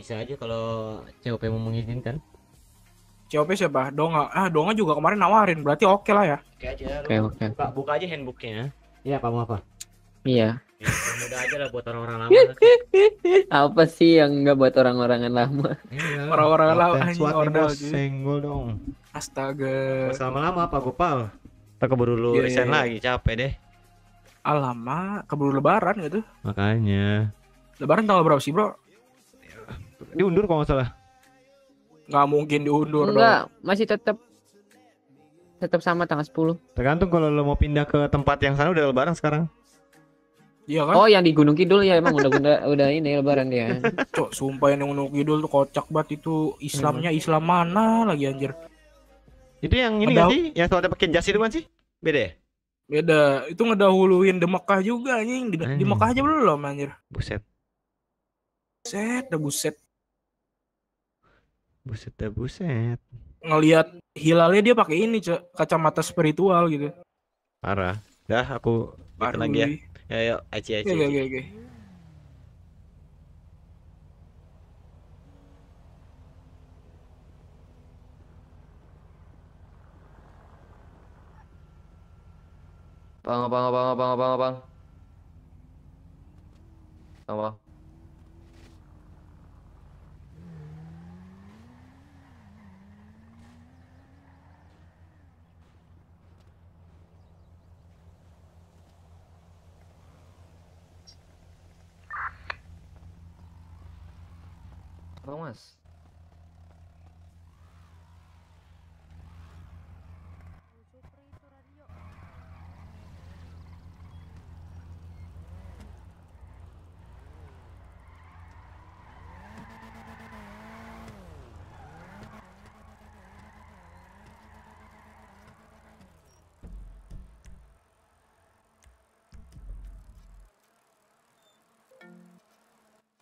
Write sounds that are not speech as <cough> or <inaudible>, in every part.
bisa aja kalau COP mau mengizinkan COP siapa? Donga. Ah, Donga juga kemarin nawarin, berarti oke okay lah ya. Oke aja. Oke, okay, oke. Okay. Buka, buka aja handbooknya. Iya, kamu apa? Iya. Ya, mudah aja lah buat orang-orang lama. <laughs> apa sih yang nggak buat orang-orangan lama? Iya. Orang-orang lama buat ordal senggol dong. Astaga. selama lama apa Gopal? Tak keburu lu yeah. Iya, resign iya. lagi, capek deh. alama keburu lebaran gitu. Makanya. Lebaran tanggal berapa sih, Bro? diundur kalau nggak salah nggak mungkin diundur Enggak, dong. masih tetap tetap sama tanggal 10 tergantung kalau lo mau pindah ke tempat yang sana udah lebaran sekarang Iya kan? Oh, yang di Gunung Kidul ya emang udah udah, udah ini lebaran dia. Cok, <laughs> sumpah yang di Gunung Kidul tuh kocak banget itu Islamnya hmm. Islam mana lagi anjir. Itu yang ini Ngedah... sih? Yang soalnya pakai jas itu kan sih? Beda ya? Beda. Itu ngedahuluin di Mekah juga anjing. Di, di Mekah aja belum anjir. Buset. Buset, dah buset buset deh, buset ngelihat hilalnya dia pakai ini cok kacamata spiritual gitu parah dah aku bikin lagi ya ya yuk aci aci, oke, oke, oke. Bang, bang, bang, bang, bang, bang. Bang, bang. foram once.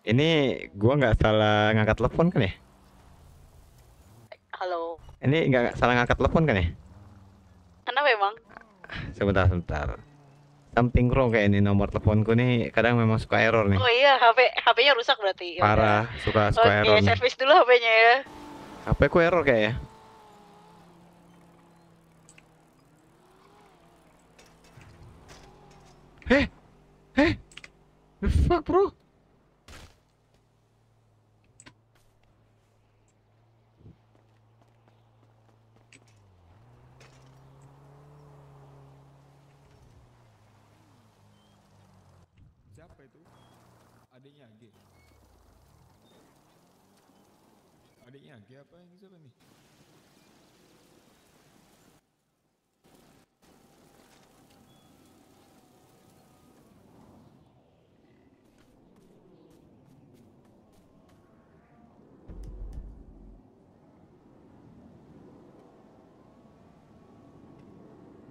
Ini gua nggak salah ngangkat telepon kan ya? Halo. Ini nggak salah ngangkat telepon kan ya? Kenapa emang? Sebentar, sebentar. Something wrong kayak ini nomor teleponku nih kadang memang suka error nih. Oh iya, HP HP-nya rusak berarti. Parah, ya. suka suka oh, error. Oke, servis dulu HP-nya ya. HP ku error ya. Eh, eh, the fuck bro? siapa ini siapa nih?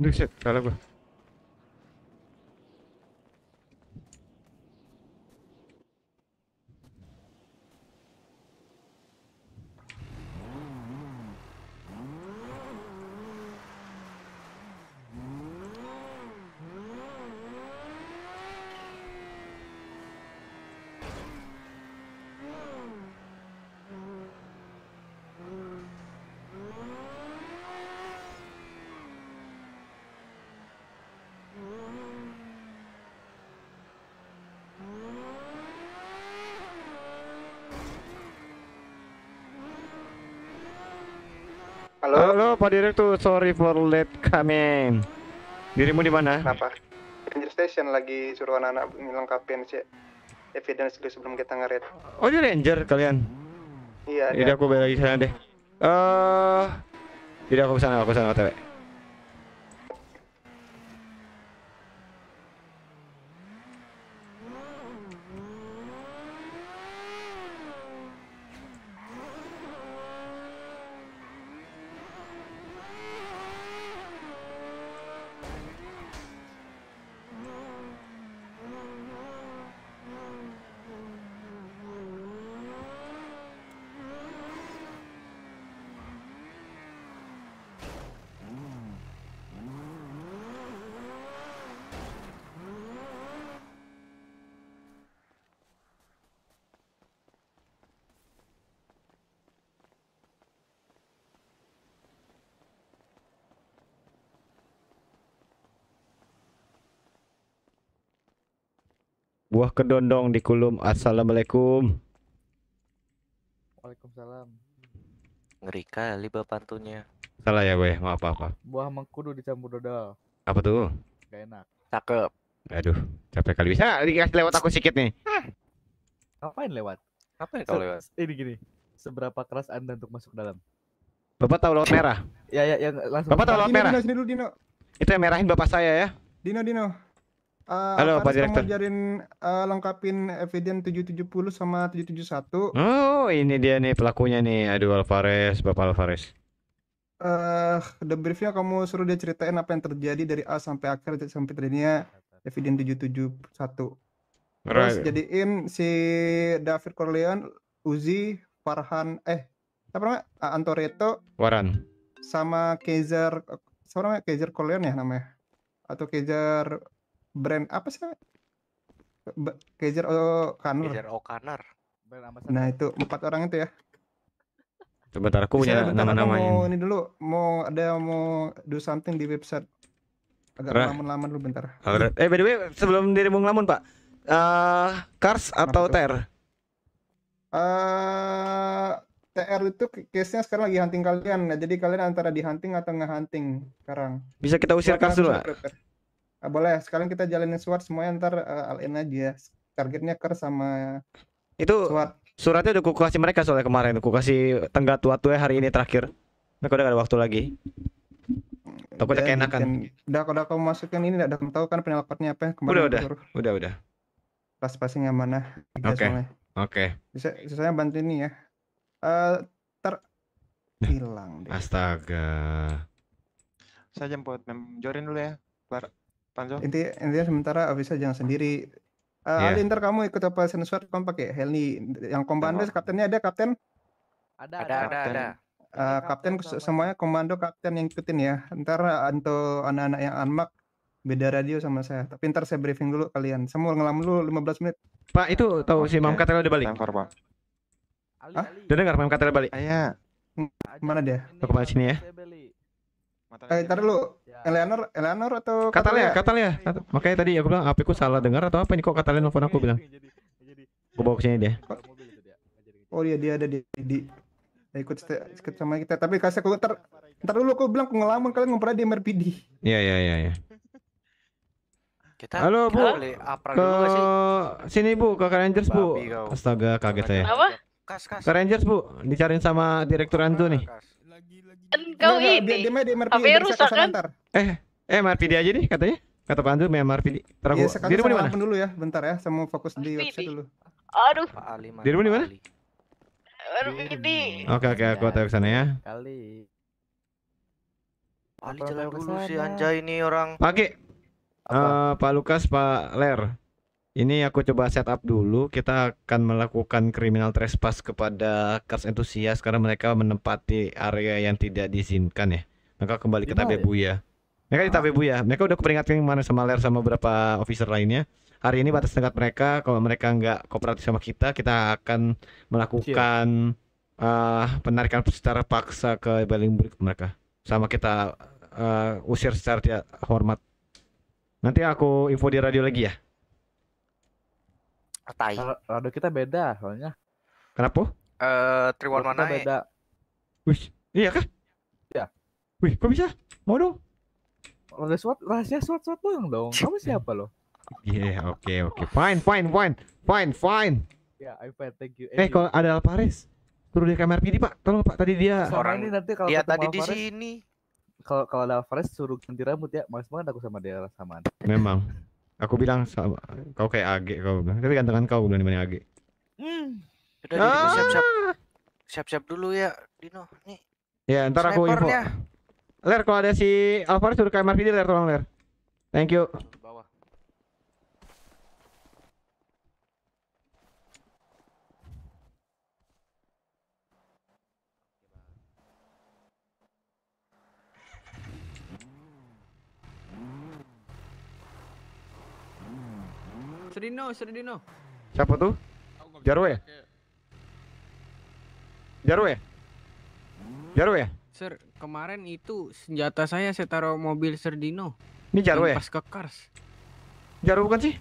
Duh, shit, salah gua. Pak Direktur, sorry for late coming. Dirimu di mana? Kenapa? Ranger Station lagi suruh anak-anak lengkapin sih evidence dulu sebelum kita ngeret. Oh, jadi Ranger kalian? Iya. Jadi aku balik lagi sana deh. Eh, uh, tidak aku kesana, aku kesana tewek. Wah kedondong di kulum. Assalamualaikum. Waalaikumsalam. Ngeri kali bapak pantunnya. Salah ya weh maaf apa Buah mengkudu dicampur dodol. Apa tuh? Gak enak. Cakep. Aduh, capek kali bisa dikasih lewat aku sedikit nih. Ngapain lewat? Ngapain kalau lewat? Ini gini. Seberapa keras Anda untuk masuk dalam? Bapak tahu laut merah? Ya ya yang langsung. Bapak tahu laut merah? Dino, dino, Dino. Itu yang merahin bapak saya ya. Dino Dino. Eh, Halo Pak Direktur. Ngajarin uh, lengkapin Evident 770 sama 771. Oh, ini dia nih pelakunya nih. Aduh Alvarez, Bapak Alvarez. Eh, uh, the briefnya kamu suruh dia ceritain apa yang terjadi dari A sampai akhir sampai terinya Evident 771. Terus right. jadiin si David Corleone, Uzi, Farhan eh apa namanya? Antoreto, Waran sama Kaiser eh, sama namanya Kaiser Corleone ya namanya. Atau Kaiser brand apa sih Kaiser O'Connor. Kaiser O'Connor. Nah itu empat orang itu ya. Sebentar aku punya nama-nama mau ini dulu mau ada mau do something di website. Agak ngelamun-lamun lu bentar. Oh, right. Eh by the way sebelum dirimu ngelamun pak, uh, Cars atau apa TR? Uh, TR eh, itu case-nya sekarang lagi hunting kalian. Nah, jadi kalian antara di hunting atau nge-hunting sekarang. Bisa kita usir Cars dulu, Pak. Ah, boleh, sekarang kita jalanin SWAT semuanya ntar uh, eh, all in aja. Targetnya Ker sama itu SWAT. Suratnya udah aku kasih mereka soalnya kemarin, aku kasih tenggat waktu ya hari ini terakhir. Mereka udah gak ada waktu lagi. Takutnya kan. Udah, udah kau masukin ini, udah kamu tahu kan penyelapatnya apa kemarin. Udah, udah, udah, udah, udah. Pas pasing yang mana? Oke. Oke. Okay. Bisa, saya bantu ini ya. Uh, ter nah. hilang deh. Astaga. Saya jemput Mem Jorin dulu ya. Bar Inti, intinya sementara Avisa jangan sendiri. Uh, yeah. Ali, kamu ikut apa sensor kamu pakai Helni yang komando kaptennya ada kapten? Ada ada ada. ada. Uh, kapten, semuanya komando kapten yang ikutin ya. Ntar eh, untuk anak-anak yang anmak beda radio sama saya. Tapi ntar saya briefing dulu kalian. Semua ngelam dulu 15 menit. Pak itu tahu si Mam Katel udah balik. Tengkor, Pak. Hah? Udah dengar Mam Katel balik? Aya. Mana dia? balik sini ya eh, ntar lu ya. Eleanor, Eleanor atau Katalia? Ya, Katalia. Katalia. Ya. Iya, iya. Makanya tadi aku bilang apa aku salah dengar atau apa ini kok Katalia nelfon aku iya, bilang. Gue bawa kesini dia. Oh iya dia ada di, di ikut, ikut sama kita. Tapi kasih aku ntar ntar dulu aku bilang aku ngelamun kalian ngumpulnya di MRPD. Iya iya iya. Ya. Kita Halo Bu, ke sini Bu, ke Rangers Bu. Astaga kaget saya. Apa? Kas, kas. Ke Rangers Bu, dicariin sama direktur Antu nih. Kas. Engkau kan ini. Dia, dia, di MRP. Apa rusak kan? Eh, eh dia aja nih katanya. Kata Pandu Andrew, MRPD. Taruh ya, dia di mana? dulu ya, bentar ya. Saya mau fokus di website dulu. Aduh. Dirimu di mana? MRPD. Oke, oke. Aku tahu ke sana ya. Kali. Ali jalan dulu sih anjay ini orang. Pakai. Uh, eh, Pak Lukas, Pak Ler. Ini aku coba setup dulu. Kita akan melakukan kriminal trespass kepada kars entusias karena mereka menempati area yang tidak diizinkan ya. Maka kembali ke ya. Mereka di ya. Mereka udah kuperingatkan mana sama Ler sama beberapa officer lainnya. Hari ini batas tengah mereka kalau mereka nggak kooperatif sama kita, kita akan melakukan uh, penarikan secara paksa ke Bellingbrick mereka. Sama kita uh, usir secara tidak hormat. Nanti aku info di radio lagi ya. Ah, tai. Rado kita beda soalnya. Kenapa? Eh, uh, Triwan mana? E? beda. Wih, iya kah? Iya. Wih, kok bisa? Mau dong. Rado SWAT, rahasia SWAT SWAT dong dong. Kamu siapa lo? Iya, yeah, oke okay, oke. Okay. Fine, fine, fine. Fine, fine. Ya, yeah, I'm fine. Thank you. Eh, hey, kalau ada Alvarez, suruh dia kamar MRPD, Pak. Tolong, Pak. Tadi dia Orang ini nanti kalau dia tadi Alvarez, di sini. Kalau kalau ada Alvarez suruh ganti rambut ya. Males banget aku sama dia sama. Memang. <laughs> Aku bilang sama kau kayak Age kau bilang. Tapi gantengan kau bilang dimana Age. Hmm. Udah ah. siap-siap. Siap-siap dulu ya, Dino. Nih. Ya, ntar aku info. Ler kalau ada si Alvaro suruh kamar video Ler tolong Ler. Thank you. Serdino, Serdino. Siapa tuh? Jarwo ya? Jarwo ya? Sir, kemarin itu senjata saya saya taruh mobil Serdino. Ini Jarwo Pas ke Kars. Jarwo bukan sih?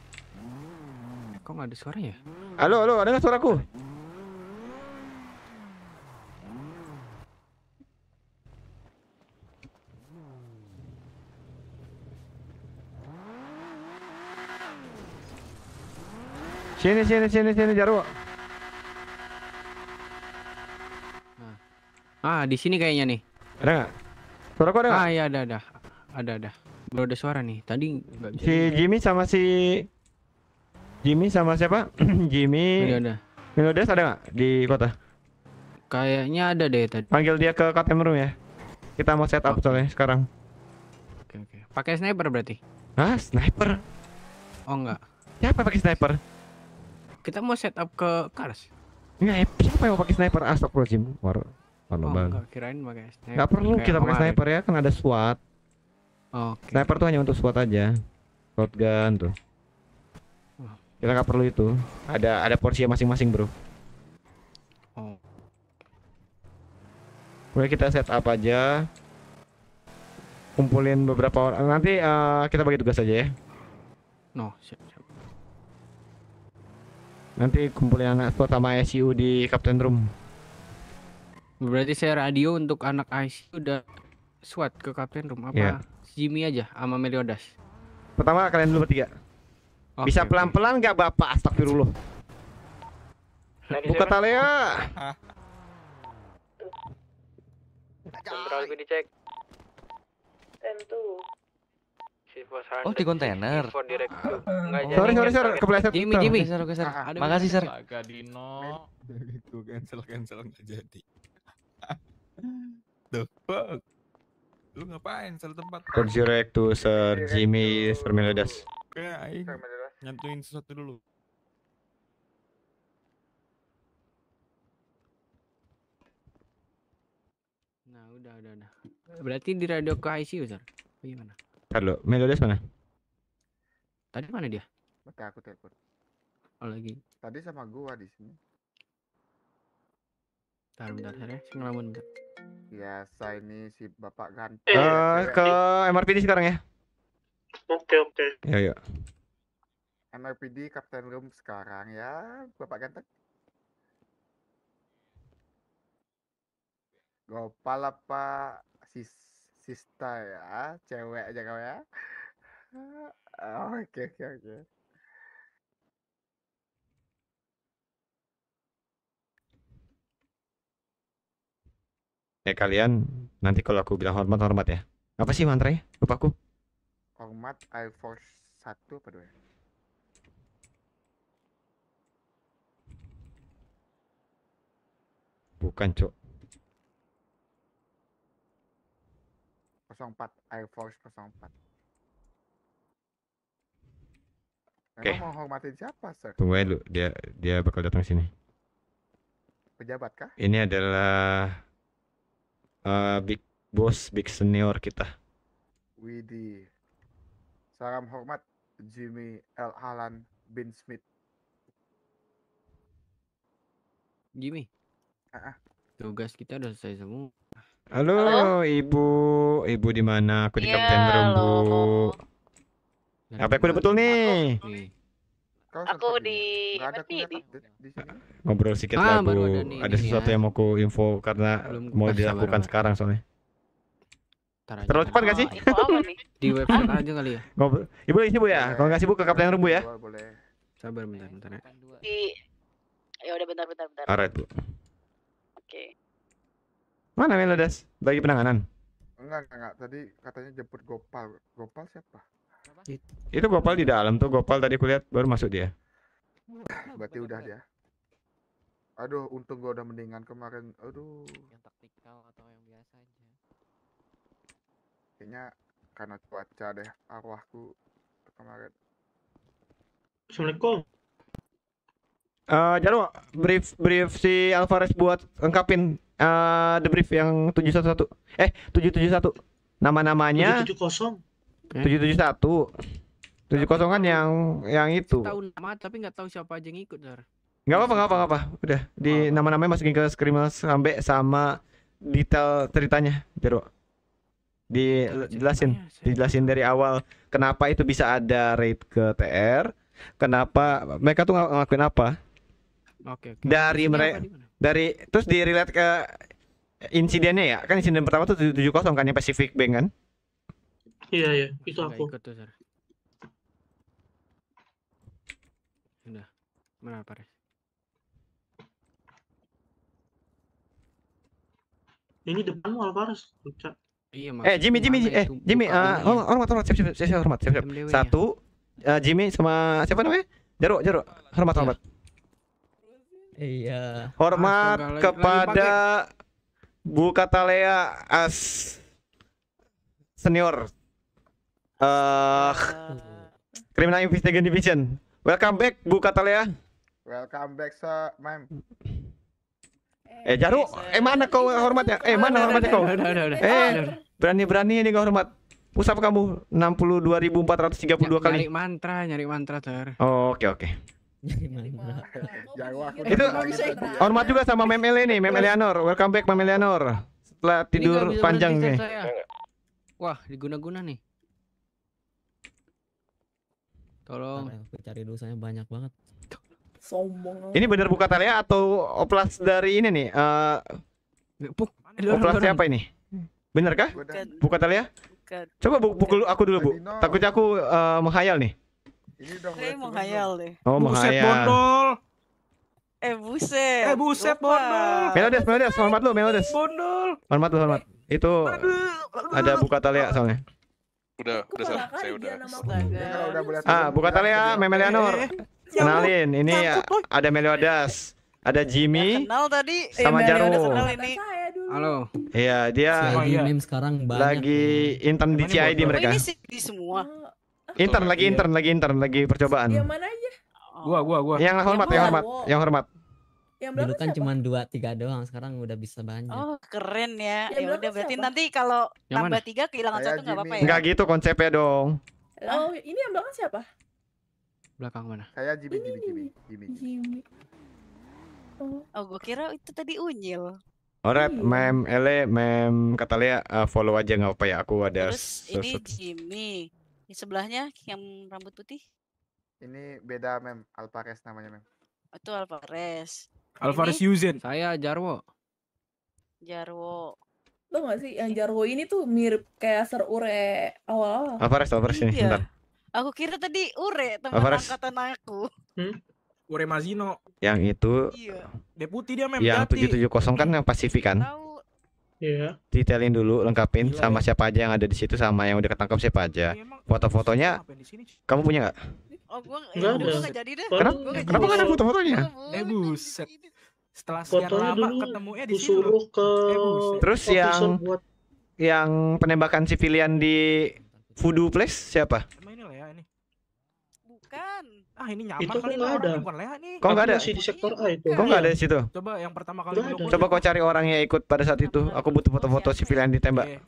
Kok nggak ada suaranya? Halo, halo, ada nggak suaraku? Sini, sini, sini, sini, Jarwo. Ah, ah, di sini kayaknya nih. Ada enggak? Suara kok ada enggak? Ah, iya, ada, ada. Ada, ada. Baru ada suara nih. Tadi enggak bisa. Si Jimmy sama si... Jimmy sama siapa? <clears throat> Jimmy... Ini ada. Melodes ada nggak di kota? Kayaknya ada deh tadi. Panggil dia ke KTM room ya. Kita mau setup oh. soalnya sekarang. Oke, oke. Pakai sniper berarti? Hah? Sniper? Oh, enggak. Siapa pakai sniper? kita mau setup ke Kars. Nggak, siapa yang mau pakai sniper? Astagfirullahaladzim. War, war oh, banget. kirain pakai sniper. Nggak perlu kita pakai sniper ya, kan ada SWAT. Okay. Sniper tuh hanya untuk SWAT aja. shotgun tuh. Oh. Kita nggak perlu itu. Ada ada porsi masing-masing, Bro. Oh. Boleh kita setup aja. Kumpulin beberapa orang. Nanti uh, kita bagi tugas aja ya. No, siap. Nanti kumpulin anak sport sama ICU di Captain Room. Berarti saya radio untuk anak ICU udah SWAT ke Captain Room apa? Yeah. Jimmy aja sama Meliodas. Pertama kalian dulu bertiga. Okay, Bisa pelan-pelan okay. gak Bapak? Astagfirullah. Buka talia. Sentral gue dicek. Tentu. Oh di kontainer. Ah. Sorry sorry sorry kepleset. Jimmy Jimmy. Geser, geser. Makasih sir. Agak Dino. Itu cancel cancel nggak jadi. The fuck. Lu ngapain sel tempat? Code zero to sir Jimmy Spermilodas. Kayak nyantuin sesuatu dulu. Nah udah udah udah. Berarti di radio ke ICU sir? Bagaimana? Halo, Melodes mana? Tadi mana dia? Oke, aku telepon. Oh, lagi. Tadi sama gua di sini. Bentar, bentar, ya. Sing ngelamun bentar. Biasa ini si Bapak ganteng. Eh, uh, ke eh. MRPD sekarang ya. Oke, oke. Ya, ya. MRPD Kapten Room sekarang ya, Bapak ganteng. Gopal apa sis Sista ya, cewek aja kau ya. Oh, oke oke oke. Eh kalian nanti kalau aku bilang hormat hormat ya. Apa sih mantra ya? Lupa aku. Hormat Air Force satu apa dua? Ya? Bukan cok. 04 Air Force 04 Oke. Okay. Emang mau hormatin siapa, Sir? Tunggu dulu, dia dia bakal datang sini. Pejabat kah? Ini adalah uh, big boss, big senior kita. Widi. Salam hormat Jimmy L. Alan bin Smith. Jimmy. Uh -uh. Tugas kita udah selesai semua. Halo, Halo? Ibu. Ibu di mana? Aku di yeah, Kabupaten Apa aku udah betul nih. Aku, aku di ada di, di, di Ngobrol sedikit ah, lah, Bu. Ada, ada sesuatu ya. yang mau ku info karena Belum mau dilakukan baru. sekarang soalnya. Terlalu cepat gak sih? Oh, di web. aja kali ya. Ngobrol. Ibu ini Bu ya. Kalau enggak sibuk ke Kabupaten Merumbu ya. Boleh. Sabar bentar bentar ya. Di Ya udah bentar bentar bentar. Alright, Bu. Oke. Okay. Mana Melodes? Bagi penanganan? Enggak, enggak, enggak. Tadi katanya jemput Gopal. Gopal siapa? It, itu Gopal di dalam tuh. Gopal tadi kulihat baru masuk dia. Berarti udah dia. Aduh, untung gua udah mendingan kemarin. Aduh. Yang taktikal atau yang biasa aja. Kayaknya karena cuaca deh arwahku kemarin. Assalamualaikum. Uh, eh, Jaro, brief brief si Alvarez buat lengkapin uh, The Brief yang 711. Eh, 771. Nama-namanya 770. tujuh tujuh satu tujuh kosong kan yang yang itu tahu nama tapi nggak tahu siapa aja yang ikut dar nggak apa-apa nggak apa-apa udah di oh. nama-namanya masukin ke screamer sampai sama detail ceritanya Jero di jelasin dijelasin dari awal kenapa itu bisa ada raid ke TR kenapa mereka tuh ngelakuin apa okay, okay. dari mereka dari terus di relate ke insidennya ya kan insiden pertama tuh tujuh kosong kan yang Pacific Bank kan iya iya itu aku ikut tuh sir udah mana Paris ini depanmu Alvarez Luca. iya mas eh Jimmy Jimmy eh Jimmy uh, hormat hormat siap siap siap siap hormat siap siap ya? satu uh, Jimmy sama siapa namanya Jaro Jaro hormat hormat ya. Iya. Hormat kepada Bu Katalea as senior uh, Criminal Investigation Division. Welcome back Bu Katalea. Welcome back sir, ma'am. Eh Jaru, eh mana kau hormatnya? Eh mana hormatnya kau? Eh berani-berani ini kau hormat. Usap kamu 62.432 kali. Nyari mantra, nyari mantra ter. Oh, oke okay, oke. Okay itu hormat juga sama Memele nih, Mem Welcome back Mem Setelah tidur panjang nih. Wah, diguna-guna nih. Tolong. Ya, cari dosanya banyak banget. Sombong. Ini bener buka Talia atau oplas dari ini nih? Eh, oplas siapa ini? Bener kah? Buka Talia? Coba bu, pukul aku dulu, Bu. Takutnya aku eh, menghayal nih. Ini dong. mau hayal deh. Oh, buset menghayal. bondol. Eh buset. Eh buset Lupa. bondol. Melodes, Melodes, hormat lu, Melodes. Bondol. Hormat lu, hormat. Itu ada buka talia soalnya. Udah, udah salah. saya udah. udah, ah, buka talia, Memelianor. Kenalin, ini ya, ada Meliodas, ada Jimmy. Kenal tadi. Sama iya, Jaru, Halo. Iya, dia oh, iya. lagi sekarang lagi intern di CID mereka. Oh, ini sih di semua. Ah intern lagi iya. intern lagi intern lagi percobaan yang mana aja oh. gua gua gua yang hormat yang, hormat yang hormat yang dulu kan cuma dua tiga doang sekarang udah bisa banyak oh keren ya ya udah berarti siapa? nanti kalau tambah tiga kehilangan satu nggak apa-apa ya nggak gitu konsepnya dong oh ini yang belakang siapa belakang mana saya Jimmy Jimmy Jimmy Jimmy, Jimmy. Oh. oh gue kira itu tadi unyil Alright, hmm. mem Ele, mem Lea, uh, follow aja nggak apa ya. Aku ada. Terus ini Jimmy. Di sebelahnya yang rambut putih? Ini beda mem, Alvarez namanya mem. Itu Alvarez. Alvarez Yuzen. Saya Jarwo. Jarwo. Lo gak sih yang Jarwo ini tuh mirip kayak Serure Ure awal Alvarez, Alvarez ini. Iya. Aku kira tadi Ure teman Alvarez. angkatan aku. Hmm? Ure Mazino. Yang itu. Iya. Deputi dia mem. Yang tujuh tujuh kosong kan yang Pasifik kan? Tahu. Yeah. Detailin dulu, lengkapin Gila, sama ya. siapa aja yang ada di situ sama yang udah ketangkap siapa aja. Iya, foto-fotonya kamu punya nggak? Oh, enggak, ada. jadi deh. Kenapa? Gak kenapa enggak ada foto-fotonya? Eh, buset. Setelah sekian lama ketemunya di situ. Ke... Eh, Terus yang buat... yang penembakan sivilian di Fudu Place siapa? ah ini nyaman itu kali kan ada. bukan leha nih. Kok nggak ada? sih di sektor A itu. Kan. Kok nggak ada di situ? Coba yang pertama kali Coba kau cari orang yang ikut pada saat itu. Aku butuh foto-foto si pilihan ditembak.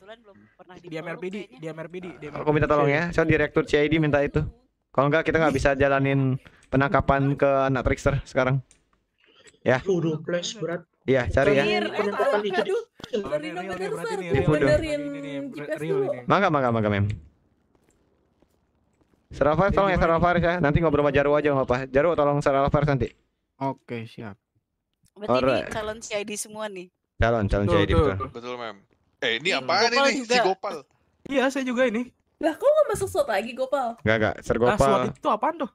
Di MRPD, iya. di MRPD, Aku minta tolong ya. Saya direktur CID minta itu. Kalau enggak kita nggak bisa jalanin penangkapan ke anak trickster sekarang. Ya. Udah flash berat. Iya, cari ya. Penangkapan itu. Benerin, benerin, benerin. Mangga, mangga, mangga, mem. Seral tolong ya, Seral ya. Nanti ngobrol sama Jaru aja nggak apa Jarwo, Jaru tolong Seral nanti. Oke, siap. Berarti ini calon CID semua nih. Calon, calon tuh, CID tuh. betul. Betul, Mem. Eh, ini apa ini? nih Si Gopal. Iya, saya juga ini. Lah, kok nggak masuk slot lagi, Gopal? Gak gak. Ser Gopal. Nah, itu apaan tuh?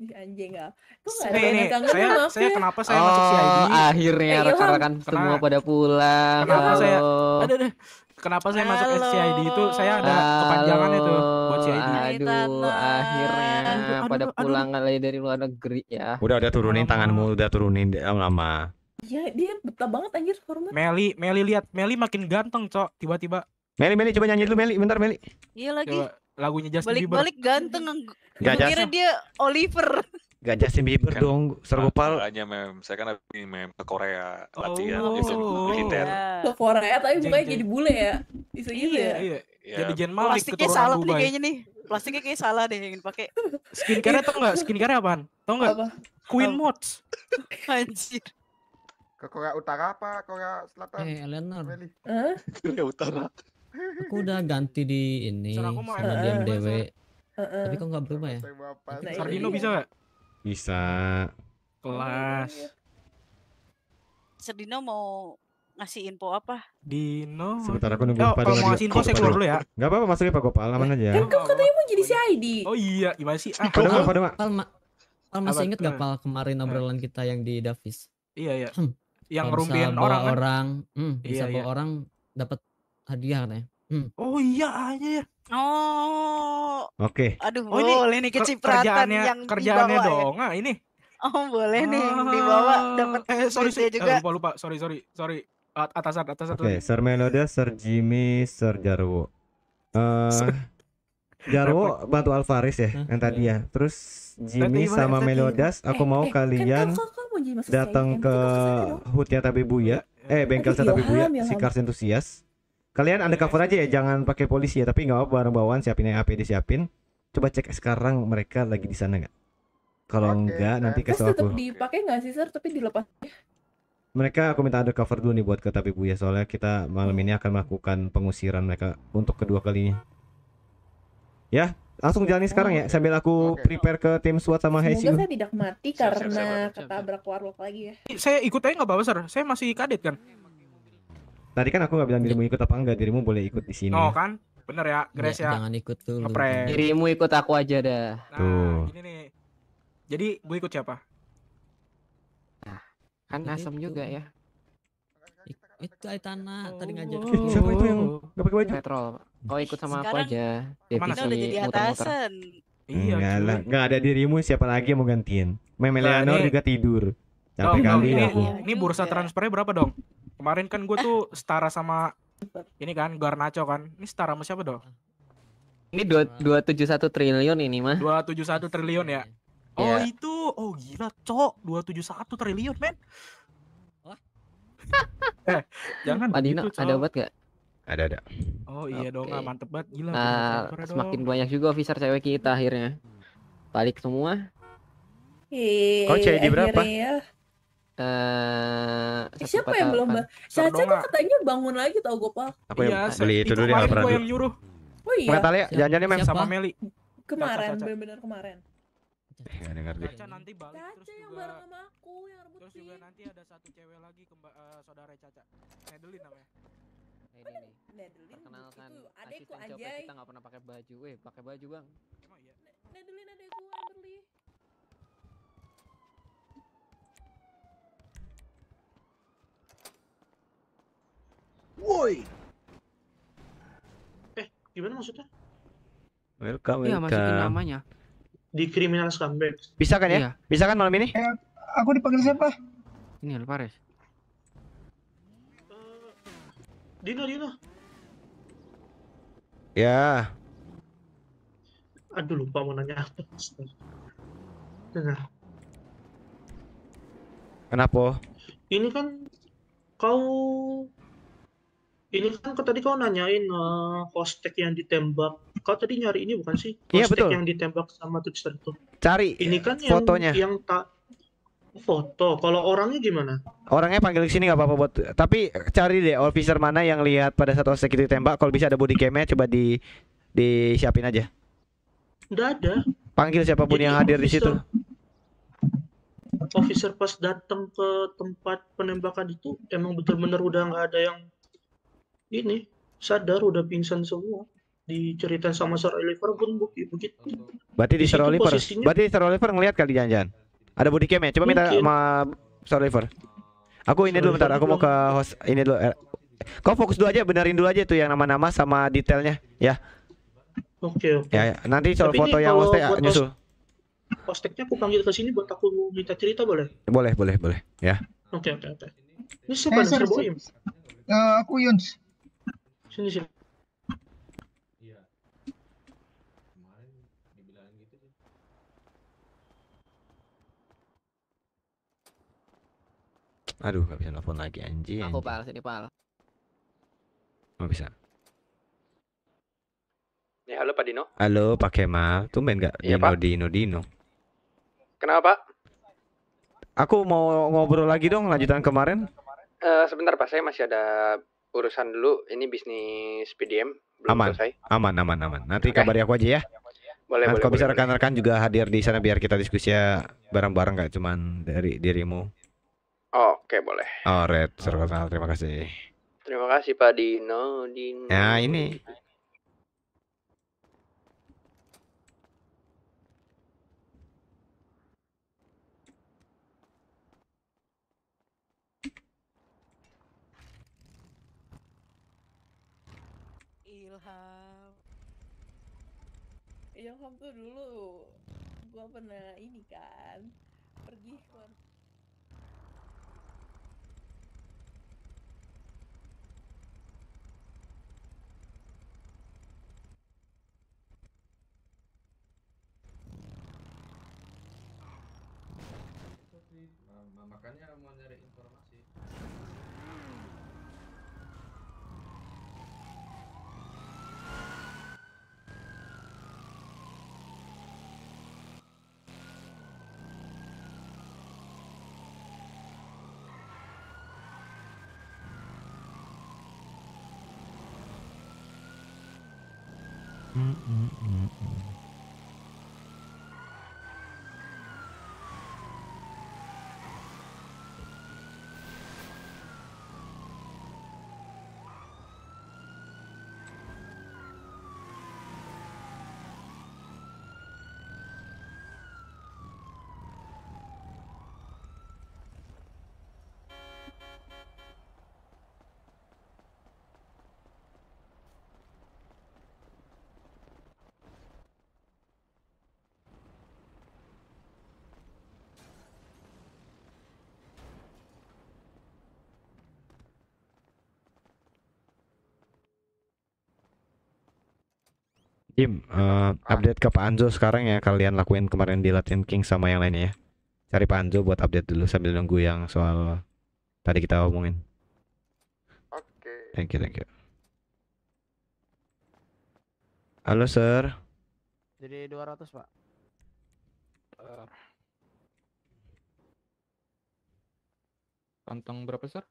Anjing enggak. Ah. Kok enggak saya, saya ya? kenapa saya oh, masuk CID? akhirnya iya, rekan-rekan semua pada pulang. Halo. saya? Aduh, deh kenapa saya Halo. masuk SCID itu saya ada kepanjangan itu buat CID. Aduh, akhirnya aduh, aduh, pada pulang lagi dari luar negeri ya. Udah udah turunin Lama. tanganmu, udah turunin oh, lama. Iya, dia betah banget anjir hormat. Meli, Meli lihat, Meli makin ganteng, Cok, tiba-tiba. Meli, Meli coba nyanyi dulu Meli, bentar Meli. Iya lagi. Coba lagunya Justin Balik-balik ganteng. Gak, kira dia Oliver. Gak Justin kan Bieber kan, dong, Sergopal. Hanya mem, saya kan habis mem ke Korea latihan oh, itu militer. Iya. Ke Korea tapi mukanya jadi bule ya. Bisa gitu iya, ya. Iya. iya. Jadi Jen Malik Plastiknya salah Dubai. nih kayaknya nih. Plastiknya kayaknya salah deh yang pakai. Skincare tau nggak? Skincare apaan? Tau nggak? Apa? Queen oh. Mods. <laughs> Anjir. Ke Korea Utara apa Korea Selatan? Eh, hey, Eleanor. Huh? Korea Utara. Aku udah ganti di ini. Sama DMDW. Uh, uh. Tapi kok enggak berubah ya? Nah, Sardino bisa nggak? Bisa. Kelas. Iya, iya, iya. Sedino mau ngasih info apa? Dino. Sebentar aku nunggu Pak oh, mau ngasih info saya dulu ya. Enggak apa-apa masukin Pak Gopal aman aja. Kan kamu katanya mau jadi si ID. Oh iya, gimana sih? Ah, Pak pada Pak kalau masih inget gak Pal kemarin obrolan kita yang di Davis? Iya, iya. Hmm. Yang ngerumpiin orang kan? orang, hmm, bisa iya, bawa orang dapat hadiah katanya. Hmm. Oh iya aja. Ah, iya, iya. Oh. Oke. Okay. Aduh, oh, ini boleh nih kecipratan kerjaannya, yang kerjaannya ya. dong. Ya. Nah, ini. Oh, boleh ah. nih dibawa dapat eh, sorry, sorry. juga. Eh, lupa lupa. Sorry, sorry. Sorry. At atasan, atasan. Oke, okay, Sir Meloda, Sir Jimmy, Sir Jarwo. Eh uh, Jarwo bantu Alvaris ya yang tadi ya. Terus Jimmy sama Melodas, aku eh, mau eh, kan kalian datang kan? ke hutnya tapi Buya. Eh, eh bengkel Tapi Buya, si Karsentusias. antusias Kalian cover aja ya, jangan pakai polisi ya. Tapi nggak apa barang bawaan siapin aja ya, APD siapin. Coba cek sekarang mereka lagi di sana nggak? Kalau okay, enggak nanti kasih aku. tetap dipakai nggak sih sir? Tapi dilepas. Mereka aku minta cover dulu nih buat ke tapi bu ya soalnya kita malam ini akan melakukan pengusiran mereka untuk kedua kalinya. Ya, langsung jalani sekarang ya oh, sambil aku prepare ke tim SWAT sama Heisyu. Semoga saya tidak mati karena ketabrak warlock lagi ya. Saya ikut aja nggak apa-apa sir. Saya masih kadet kan. Tadi kan aku nggak bilang dirimu ikut apa enggak, dirimu boleh ikut di sini. Oh kan, bener ya, Grace ya. Jangan ikut tuh. Dirimu ikut aku aja dah. Nah, Tuh. Ini nih. Jadi bu ikut siapa? Nah, kan Jadi asem itu. juga ya. itu Aitana oh. tadi ngajak. Oh. Siapa itu yang oh. nggak pakai baju? Petrol. Kau ikut sama Sekarang, aku aja. Dia mana udah jadi atasan. Iya, enggak, enggak ada dirimu siapa lagi yang mau gantiin. Memeliano juga tidur. Capek oh, kali ini, aku. ini bursa transfernya berapa dong? Kemarin kan gue tuh setara sama ini kan Garnacho kan. Ini setara sama siapa dong? Ini dua dua tujuh satu triliun ini mah. Dua tujuh satu triliun ya. Iya. Oh yeah. itu, oh gila cok, dua tujuh satu triliun men. <laughs> eh, jangan. Madina gitu, ada obat gak? Ada ada. Oh iya okay. dong, ah, mantep banget gila. Ah, semakin dong. banyak juga officer cewek kita akhirnya. Balik semua. Kok cewek di berapa? Akhirnya. Eh, siapa yang belum bangun? Caca tuh katanya bangun lagi tau gue pak. Aku yang iya, beli itu dulu yang pernah yang nyuruh. Oh iya. Nggak tahu ya, jangan mem sama Meli. Kemarin, benar-benar kemarin. Enggak iya, dengar deh. Caca nanti balik Caca terus yang juga, bareng sama aku yang rebutin. Terus juga nanti ada satu cewek lagi ke uh, eh, saudara Caca. Nedelin namanya. Nedelin. Nedelin. Perkenalkan. Itu adekku anjay. Kita enggak pernah pakai baju. Eh, pakai baju, Bang. Emang iya. Nedelin adekku beli. Woi. Eh, gimana maksudnya? Welcome, welcome. Iya, masukin namanya. Di criminal scumbag. Bisa kan ya? Iya. Bisa kan malam ini? Eh, aku dipanggil siapa? Ini Alvarez. Uh, Dino, Dino. Ya. Aduh, lupa mau nanya apa. Dengar. Kenapa? Ini kan kau ini kan kau tadi kau nanyain uh, eh, kostek yang ditembak. Kau tadi nyari ini bukan sih? Kostek iya, betul. yang ditembak sama Trickster itu. Cari ini kan fotonya. Yang tak foto. Kalau orangnya gimana? Orangnya panggil ke sini nggak apa-apa buat. Tapi cari deh officer mana yang lihat pada saat kostek itu tembak. Kalau bisa ada body cam coba di disiapin aja. udah ada. Panggil siapapun Jadi yang hadir officer, di situ. Officer pas datang ke tempat penembakan itu emang betul-betul udah nggak ada yang ini sadar udah pingsan semua diceritain sama Sir Oliver pun begitu. Berarti di Sir Oliver, berarti Sir Oliver ngelihat kali jangan-jangan. Ada body cam ya? Coba minta sama Sir Oliver. Aku ini dulu bentar, aku mau ke host ini dulu. Eh, kau fokus dulu aja, benerin dulu aja tuh yang nama-nama sama detailnya ya. Oke, oke. Ya, ya. nanti soal foto yang hostnya ya, nyusul. Hosteknya aku panggil ke sini buat aku minta cerita boleh? Boleh, boleh, boleh. Ya. Oke, oke, oke. Ini siapa hey, Sir Boim? Uh, aku Yuns sini sini iya kemarin dibilangin gitu sih aduh nggak bisa nelfon lagi anjing aku pal sini pal nggak bisa Ya, halo Pak Dino. Halo Pak Kemal, main nggak ya, Dino, Pak. Dino Dino. Kenapa Pak? Aku mau ngobrol lagi dong lanjutan kemarin. Uh, sebentar Pak, saya masih ada urusan dulu ini bisnis PDM belum aman, selesai. Aman, aman, aman. Nanti okay. kabari aku aja ya. Boleh, Nanti boleh. Kalau bisa rekan-rekan juga hadir di sana biar kita diskusi ya bareng-bareng nggak cuman dari dirimu. Oke, okay, boleh. Alright, oh, terima kasih. Terima kasih Pak Dino, Dino. Ya, ini waktu dulu gue pernah ini kan pergi ke Nah, makanya mau nyari informasi Mm -mm -mm mm, mm. Jim, uh, eh, update ke Pak Anjo sekarang ya kalian lakuin kemarin di Latin King sama yang lainnya ya. Cari Pak Anjo buat update dulu sambil nunggu yang soal tadi kita omongin. Oke. Okay. Thank you, thank you. Halo, Sir. Jadi 200, Pak. Uh, eh, kantong berapa, Sir?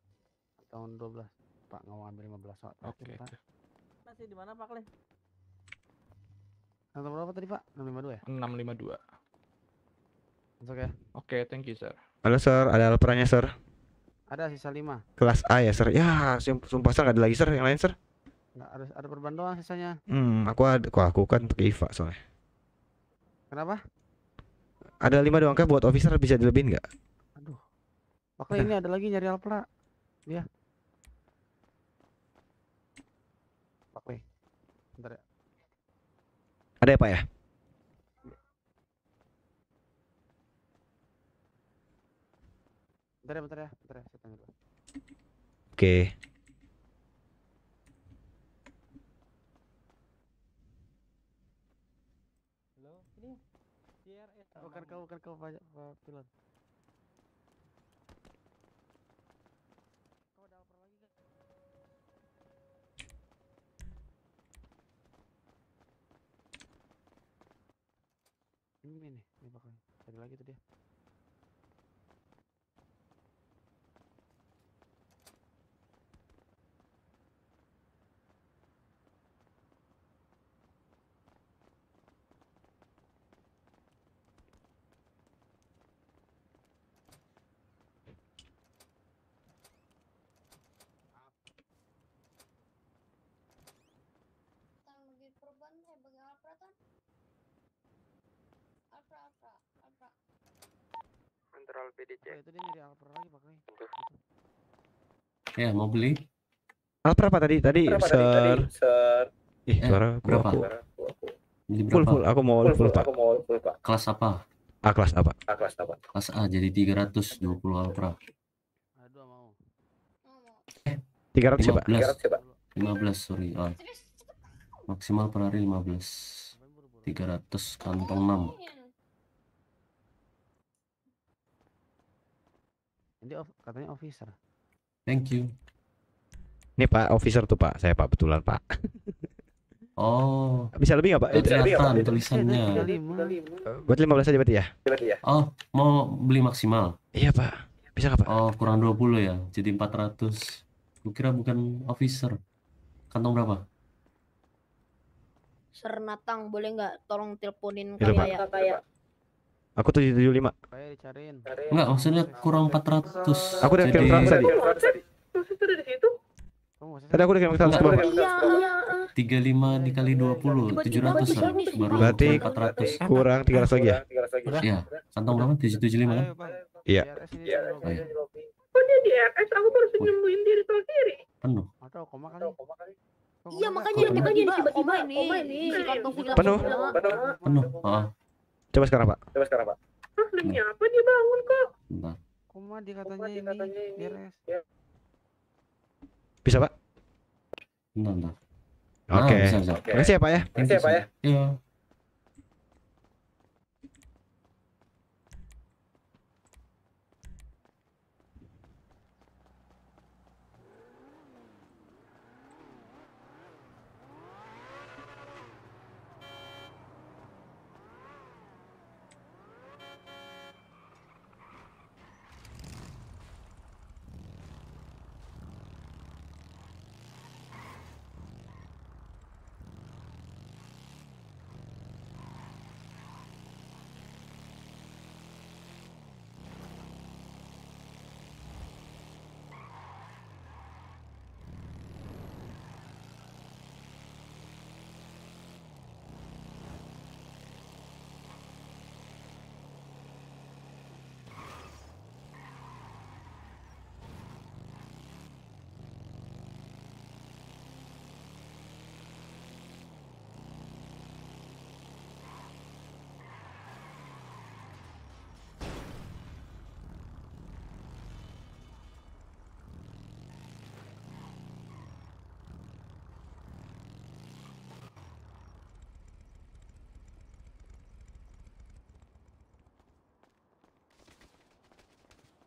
Kantong 12. Pak, ngomong ambil 15 Pak. Oke. Okay. Masih di mana, Pak Nomor berapa tadi, Pak? 652 ya? 652. Masuk ya? Oke, okay, thank you, sir. Halo, sir. Ada laporannya, sir? Ada sisa 5. Kelas A ya, sir. Ya, sumpah sir gak ada lagi, sir. Yang lain, sir? Gak ada ada perban doang sisanya. Hmm, aku ada aku, aku kan untuk IVA soalnya. Kenapa? Ada lima doang kah buat officer bisa dilebihin gak? Aduh. Pokoknya ini ada lagi nyari alpera Iya Oke. Bentar ya. Ada ya Pak ya? Bentar ya, bentar ya, bentar ya, saya tanya dulu. Oke. Okay. Halo, ini bukan kau, bukan kau Pak Pilot. ini nih ini bakal cari lagi tuh dia ya. itu dia nyari lagi pakai. Ya, mau beli? Alper apa tadi? Tadi apa ser. Tadi, ser. Ih, eh, suara berapa? Jadi berapa? Full, full. Aku mau full, full, full, Pak. Aku mau full, Pak. Kelas apa? A kelas apa? A kelas apa? Kelas A jadi 320 Alpra. Aduh mau. Eh, 300 siapa? 300 siapa? 15 sorry. oh. Maksimal per hari 15. 300 kantong 6. Jadi of, katanya officer. Thank you. Ini Pak officer tuh Pak, saya Pak betulan Pak. <laughs> oh. Bisa lebih nggak Pak? Bisa lebih nggak tulisannya? Iya, eh, buat lima belas aja berarti ya? Berarti ya. Oh, mau beli maksimal? Iya Pak. Bisa nggak Pak? Oh, kurang dua puluh ya. Jadi empat ratus kira bukan officer. Kantong berapa? Sernatang, boleh nggak tolong teleponin kayak kayak Aku 775. lima. Enggak, maksudnya kurang empat ratus. Aku udah kirim transfer tadi. di situ. Tadi aku udah kirim transfer. Iya, iya, eh. ke Tiga lima dikali dua puluh tujuh ratus baru berarti kurang tiga ratus lagi ya? Iya, kantong berapa? Tujuh tujuh lima kan? Iya. Kok iya. oh, dia di RS? Aku baru nyembuhin diri tol kiri. Penuh. Atau koma kali. Iya makanya tiba-tiba tiba-tiba ini. Penuh. Penuh. Penuh. Coba sekarang, Pak. Coba sekarang, Pak. Ah, linknya apa dia bangun kok? Nah. Koma dikatanya katanya, ini. Beres. Ya. Bisa, Pak? Nah, nah. Oke. Okay. Nah, Oke, Okay. ya, Pak ya. Makasih ya, Pak ya. Iya.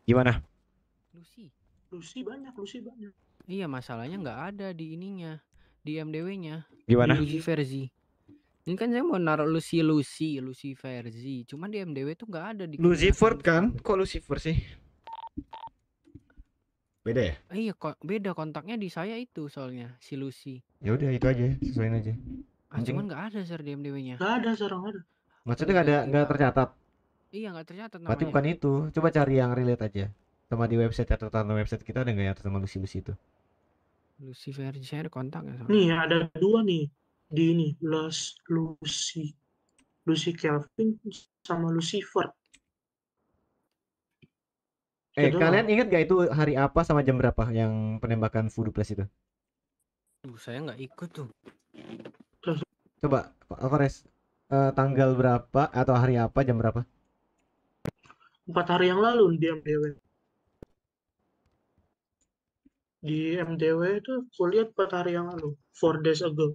Gimana? Lucy. Lucy banyak, Lucy banyak. Iya, masalahnya nggak ada di ininya, di MDW-nya. Gimana? Di Lucy versi. Ini kan saya mau naruh Lucy Lucy, Lucy verzi Cuman di MDW tuh nggak ada di Lucy ford kan? Kok Lucy ford sih? Beda ya? Iya, kok beda kontaknya di saya itu soalnya si Lucy. Ya udah itu aja, sesuaiin aja. Ah, cuman nggak ada sir di MDW-nya. Nggak ada, ser nggak ada. Maksudnya nggak ada nggak tercatat. Iya nggak tercatat namanya. Berarti bukan itu. Coba cari yang relate aja. Sama di website atau tanda website kita ada nggak yang sama Lucy Lucy itu? Lucy Verger kontak ya. Sama. Nih ada dua nih di ini plus Lucy Lucy Kelvin sama Lucifer. Eh, Kedua. kalian ingat gak itu hari apa sama jam berapa yang penembakan Voodoo Plus itu? Uh, saya nggak ikut tuh. Coba, Alvarez, uh, tanggal berapa atau hari apa jam berapa? empat hari yang lalu di MDW di MDW itu kulihat empat hari yang lalu four days ago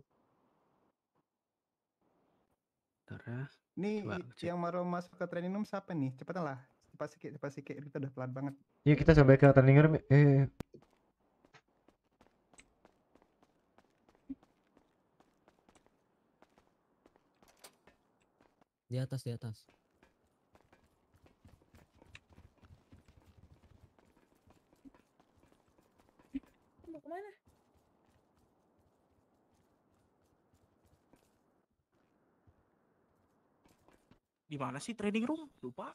Nih Coba, yang mau masuk ke training room siapa nih? Cepetan lah, cepat sikit, cepat sikit. Kita udah pelan banget. Yuk kita sampai ke training room. Eh, eh, eh, di atas di atas Di mana sih training room? Lupa.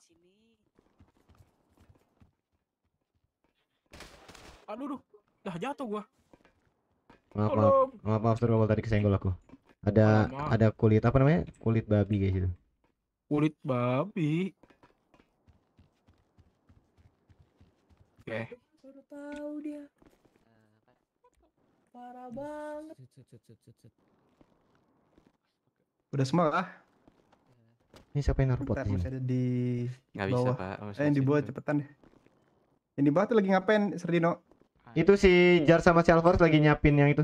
Aduh, duh. Dah jatuh gua. Maaf, maaf, maaf, maaf, kalau tadi kesenggol aku. Ada maaf. ada kulit apa namanya? Kulit babi guys itu. Kulit babi. Oke. Okay. tahu dia. Parah banget. Udah semua lah. Ini siapa yang naruh pot ini? ada di Nggak bawah. Pak. eh, yang di bawah cepetan deh. Yang di bawah tuh lagi ngapain, Serdino? Ah, itu si iya. Jar sama si Alvarez lagi nyapin yang itu.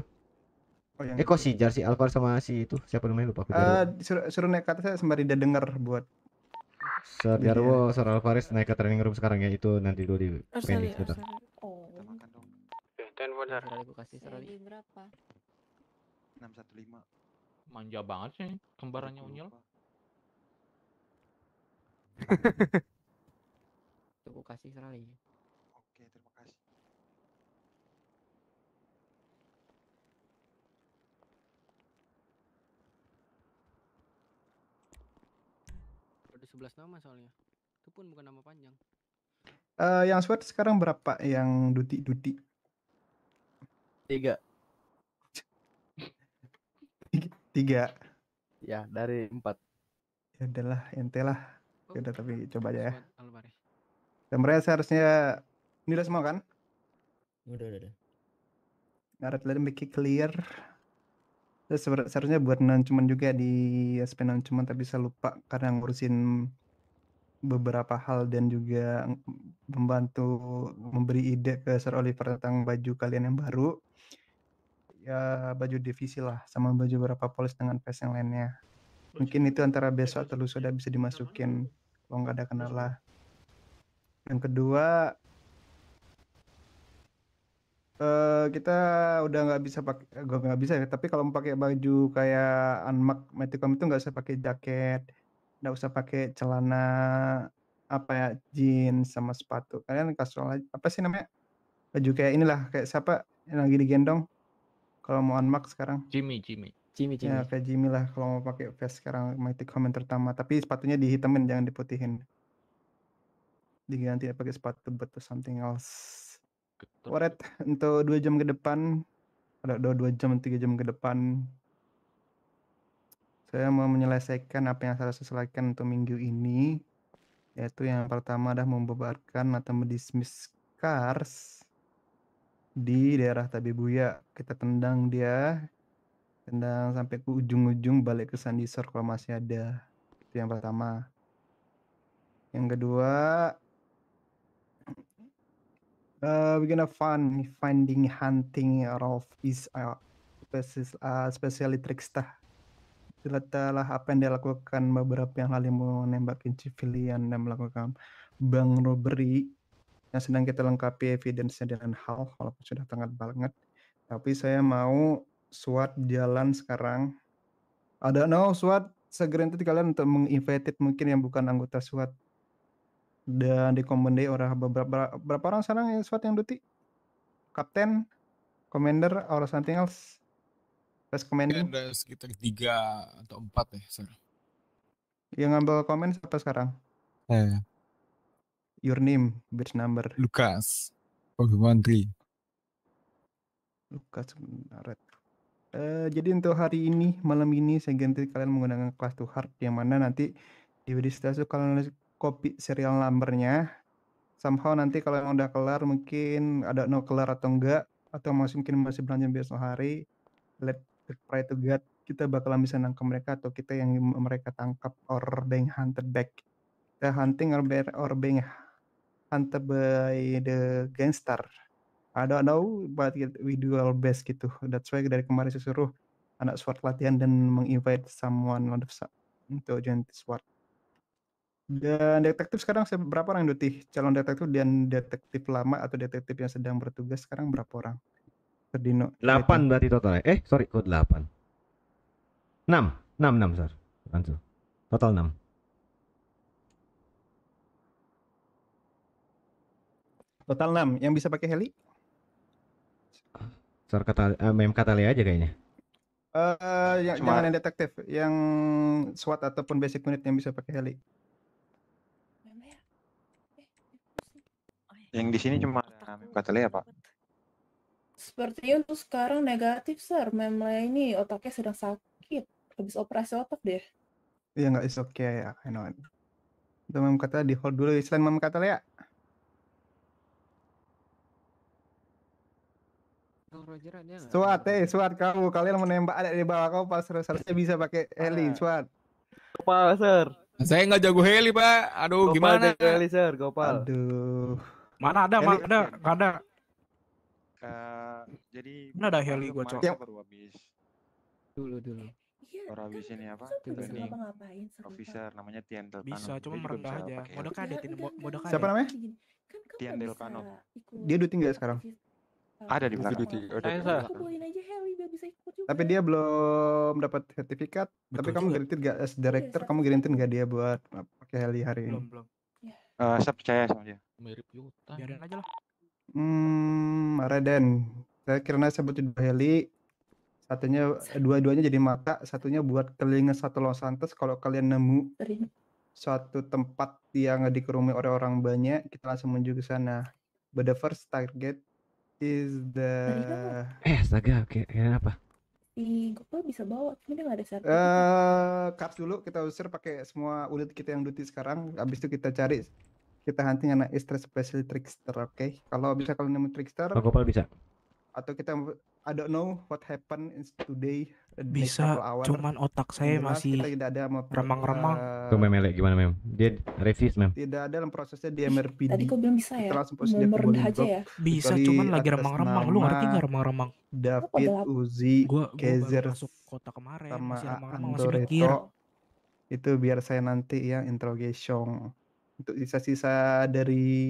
Oh, yang eh, kok si Jar si Alvarez sama si itu siapa namanya lupa. Eh, uh, suruh, suruh naik ke atas ya, sembari dia denger buat Sir iya. Jarwo, Sir Alvarez naik ke training room sekarang ya itu nanti dulu di pending sebentar. Oh. Kita dan benar. Gue kasih serali. Berapa? 615. Manja banget sih kembarannya Unyil. Aku kasih sekali. Oke, terima kasih. Ada 11 nama soalnya. Itu pun bukan nama panjang. Uh, yang sweat sekarang berapa yang duti duti? Tiga. Tiga. Ya dari empat. Ya adalah ente lah ya udah tapi coba aja ya mereka seharusnya ini udah semua kan udah udah udah lebih make clear Terus seharusnya buat cuma juga di SP cuma tapi saya lupa karena ngurusin beberapa hal dan juga membantu memberi ide ke Sir Oliver tentang baju kalian yang baru. Ya baju divisi lah sama baju berapa polis dengan face yang lainnya. Mungkin itu antara besok atau lusa sudah bisa dimasukin kalau nggak ada kendala yang kedua uh, kita udah nggak bisa pakai eh, gak nggak bisa ya tapi kalau pakai baju kayak anmak metikom itu nggak usah pakai jaket nggak usah pakai celana apa ya jeans sama sepatu kalian kasual apa sih namanya baju kayak inilah kayak siapa yang lagi digendong kalau mau unmark sekarang Jimmy Jimmy Jimmy Jimmy. Ya kayak Jimmy lah kalau mau pakai vest sekarang Matic Comment pertama Tapi sepatunya dihitamin jangan diputihin. Diganti pakai sepatu buat something else. Waret untuk dua jam ke depan ada dua jam tiga jam ke depan saya mau menyelesaikan apa yang saya selesaikan untuk minggu ini yaitu yang pertama adalah membebarkan atau mendismiss Cars di daerah tabibuya. kita tendang dia tendang sampai ke ujung-ujung balik ke sor, kalau masih ada itu yang pertama yang kedua uh, <clears throat> we're gonna find finding hunting of is uh, spesies, uh, specially trickster telah apa yang dia lakukan beberapa yang lalu menembakin civilian dan melakukan bang robbery yang sedang kita lengkapi evidence dengan hal walaupun sudah sangat banget tapi saya mau Suat jalan sekarang. Ada no suat segera nanti kalian untuk menginvited mungkin yang bukan anggota suat dan di dikomende orang beberapa berapa orang sekarang yang SWAT yang duty? Kapten, commander, or something else? Pas commander? Iya, ada sekitar tiga atau empat ya sekarang. Yang ngambil komen siapa sekarang? Eh. Your name, batch number. Lukas. Pokemon 3. Lukas, red. Eh, jadi untuk hari ini, malam ini saya ganti kalian menggunakan kelas to hard yang mana nanti di setelah itu kalian nulis copy serial numbernya. Somehow nanti kalau yang udah kelar mungkin ada no kelar atau enggak atau masih mungkin masih berlanjut besok hari. Let pray to God kita bakalan bisa nangkap mereka atau kita yang mereka tangkap or being hunted back. The hunting or, being hunted by the gangster. I don't know, but we do our best gitu. That's why dari kemarin saya suruh anak SWAT latihan dan menginvite someone untuk of untuk join SWAT. Dan detektif sekarang berapa orang Duti? Calon detektif dan detektif lama atau detektif yang sedang bertugas sekarang berapa orang? Terdino. 8 berarti totalnya. Eh, sorry, kok 8. 6, 6, 6, sir. Langsung. Total 6. Total 6. Yang bisa pakai heli? Sor kata uh, eh, mem aja kayaknya. Uh, yang, Cuma... jangan yang detektif, yang SWAT ataupun basic unit yang bisa pakai heli. Ya? Eh, yang di sini cuma ya Pak. Sepertinya untuk sekarang negatif, Sir. Memla ini otaknya sedang sakit. Habis operasi otak deh. Iya, nggak, is okay. I know. Itu Mem kata di hold dulu. Selain Mem kata ya. Roger ada nggak? Suat, eh Suat kamu kalian menembak ada di bawah kau pas seharusnya bisa pakai heli ah. Suat. Gopal sir. Saya nggak jago heli pak. Aduh Gopal gimana? Jago heli sir, Gopal. Aduh. Mana ada, heli. mana ada, ada. Uh, jadi mana ada heli gua coba? Baru habis. Dulu dulu. Orang iya, habis ini apa? Ini. Officer namanya Tian Delpano. Bisa, cuma merendah aja. Modok ada, iya, modok ada. Siapa namanya? Kan Tian Delpano. Dia udah tinggal sekarang? Ada di belakang. Visibility. Saya Tapi dia belum dapat sertifikat. Betul tapi kamu granted gak as iya, director, kamu granted gak dia buat pakai Heli hari ini? Belum, belum. Uh, saya percaya sama dia. Mirip Yuta. Biarin aja lah. Hmm, Raden. Saya kira butuh dua Heli. Satunya, dua-duanya jadi mata. Satunya buat telinga satu Los Santos. Kalau kalian nemu suatu tempat yang dikerumuni oleh orang banyak, kita langsung menuju ke sana. But the first target is the kan eh astaga oke okay. apa Ih, bisa bawa ini dia nggak ada gitu. Eh, uh, dulu kita usir pakai semua ulit kita yang duty sekarang Abis itu kita cari kita hunting anak istri special trickster oke okay? kalau bisa kalau nemu trickster Bang Gopal bisa atau kita I don't know what happened in today. Bisa, cuman otak saya Jelas masih remang-remang. Tuh eh, mem, gimana mem? Dia revis mem. Tidak ada dalam prosesnya di MRPD. Tadi kok bilang bisa ya? Langsung posisi Nomor aja ya? Bisa, cuman lagi remang-remang. Lu ngerti gak remang-remang? David Uzi, gua, Kezer, masuk kota kemarin, sama masih remang-remang, masih mikir. Itu biar saya nanti ya interrogation. Untuk sisa-sisa dari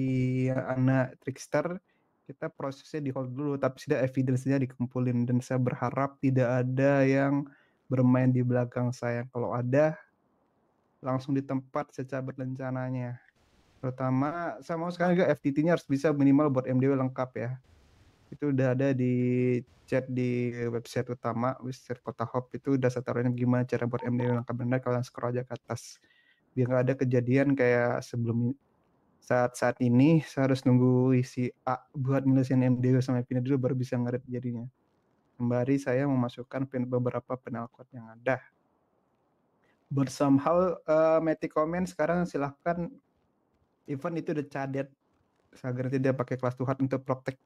anak trickster, kita prosesnya di hold dulu tapi sudah evidence-nya dikumpulin dan saya berharap tidak ada yang bermain di belakang saya kalau ada langsung di tempat saya cabut rencananya terutama saya mau sekarang juga FTT-nya harus bisa minimal buat MDW lengkap ya itu udah ada di chat di website utama website kota hop itu udah saya taruhnya gimana cara buat MDW lengkap benar kalian scroll aja ke atas biar nggak ada kejadian kayak sebelum saat saat ini saya harus nunggu isi A buat nilaiin MD sama pin dulu baru bisa ngerit jadinya. Sembari saya memasukkan beberapa penal code yang ada. But somehow uh, eh, Matic comment sekarang silahkan Event itu udah cadet Saya agar dia pakai kelas Tuhan untuk protect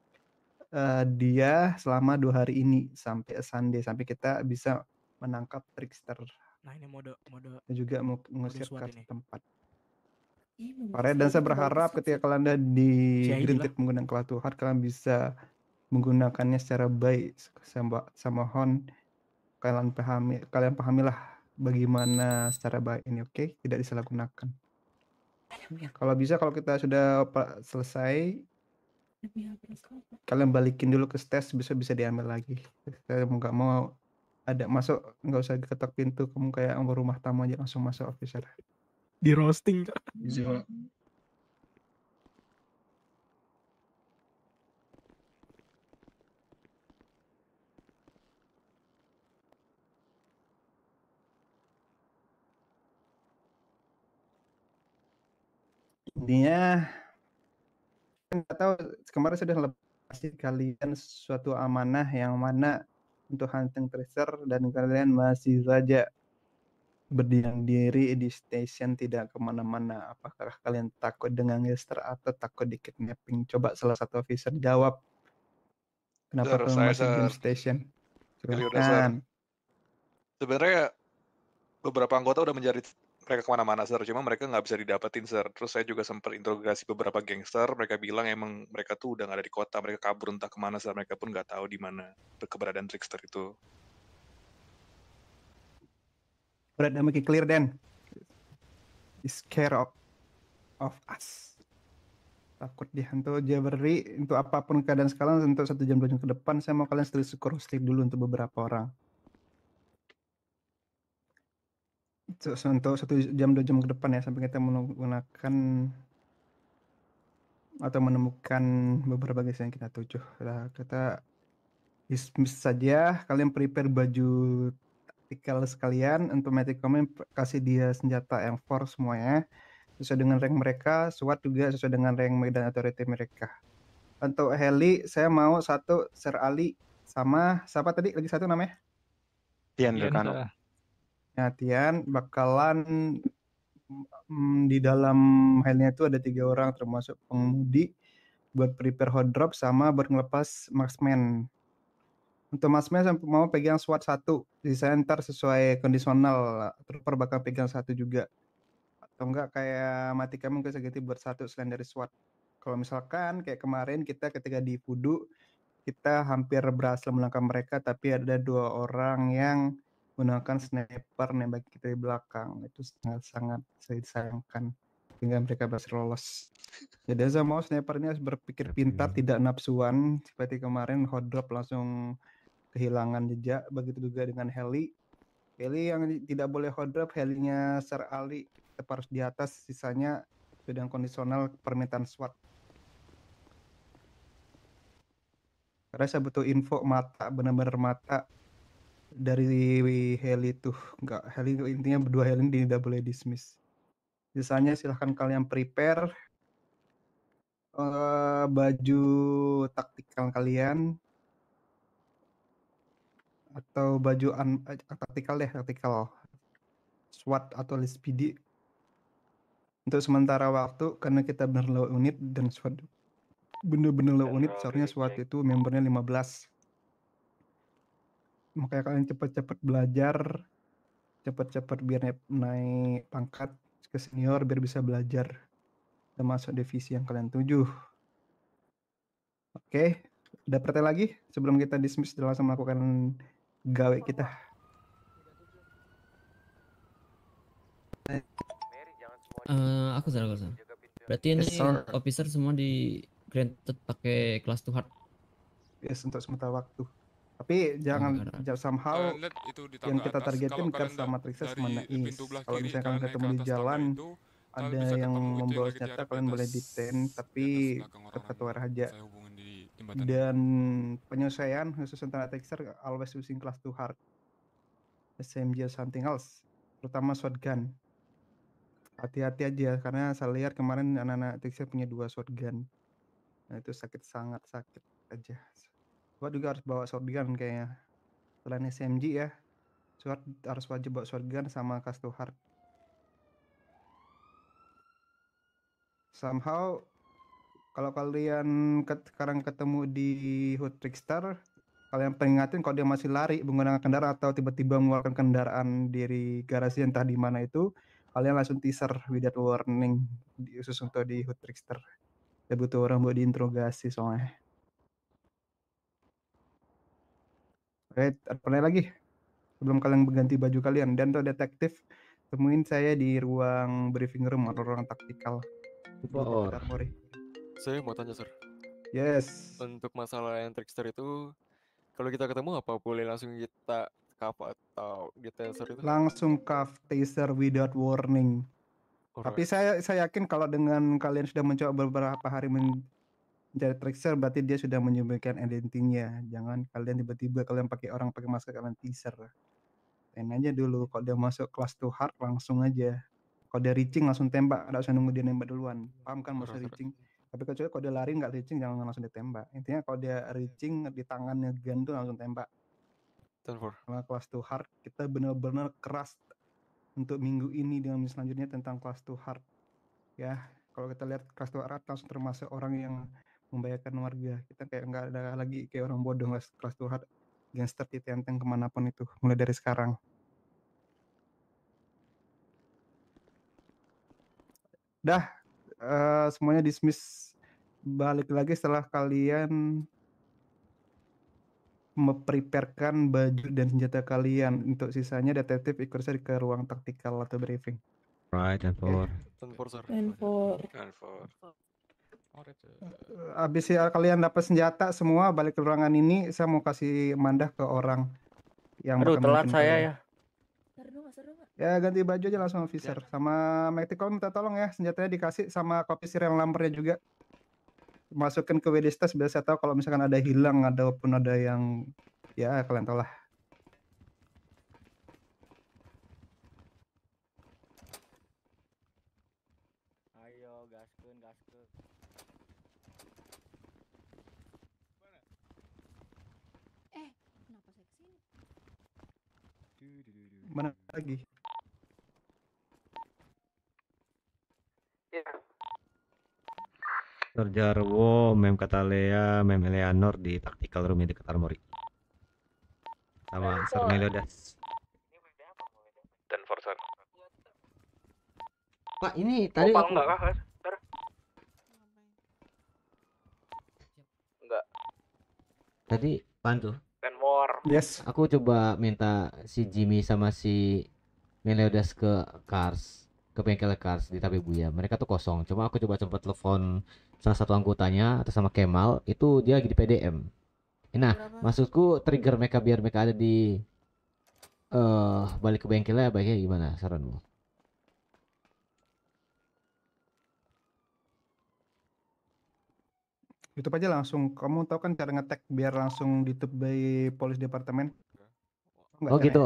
uh, eh, dia selama dua hari ini sampai Sunday sampai kita bisa menangkap trickster. Nah ini mode mode. Dan juga mau mengusir kartu tempat. Red, dan saya berharap ketika kalian ada di Green Tip menggunakan kelah Tuhan kalian bisa menggunakannya secara baik sama sama Hon kalian pahami kalian pahamilah bagaimana secara baik ini oke okay? tidak disalahgunakan ya kalau bisa kalau kita sudah selesai ya kalian balikin dulu ke stes bisa bisa diambil lagi saya nggak mau ada masuk nggak usah ketok pintu kamu kayak rumah tamu aja langsung masuk officer di roasting intinya kan nggak tahu kemarin sudah lepasin kalian suatu amanah yang mana untuk hunting tracer dan kalian masih saja berdiam diri di stasiun tidak kemana-mana? Apakah kalian takut dengan gangster atau takut di kidnapping? Coba salah satu officer jawab. Kenapa harus kamu masih di station? Silakan. Sebenarnya beberapa anggota udah mencari mereka kemana-mana, sir. Cuma mereka nggak bisa didapetin, sir. Terus saya juga sempat interogasi beberapa gangster. Mereka bilang emang mereka tuh udah nggak ada di kota. Mereka kabur entah kemana, sir. Mereka pun nggak tahu di mana keberadaan trickster itu. Berat dan make clear dan is care of, of us takut dihantu jabari untuk apapun keadaan sekarang untuk satu jam dua jam ke depan saya mau kalian still syukur stick dulu untuk beberapa orang untuk satu jam dua jam ke depan ya sampai kita menggunakan atau menemukan beberapa guys yang kita tuju nah, kita dismiss saja kalian prepare baju Tactical sekalian untuk metik command kasih dia senjata yang force semuanya sesuai dengan rank mereka SWAT juga sesuai dengan rank medan authority mereka untuk heli saya mau satu Sir Ali sama siapa tadi lagi satu namanya Tian Dekano ya nah, Tian bakalan mm, di dalam helinya itu ada tiga orang termasuk pengemudi buat prepare hot drop sama buat ngelepas marksman untuk Mas Mes mau pegang SWAT satu, di center sesuai kondisional, terus bakal pegang satu juga. Atau enggak kayak mati kamu ke segitu buat satu selain dari SWAT. Kalau misalkan kayak kemarin kita ketika di Fudu, kita hampir berhasil melangkah mereka, tapi ada dua orang yang menggunakan sniper nembak kita di belakang. Itu sangat-sangat saya disayangkan sehingga mereka berhasil lolos. Jadi saya mau sniper ini harus berpikir pintar, tidak nafsuan seperti kemarin hot drop langsung kehilangan jejak begitu juga dengan Heli Heli yang tidak boleh drop Helinya Sir Ali tetap harus di atas sisanya sedang kondisional permintaan SWAT karena saya butuh info mata benar-benar mata dari Heli itu enggak Heli intinya berdua Heli tidak boleh dismiss sisanya silahkan kalian prepare uh, baju taktikal kalian atau baju un, taktikal eh, deh artikel SWAT atau LSPD untuk sementara waktu karena kita benar low unit dan SWAT bener-bener low unit soalnya SWAT itu membernya 15 makanya kalian cepat-cepat belajar cepat-cepat biar naik pangkat ke senior biar bisa belajar dan masuk divisi yang kalian tuju oke okay. ada pertanyaan lagi sebelum kita dismiss jelas melakukan gawe kita. Uh, aku salah salah. Berarti ini yes, officer semua di granted pakai kelas to hard. Yes, untuk sementara waktu. Tapi jangan oh, somehow uh, yang kita targetin kan sama Trixes mana is. Kalau misalnya kalian ketemu di jalan ada yang membawa senjata kalian boleh detain tapi tetap satu aja dan penyelesaian khusus tentang texture always using class to hard SMG or something else terutama shotgun hati-hati aja karena saya lihat kemarin anak-anak texture punya dua shotgun nah itu sakit sangat sakit aja gua juga harus bawa shotgun kayaknya selain SMG ya sword harus wajib bawa shotgun sama class to hard. somehow kalau kalian ke sekarang ketemu di Hood Trickster kalian peringatin kalau dia masih lari menggunakan kendaraan atau tiba-tiba mengeluarkan kendaraan dari garasi entah di mana itu kalian langsung teaser without warning di khusus untuk di Hood Trickster ya butuh orang buat diinterogasi soalnya Oke, ada lagi? Sebelum kalian berganti baju kalian dan tuh detektif temuin saya di ruang briefing room atau ruang taktikal. oh. Saya mau tanya, Sir. Yes. Untuk masalah yang trickster itu, kalau kita ketemu apa boleh langsung kita cuff atau di teaser? itu? Langsung cuff teaser without warning. Alright. Tapi saya saya yakin kalau dengan kalian sudah mencoba beberapa hari men mencari trickster berarti dia sudah menyembunyikan identitinya. Jangan kalian tiba-tiba kalian pakai orang pakai masker kalian teaser. Lain aja dulu kalau dia masuk kelas tuh hard langsung aja. Kalau dia reaching langsung tembak, ada usah nunggu dia nembak duluan. Paham kan maksud reaching? Tapi kecuali kalau dia lari nggak reaching jangan langsung ditembak. Intinya kalau dia iya. reaching di tangannya gun tuh langsung tembak. Telepon. kelas tuh hard kita benar-benar keras untuk minggu ini dengan selanjutnya tentang kelas tuh hard. Ya, kalau kita lihat kelas tuh hard langsung termasuk orang yang membahayakan warga. Kita kayak nggak ada lagi kayak orang bodoh kelas kelas tuh hard gangster ditenteng kemanapun itu mulai dari sekarang. Dah, Eh, semuanya dismiss balik lagi setelah kalian mempreparekan baju dan senjata kalian untuk sisanya detektif ikut saya ke ruang taktikal atau briefing. Right, and four. Eh, and four, And four. And four. Eh, Abis ya, kalian dapat senjata semua balik ke ruangan ini, saya mau kasih mandah ke orang yang Aduh, telat saya ya. Seru nggak seru nggak? Ya ganti baju aja langsung officer Ya. Sama Magtical minta tolong ya senjatanya dikasih sama kopi yang lampernya juga. Masukin ke WD biar saya tahu kalau misalkan ada hilang ataupun ada yang ya kalian tahu lah. gas Eh, kenapa seksi? Mana lagi? Nur Jarwo, Mem Katalea, Mem Eleanor di Tactical Room di dekat Armory. Sama Sir Meliodas. Dan Forsan. Pak, ini tadi Opal aku... enggak kah? Enggak. Tadi bantu. Ten War. Yes. Aku coba minta si Jimmy sama si Meliodas ke Cars ke bengkel Cars di Tapi Buya. Mereka tuh kosong. Cuma aku coba sempat telepon salah satu anggotanya atau sama Kemal itu dia lagi di PDM. Nah, Berapa? maksudku trigger mereka biar mereka ada di uh, balik ke bengkelnya baiknya gimana saranmu? YouTube aja langsung. Kamu tahu kan cara ngetek biar langsung ditutup by polis departemen? oh kan gitu. gitu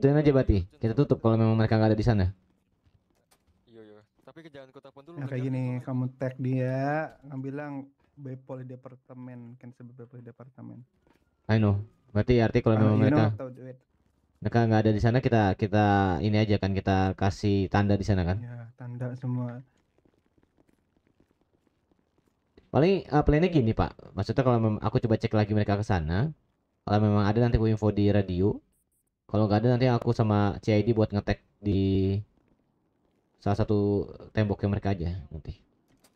Gituin aja berarti. Kita tutup kalau memang mereka nggak ada di sana. Tapi ke jalan kota pun dulu. Nah, kayak gini, kota. kamu tag dia, kamu bilang Bepol Departemen, kan sebab Bepol Departemen. I know. Berarti arti kalau ah, memang mereka mereka nggak ada di sana kita kita ini aja kan kita kasih tanda di sana kan? Ya, tanda semua. Paling uh, plannya gini Pak, maksudnya kalau aku coba cek lagi mereka ke sana, kalau memang ada nanti aku info di radio, kalau nggak ada nanti aku sama CID buat ngetek di salah satu temboknya mereka aja nanti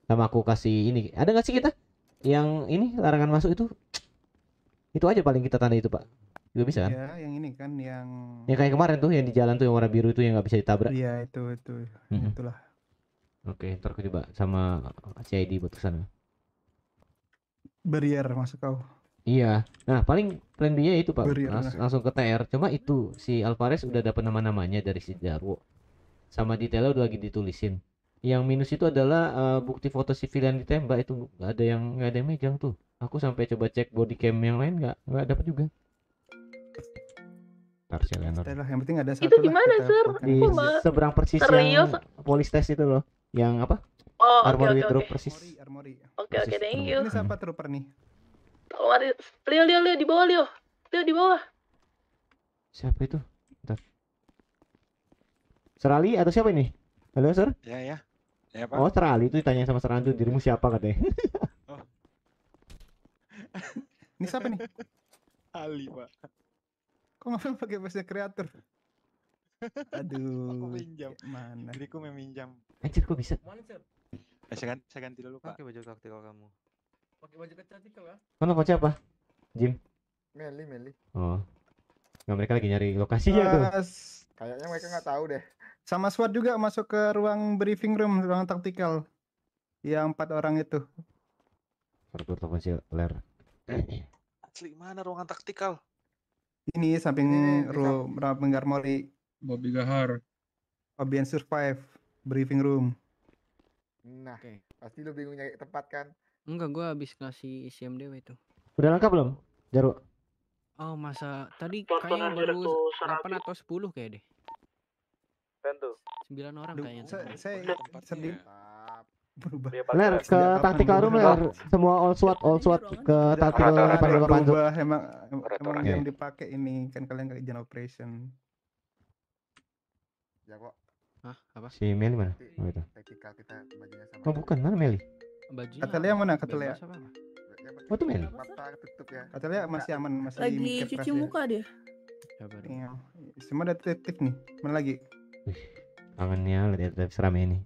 sama aku kasih ini ada nggak sih kita yang ini larangan masuk itu itu aja paling kita tanda itu pak juga bisa kan? Ya, yang ini kan yang yang kayak kemarin tuh yang di jalan tuh yang warna biru itu yang nggak bisa ditabrak. Iya itu itu mm-hmm. itulah. Oke, ntar aku coba sama CID buat kesana. Barrier masuk kau. Iya. Nah, paling plan b itu Pak. Barrier, nah. Langsung ke TR. Cuma itu si Alvarez udah dapat nama-namanya dari si Jarwo sama detailnya udah lagi ditulisin yang minus itu adalah uh, bukti foto sivil yang ditembak itu nggak ada yang nggak ada yang megang tuh aku sampai coba cek body cam yang lain nggak nggak dapat juga Ntar yang penting ada satu itu gimana lah, sir di seberang persis Serius? yang polis tes itu loh yang apa oh, armory okay, okay, okay. persis oke oke okay, oke okay, thank you ini siapa trooper nih tolong ada Leo di bawah Leo Leo di bawah siapa itu Serali atau siapa ini? Halo, Sir? Ya, ya. Ya, Pak. Oh, Serali itu ditanya sama Serali dirimu siapa katanya. <laughs> oh. <laughs> ini siapa nih? Ali, Pak. Kok ngapain pakai bahasa kreator? Aduh. Aku minjam. Mana? Diriku meminjam. Anjir, kok bisa? Mana, Sir? Eh, saya, ganti, saya ganti dulu, Pak. Pakai baju taktikal kamu. Pakai baju taktikal lah. Mana pakai apa? Jim. Meli, Meli. Oh. Nah, mereka lagi nyari lokasinya tuh. Kayaknya mereka nggak tahu deh. Sama SWAT juga masuk ke ruang briefing room, ruang taktikal. Yang empat orang itu. Arthur telepon si Ler. Asli mana ruangan taktikal? Ini samping hmm, room Rabeng Bobby Gahar. Bobby and Survive briefing room. Nah, okay. pasti lu bingung nyari tempat kan? Enggak, gua habis ngasih isi itu. Udah lengkap belum? Jaru. Oh, masa tadi kayaknya baru 8 atau 10 kayak deh tentu sembilan orang kayaknya saya, saya sedih berubah. Ler ke tactical room ler ya, semua all SWAT all SWAT ke tactical room berubah Emang emang yang dipakai ini kan kalian kayak jan operation. Ya kok. Hah, apa? Si Meli mana? Oh itu. kita bajunya sama. Oh bukan, mana Meli? Bajunya. Kata mana? Kata Lea. Ya, oh itu Meli. Ya? Kata Lea masih aman, masih Lagi cuci muka dia. Iya, semua ada titik nih. Mana lagi? tangannya lihat lihat seramai ini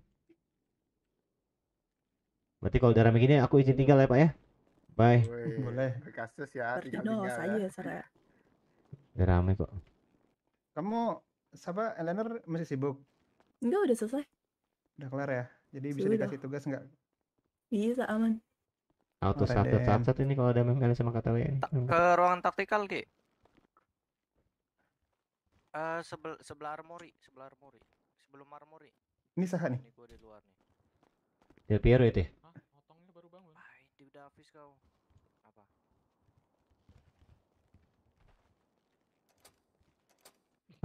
berarti kalau udah rame gini aku izin tinggal ya pak ya bye boleh kasus ya tinggal ya. saya Sara udah rame kok kamu siapa Eleanor masih sibuk enggak udah selesai udah kelar ya jadi Sudah. bisa dikasih tugas enggak bisa aman auto satu satu ini kalau ada memang sama kata ya ke ruangan taktikal ki uh, sebel sebelah armory, sebelah armory. Sebelum armory. Ini Saha nih. Ini gua di luar nih. Del Piero itu. Ya? Hah? motongnya baru bangun. Ah, dia udah habis kau. Apa?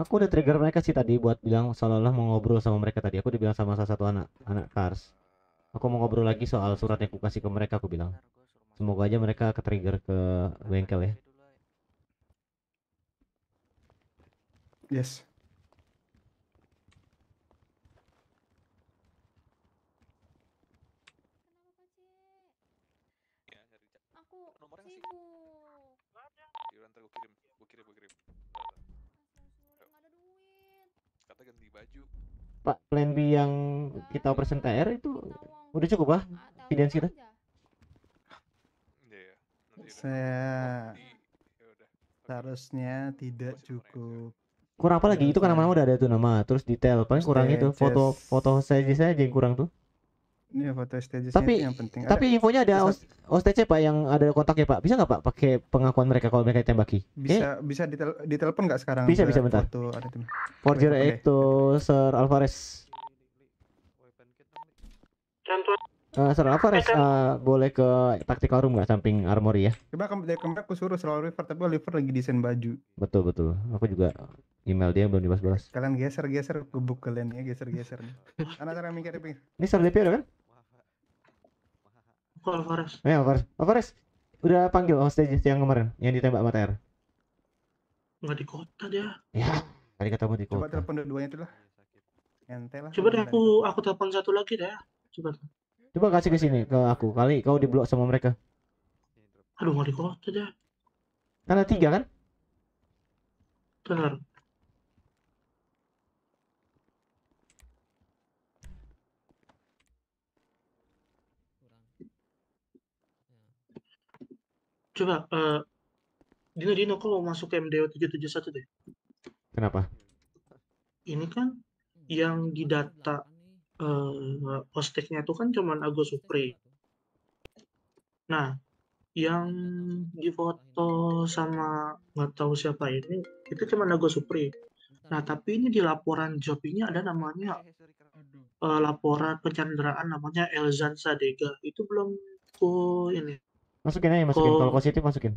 Aku udah trigger mereka sih tadi buat bilang seolah-olah mau ngobrol sama mereka tadi. Aku dibilang sama salah satu anak anak Kars. Aku mau ngobrol lagi soal surat yang aku kasih ke mereka. Aku bilang, semoga aja mereka ke trigger ke bengkel ya. Yes. Ya, cari Aku nomornya sih. Iuran ntar gue kirim, gue kirim, gue kirim. Kata ganti baju. Pak, plan B yang kita operasi TR itu udah cukup ah finance kita. Saya iya. seharusnya ya tidak ya, ya? cukup kurang apa lagi iya, itu kan iya. nama-nama udah ada tuh nama terus detail paling kurang itu foto foto saya aja yang kurang tuh Iya foto stage tapi yang penting. Tapi ada. infonya ada OS, pak yang ada kontaknya pak. Bisa nggak pak pakai pengakuan mereka kalau mereka tembaki Bisa eh? bisa ditel ditelepon nggak sekarang? Bisa bisa bentar. Foto Forger itu Sir Alvarez. Uh, Sir Alvarez, uh, eh, boleh ke tactical room nggak samping armory ya? Coba ke dari kemarin aku suruh selalu river, tapi river lagi desain baju. Betul betul. Aku juga email dia belum dibalas-balas. Kalian geser geser gubuk kalian ya geser geser. <laughs> Anak cara mikir pikir. Ya? Ini Sir DP kan? Aku Alvarez. Eh Alvarez, Alvarez, udah panggil hostage yang kemarin yang ditembak sama air. Nggak di kota dia. Ya, tadi ketemu di kota. Coba telepon dua-duanya itu lah. Ente lah. Coba deh aku aku telepon satu lagi deh. Ya. Coba. Coba kasih ke sini ke aku. Kali kau diblok sama mereka. Aduh, nggak dikolot aja. Karena tiga kan? Benar. Coba, uh, Dino, Dino, kok masuk ke MDO 771 deh? Kenapa? Ini kan yang di data uh, eh, hosteknya itu kan cuman Agus Supri. Nah, yang difoto sama nggak tahu siapa ini itu cuma Agus Supri. Nah tapi ini di laporan job ini ada namanya uh, laporan pencandraan namanya Elzan Sadega itu belum ku ini. Masukin aja masukin kalau positif masukin.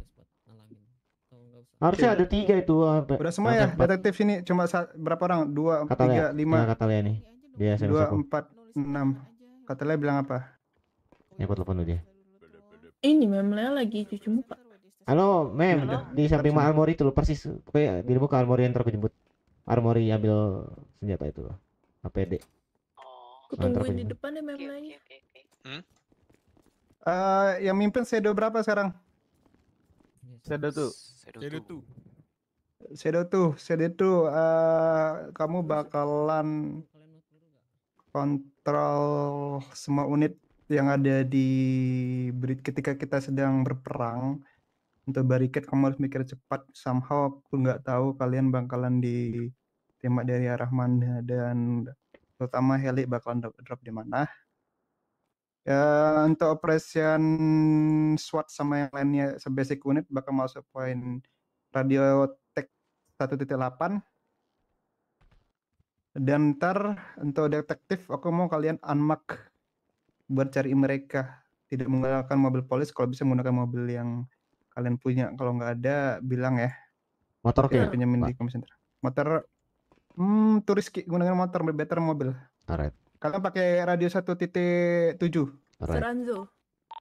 Harusnya ada tiga itu. Udah semua ya detektif sini cuma berapa orang dua tiga lima. Nah, kata ini. Dia SMS Dua, aku. empat, enam. Gitu. Katanya bilang apa? Ya, aku telepon dia. Ini Mem lagi cuci muka. Halo, Mem. Halo. Di samping Mak armory itu loh, persis. Pokoknya di muka armory yang terkejut. yang ambil senjata itu loh. APD. Oh. Kutungguin di depan deh ya, Mem Lea. Hmm? Uh, yang mimpin sedo berapa sekarang? sedo tuh. sedo tuh. sedo tuh, sedo tuh, uh, kamu bakalan kontrol semua unit yang ada di bridge ketika kita sedang berperang untuk barricade kamu harus mikir cepat somehow aku nggak tahu kalian bakalan di tema dari arah mana dan terutama heli bakalan drop, drop di mana ya untuk operation SWAT sama yang lainnya sebasic unit bakal masuk poin radio tech dan ntar untuk detektif aku mau kalian unmark buat cari mereka. Tidak menggunakan mobil polis kalau bisa menggunakan mobil yang kalian punya. Kalau nggak ada bilang ya. Motor kayak punya di komisioner. Motor hmm turis ki gunakan motor lebih better mobil. Alright. Kalian pakai radio 1.7. Seranzo.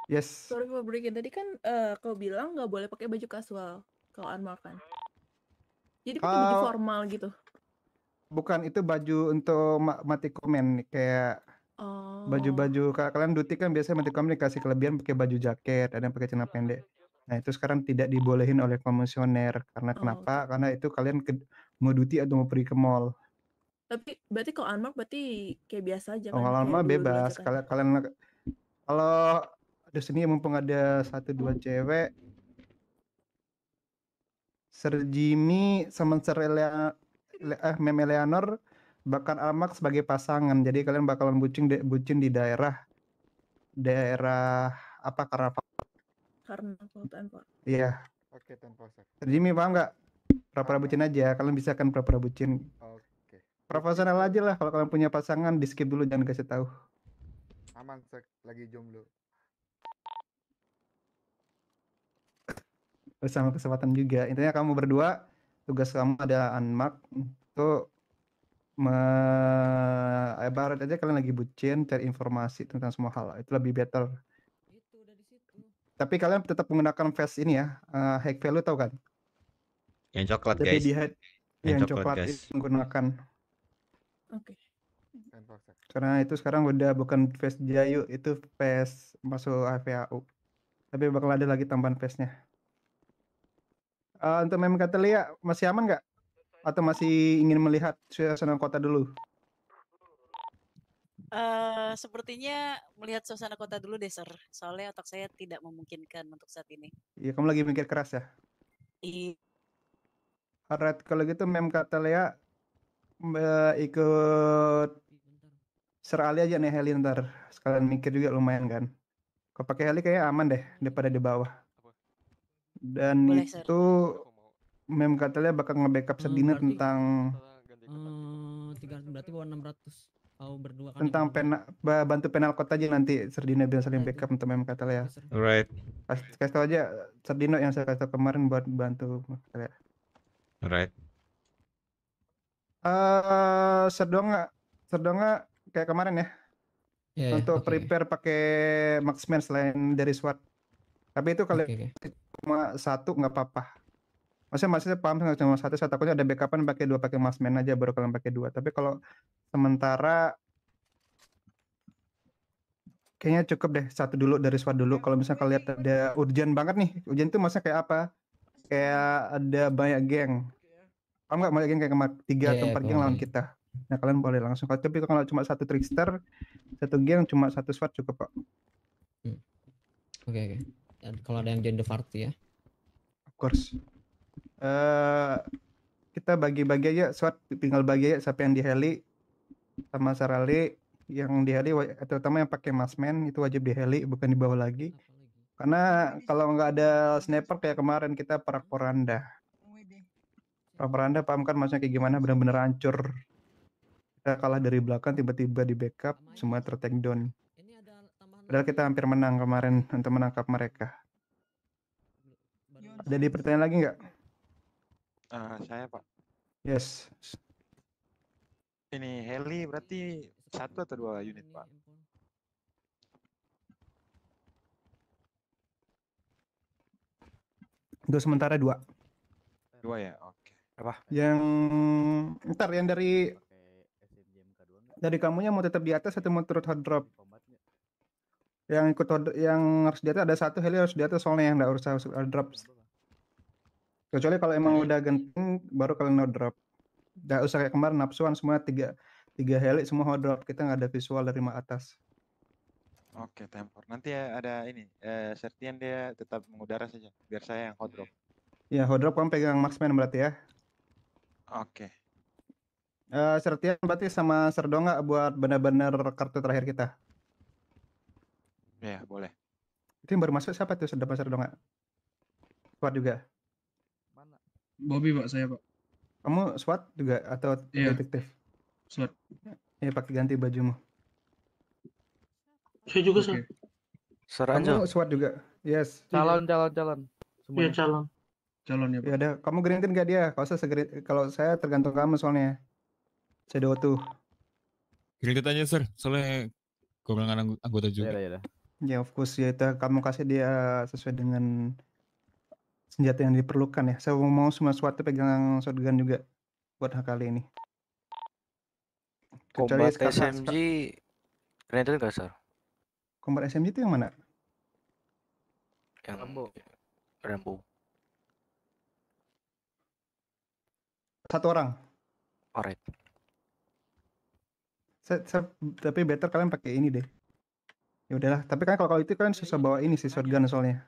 Yes. Sorry for breaking. Tadi kan uh, kau bilang nggak boleh pakai baju kasual kalau unmark kan. Jadi pakai uh, baju formal gitu bukan itu baju untuk mati komen kayak oh. baju-baju kalian duty kan biasanya mati komen dikasih kelebihan pakai baju jaket ada yang pakai celana pendek nah itu sekarang tidak dibolehin oleh komisioner karena oh, kenapa karena itu kalian ke, mau duty atau mau pergi ke mall tapi berarti kalau unmark berarti kayak biasa aja oh, kan? kalau unmark bebas kan? kalian kalian kalau ada sini mumpung ada satu dua cewek Serjimi sama Serelia eh, meme Leonor bahkan amak sebagai pasangan. Jadi kalian bakalan bucin di, bucin di daerah daerah apa karena Karnaval Temple. Iya. Oke, okay, Terjadi, Jimmy paham nggak? Pura-pura bucin aja. Kalian bisa kan pura-pura bucin. Oke. Okay. Profesional aja lah kalau kalian punya pasangan di skip dulu jangan kasih tahu. Aman sek, lagi jomblo. Bersama kesempatan juga. Intinya kamu berdua tugas kamu ada unmark itu me ibarat aja kalian lagi bucin cari informasi tentang semua hal itu lebih better itu di situ. tapi kalian tetap menggunakan face ini ya uh, value tau kan yang coklat tapi guys di head, yang, yang coklat, coklat guys. menggunakan oke okay. karena itu sekarang udah bukan face jayu itu face masuk HVAU tapi bakal ada lagi tambahan face nya Uh, untuk meme Lia, masih aman nggak? Atau masih ingin melihat suasana kota dulu? Uh, sepertinya melihat suasana kota dulu deh, Sir. Soalnya otak saya tidak memungkinkan untuk saat ini. Iya, kamu lagi mikir keras ya? Iya. Alright, kalau gitu Mem kata uh, eh, ikut Sir Ali aja nih Heli ntar. Sekalian mikir juga lumayan kan. Kalau pakai Heli kayaknya aman deh daripada di bawah dan Boleh, itu mem katanya bakal nge-backup Sedina hmm, tentang hmm, tiga hmm, berarti uang enam ratus berdua kan tentang pena, bantu penal kota aja nanti Serdino bilang saling backup untuk mem katanya ya alright kasih, kasih tau aja Serdino yang saya kasih tau kemarin buat bantu katanya alright uh, eh, Serdonga Serdonga kayak kemarin ya yeah, ya. untuk okay. prepare pakai maxman selain dari SWAT tapi itu kalau okay, okay satu nggak apa-apa. Maksudnya masih paham cuma satu, saya takutnya ada backupan pakai dua pakai masmen aja baru kalian pakai dua. Tapi kalau sementara kayaknya cukup deh satu dulu dari SWAT dulu. Kalau misalnya kalian lihat ada urgent banget nih, urgent itu maksudnya kayak apa? Kayak ada banyak geng. Paham nggak banyak geng kayak kemarin tiga yeah, atau empat geng iya. lawan kita. Nah kalian boleh langsung. Kalau tapi kalau cuma satu trickster, satu geng cuma satu SWAT cukup pak. Oke hmm. oke. Okay, okay kalau ada yang join the party ya of course uh, kita bagi-bagi aja SWAT tinggal bagi aja siapa yang di heli sama Sarali yang di heli terutama yang pakai masmen itu wajib di heli bukan dibawa lagi karena kalau nggak ada sniper kayak kemarin kita perak poranda perak poranda paham kan maksudnya kayak gimana benar-benar hancur kita kalah dari belakang tiba-tiba di backup semua tertake down Padahal kita hampir menang kemarin untuk menangkap mereka. Ada di pertanyaan lagi nggak? Uh, saya pak. Yes. Ini heli berarti satu atau dua unit pak? Untuk sementara dua. Dua ya, oke. Okay. Apa? Yang ntar yang dari dari kamunya mau tetap di atas atau mau turut hard drop? Yang ikut yang harus di atas ada satu heli harus di atas soalnya yang nggak usah harus drop. Kecuali kalau emang udah genting baru kalian no drop. enggak usah kayak kemarin napsuan semua tiga tiga heli semua hold drop kita nggak ada visual dari atas. Oke, tempor. Nanti ada ini, eh, Sertian dia tetap mengudara saja, biar saya yang hot drop. Ya, hot drop kamu pegang marksman berarti ya. Oke. Eh, uh, Sertian berarti sama Serdo buat benar-benar kartu terakhir kita? Ya, boleh. Itu yang baru masuk siapa tuh? Sedap Pasar Donga? Swat juga? Mana? Bobby, Pak. Saya, Pak. Kamu SWAT juga atau yeah. detektif? SWAT. Ya, pakai ganti bajumu. Saya juga, okay. SWAT. Kamu SWAT juga? Yes. Calon, calon, calon. Iya, calon. Calon ya, Pak. Ya udah, kamu gerintin gak dia? Kalau saya segeri... kalau saya tergantung kamu soalnya. Saya do tuh. Gerintin aja, Sir. Soalnya gue bilang anggota juga. Iya, iya, Ya, of course ya itu kamu kasih dia sesuai dengan senjata yang diperlukan ya. Saya mau semua suatu pegang shotgun juga buat kali ini. Kecuali Kombat SMG itu enggak, sir? combat SMG itu yang mana? Yang Rambo. Rambo. Satu orang. Alright. tapi better kalian pakai ini deh ya udahlah tapi kan kalau itu kan susah bawa ini sih shotgun soalnya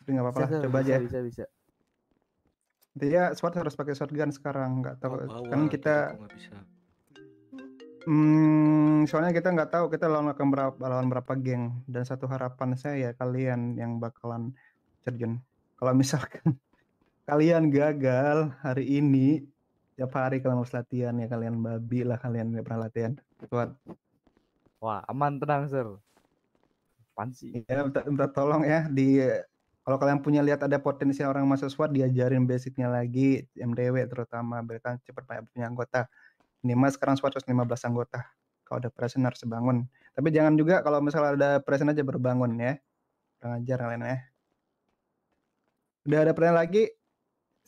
tapi nggak apa-apa lah coba bisa, aja ya. bisa bisa ya SWAT harus pakai shotgun sekarang nggak tahu oh, kan kita gitu, Hmm, soalnya kita nggak tahu kita lawan akan berapa lawan berapa geng dan satu harapan saya ya kalian yang bakalan terjun kalau misalkan <laughs> kalian gagal hari ini tiap hari kalian harus latihan ya kalian babi lah kalian nggak pernah latihan SWAT Wah, aman tenang, Sir. Apaan sih? Ya, minta, minta tolong ya di kalau kalian punya lihat ada potensi orang masuk SWAT diajarin basicnya lagi MDW terutama berikan cepat punya anggota. Ini mas sekarang SWAT belas anggota. Kalau ada presen harus bangun. Tapi jangan juga kalau misalnya ada presen aja berbangun ya. Kurang ajar kalian ya. Udah ada pertanyaan lagi?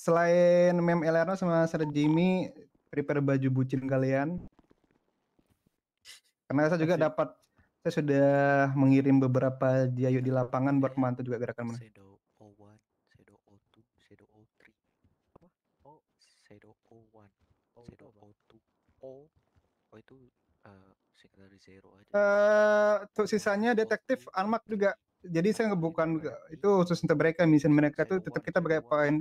Selain Mem Elerno sama Sir Jimmy, prepare baju bucin kalian. Karena saya juga dapat saya sudah mengirim beberapa jayu di lapangan buat mantu juga gerakan mana. Shadow O1, Shadow O2, Shadow O3. Apa? Oh, O1, Shadow O2. O Oh itu uh, zero aja. Uh, untuk sisanya detektif Almak juga. Jadi saya bukan itu khusus untuk mereka mission mereka tuh tetap kita pakai poin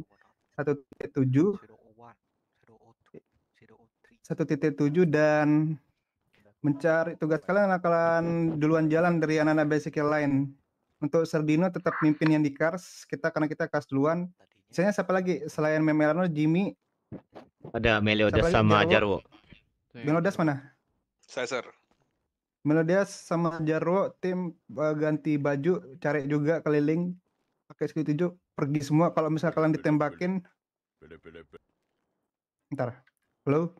satu titik tujuh satu titik tujuh dan mencari tugas kalian akan duluan jalan dari anak-anak basic yang lain. Untuk Sardino tetap mimpin yang di Cars, kita karena kita kas duluan. Misalnya siapa lagi selain Memelano, Jimmy? Ada Meliodas sama Jarwo. Meliodas mana? Caesar. Meliodas sama Jarwo tim uh, ganti baju, cari juga keliling pakai skill 7 pergi semua kalau misalnya kalian ditembakin. Ntar. Halo.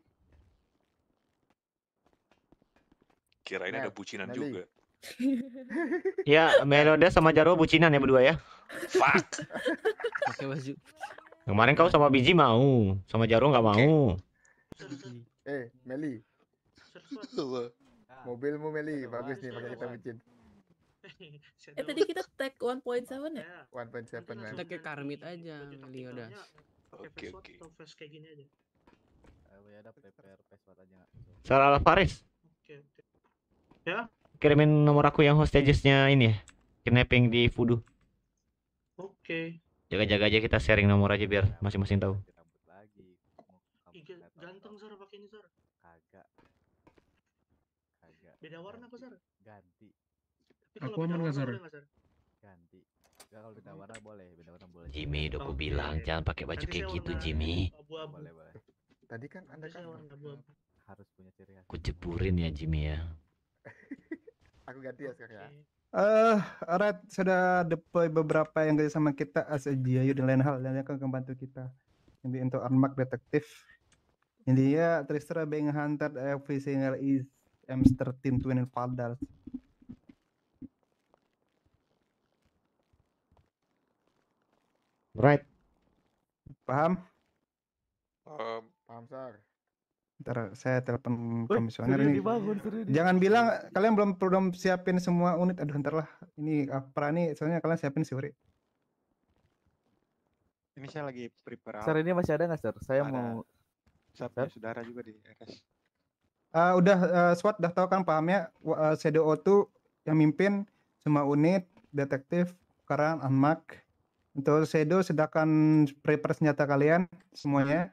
Kirain nah, ada bucinan juga. <laughs> ya, Meloda sama Jarwo bucinan ya berdua ya. Fuck. Pakai baju. Kemarin kau sama Biji mau, sama Jarwo nggak mau. Okay. Eh, Meli. Ah. Mobilmu Meli, bagus nih pakai kita bucin. eh tadi kita tag 1.7 ya? 1.7 man. Kita kayak Karmit aja, Leo udah. Oke, oke. Kayak gini aja. Eh, ada prepare password aja. Salah Faris. Oke, oke. Ya. Kirimin nomor aku yang hostagesnya ini ya. Kidnapping di Fudu Oke. Okay. Jaga-jaga aja kita sharing nomor aja biar masing-masing tahu. ganteng Zara pakai ini Zara. Kagak. Kagak. Beda warna kok Zara? Ganti. Tapi aku aman nggak Zara? Ganti. Ya kalau beda warna boleh, beda warna boleh. Jimmy, udah oh, ku iya, bilang iya. jangan pakai baju kayak gitu, Jimmy. Boleh, boleh. Tadi kan Anda kan warna abu-abu harus punya ciri khas. Ku jeburin ya Jimmy ya. Aku ganti ya sekarang ya. Eh, uh, Red sudah deploy beberapa yang kerja sama kita as a GIU dan lain hal dan yang akan membantu kita. Ini untuk Armak detektif. Ini dia Tristra being hunted every single is M13 twin and fathers. Right. Paham? Uh, paham, sir. Ntar saya telepon komisioner ini. Jangan bilang kalian belum belum siapin semua unit. Aduh, ntar lah. Ini nih soalnya kalian siapin sih, Uri. Ini saya lagi prepare. Sar ini masih ada nggak, Sar? Saya ada. mau Saya saudara juga di RS. Uh, eh, udah uh, SWAT udah tahu kan pahamnya uh, eh, cdo tuh yang mimpin semua unit detektif Karan amak Untuk Sedo sedangkan prepare senjata kalian semuanya.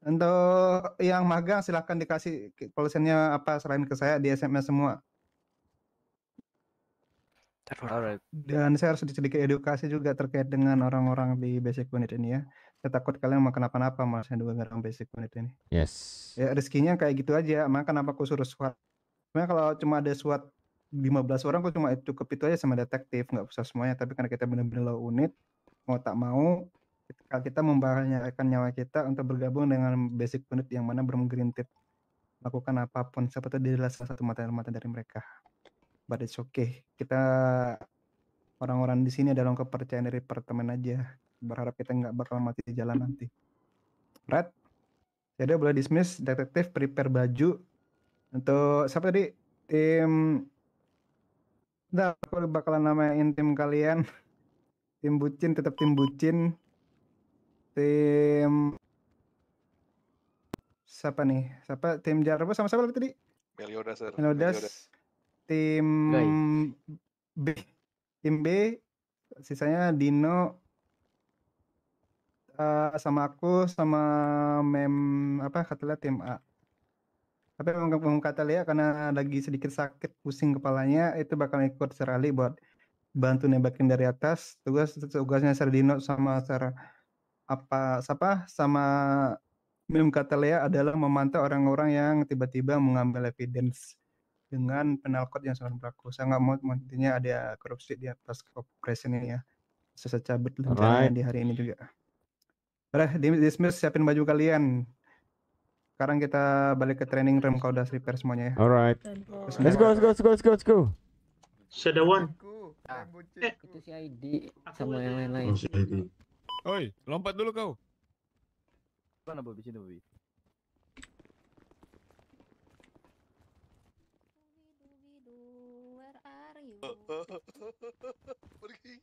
Untuk yang magang silahkan dikasih polisinya apa selain ke saya di SMS semua. Alright. Dan saya harus sedikit edukasi juga terkait dengan orang-orang di basic unit ini ya. Saya takut kalian mau kenapa-napa malasnya dua orang basic unit ini. Yes. Ya rezekinya kayak gitu aja. Maka kenapa aku suruh SWAT? Sebenarnya kalau cuma ada SWAT 15 orang aku cuma cukup itu aja sama detektif, nggak usah semuanya. Tapi karena kita benar-benar low unit, mau tak mau ketika kita membahayakan nyawa kita untuk bergabung dengan basic unit yang mana tip lakukan apapun seperti itu salah satu mata-mata dari mereka but it's okay kita orang-orang di sini adalah kepercayaan dari apartemen aja berharap kita nggak bakal mati di jalan nanti Red jadi boleh dismiss detektif prepare baju untuk siapa tadi tim Nah, aku bakalan namain tim kalian. Tim bucin tetap tim bucin tim siapa nih? Siapa tim Jarbo sama siapa lagi tadi? Meliodas. Meliodas. Tim B. Tim B sisanya Dino uh, sama aku sama mem apa katanya tim A. Tapi memang Katelia karena lagi sedikit sakit pusing kepalanya itu bakal ikut Serali buat bantu nembakin dari atas. Tugas tugasnya Dino sama Sarah apa siapa sama kata Lea adalah memantau orang-orang yang tiba-tiba mengambil evidence dengan penal code yang sangat berlaku. Saya nggak mau nantinya ada korupsi di atas operation ini ya. Saya cabut right. di hari ini juga. Udah, dismiss siapin baju kalian. Sekarang kita balik ke training room kalau udah repair semuanya ya. Alright. Let's go, let's go, let's go, let's go, let's go. Shadow one. Nah, itu si ID sama yang lain-lain. Oi, lompat dulu kau. Mana Bobby? Sini Bobby. Pergi.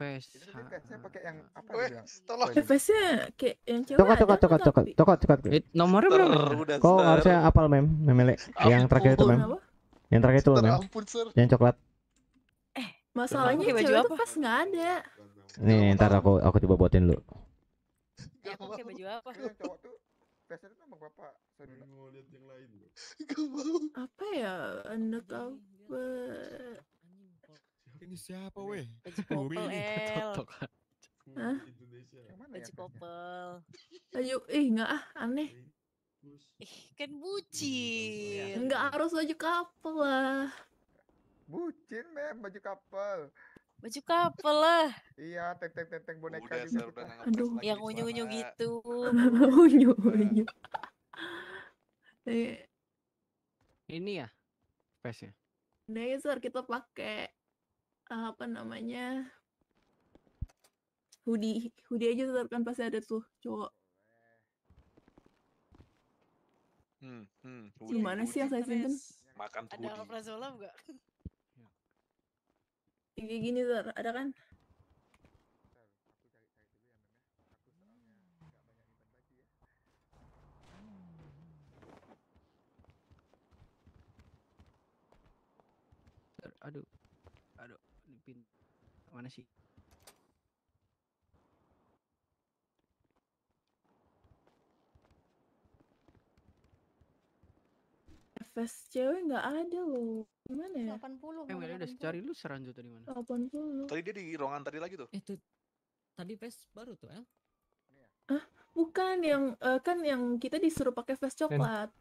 Pes. Ini pakai yang apa ya? Tolong. Pesnya kayak yang cewek. Toko toko toko toko toko toko. Nomornya berapa? Kok harusnya apal mem, Memilih Yang terakhir itu mem. Yang terakhir itu mem. Yang coklat. Eh, masalahnya cewek itu pas nggak ada. Nih, ntar aku aku coba buatin lu. Gak ya, mau pakai baju apa? Cowok tuh biasanya memang bapak sering mau lihat yang lain. <laughs> Gak mau. Apa ya? Anak apa? Ini siapa weh? Baju popel El. Ya? Baju popel. Ayo, ih nggak ah, aneh. Ih, kan bucin. Nggak harus baju kapel lah. Bucin, Mem, baju kapel baju couple lah. Iya, tek tek tek tek boneka udah, gitu. Udah Aduh, yang unyu-unyu gitu. Iya. Unyu-unyu. Iya. Ini ya face ya, kita pakai eh, apa namanya? Hoodie, hoodie aja Sir, kan pasti ada tuh cowok. Hmm, hmm. Gimana sih yang saya simpen? Makan tuh Ada Zola enggak? kayak gini tuh ada kan aduh aduh di mana sih fest cewek nggak ada loh. Gimana ya? 80. Eh, Meli udah cari lu seranjut tadi mana? 80. Tadi dia di ruangan tadi lagi tuh. Itu tadi face baru tuh, El. Ah, bukan yang uh, kan yang kita disuruh pakai face coklat.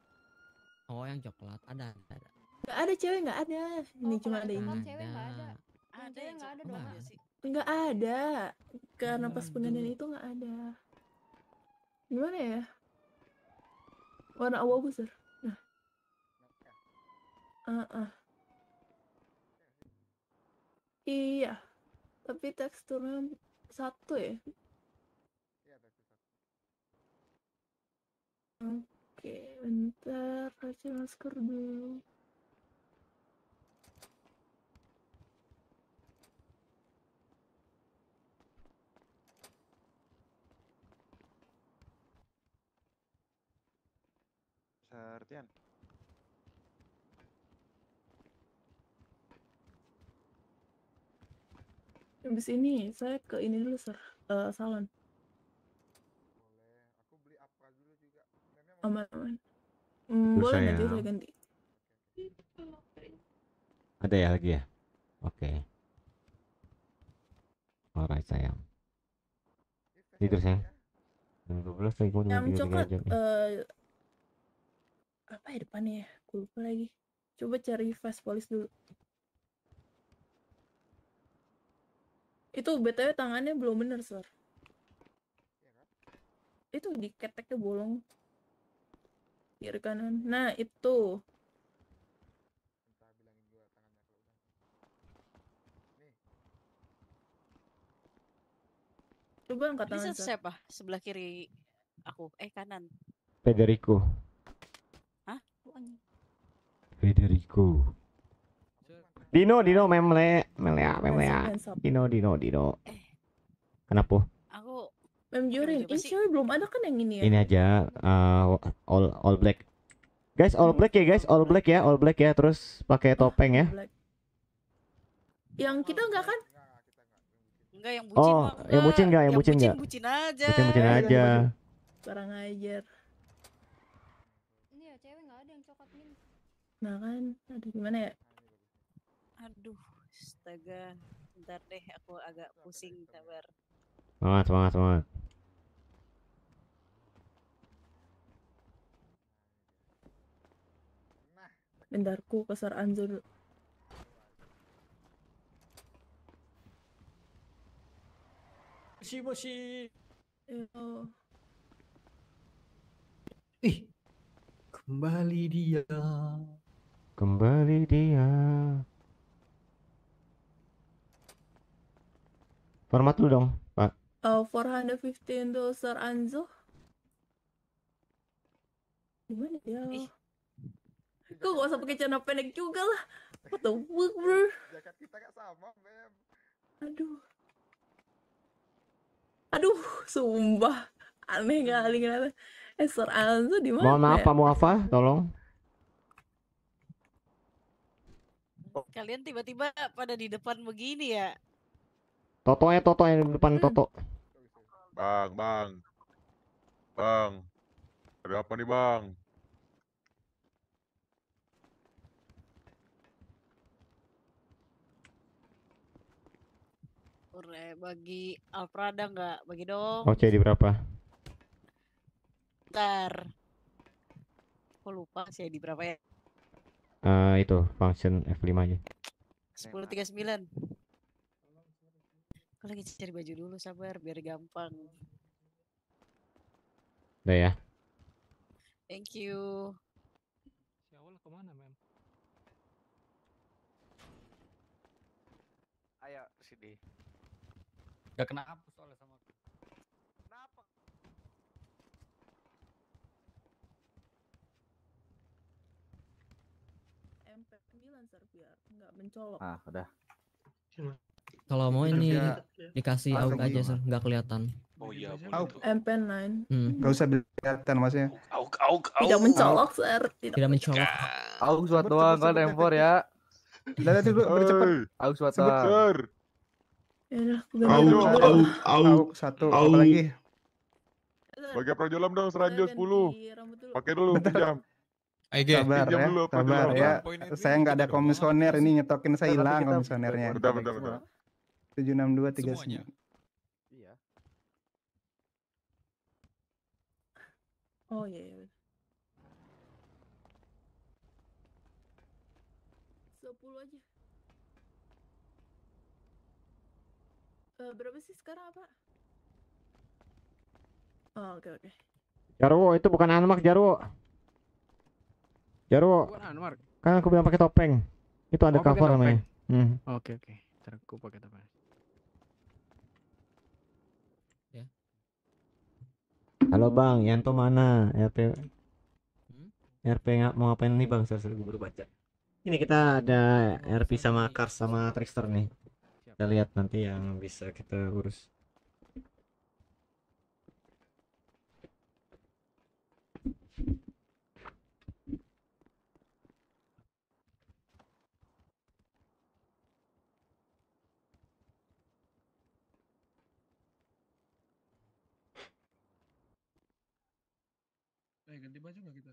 Oh, yang coklat ada ada. ada. Gak ada cewek nggak ada. Ini oh, cuma ada ini. Cewek ada. Ada yang nggak ada doang. Nggak ada. Karena pas pendanaan itu nggak ada. Gimana ya? Warna awal besar. Uh Iya, tapi teksturnya satu ya. Iya, tekstur Oke, bentar, kasih masker dulu. Sertian. habis ini saya ke ini dulu sir uh, salon boleh aku beli apa dulu juga aman aman mm, boleh saya... nanti saya ganti ada ya lagi ya oke okay. alright sayang tidur sayang jam dua lagi yang coklat uh, apa ya depannya ya aku lupa lagi coba cari fast police dulu Itu BTW tangannya belum bener, Sir. Itu di keteknya bolong. Kiri kanan. Nah, itu. udah. Nih. Coba angkat tangan. Ini siapa? Sebelah kiri aku. Eh, kanan. Federico. Hah? Federico. Dino, Dino, memle, memle, ya, memle. Ya. Dino, Dino, Dino. Eh. Kenapa? Aku Mem Jurin, ini cewek belum ada kan yang ini ya? Ini aja, uh, all all black. Guys, all hmm. black ya guys, all black ya, all black ya, terus pakai topeng ya. Yang kita enggak kan? Enggak yang bucin. Oh, enggak. yang bucin enggak, yang, bucin enggak. Bucin, bucin aja. Bucin bucin aja. Barang ajar. Ini ya cewek enggak ada yang coklat Nah kan, aduh gimana ya? Aduh, astaga. Bentar deh, aku agak pusing sabar. Semangat, semangat, semangat. Bendarku kasar anjur. Si bosi. Yo. Ih, kembali dia. Kembali dia. Format lu dong, Pak. Oh, 415 dolar Anzo. Gimana dia? Ya? Eh. Kok gak usah pakai celana pendek juga lah. What the fuck, bro? Jaket kita gak sama, Mem. Aduh. Aduh, sumpah. Aneh kali kenapa. Eh, Sir Anzo di mana? Mohon maaf, ya? Pak Muafa, tolong. Kalian tiba-tiba pada di depan begini ya? Toto ya Toto yang di depan hmm. Toto. Bang, bang. Bang. Ada apa nih, Bang? Ure, bagi Alfrada nggak? Bagi dong. Oke, oh, di berapa? Ntar. Aku lupa sih di berapa ya. Uh, itu function F5 aja. sembilan. Aku lagi cari baju dulu sabar biar gampang. Udah ya. Thank you. Si awal kemana mem? Ayo sini. Gak kena apa soalnya sama aku. Kenapa? MP9 Serbia nggak mencolok. Ah, udah. Cuma kalau mau ini ya. dikasih AUG aja sir, nggak kelihatan. Oh iya, AUG. MP9. Hmm. Gak usah kelihatan maksudnya. AUG, AUG, AUG. Tidak mencolok sir. Tidak, Tidak mencolok. AUG suatu doang kan M4 ya. Lihat tadi bercepat. AUG suatu. doang. AUG, AUG, AUG. Satu, apa lagi? Bagi prajulam dong seranjo 10. Pakai dulu jam. Oke, ya, Sabar ya, sabar ya. Saya nggak ada komisioner ini nyetokin saya hilang komisionernya. Bentar, bentar, bentar tujuh enam tiga tiga Iya. Oh iya. iya sepuluh aja. Uh, berapa sih sekarang apa? Oh, oke okay, oke. Okay. Jarwo, itu bukan Anmark, Jarwo. Jarwo. Bukan Anmark. Kan aku bilang pakai topeng. Itu ada oh, cover namanya. Hmm. Oke okay, oke. Okay. Ntar aku pakai topeng. Halo Bang, Yanto mana? RP hmm? RP mau ngapain nih Bang? Saya gue baru baca. Ini kita ada RP sama Kars sama Trickster nih. Kita lihat nanti yang bisa kita urus. vaya que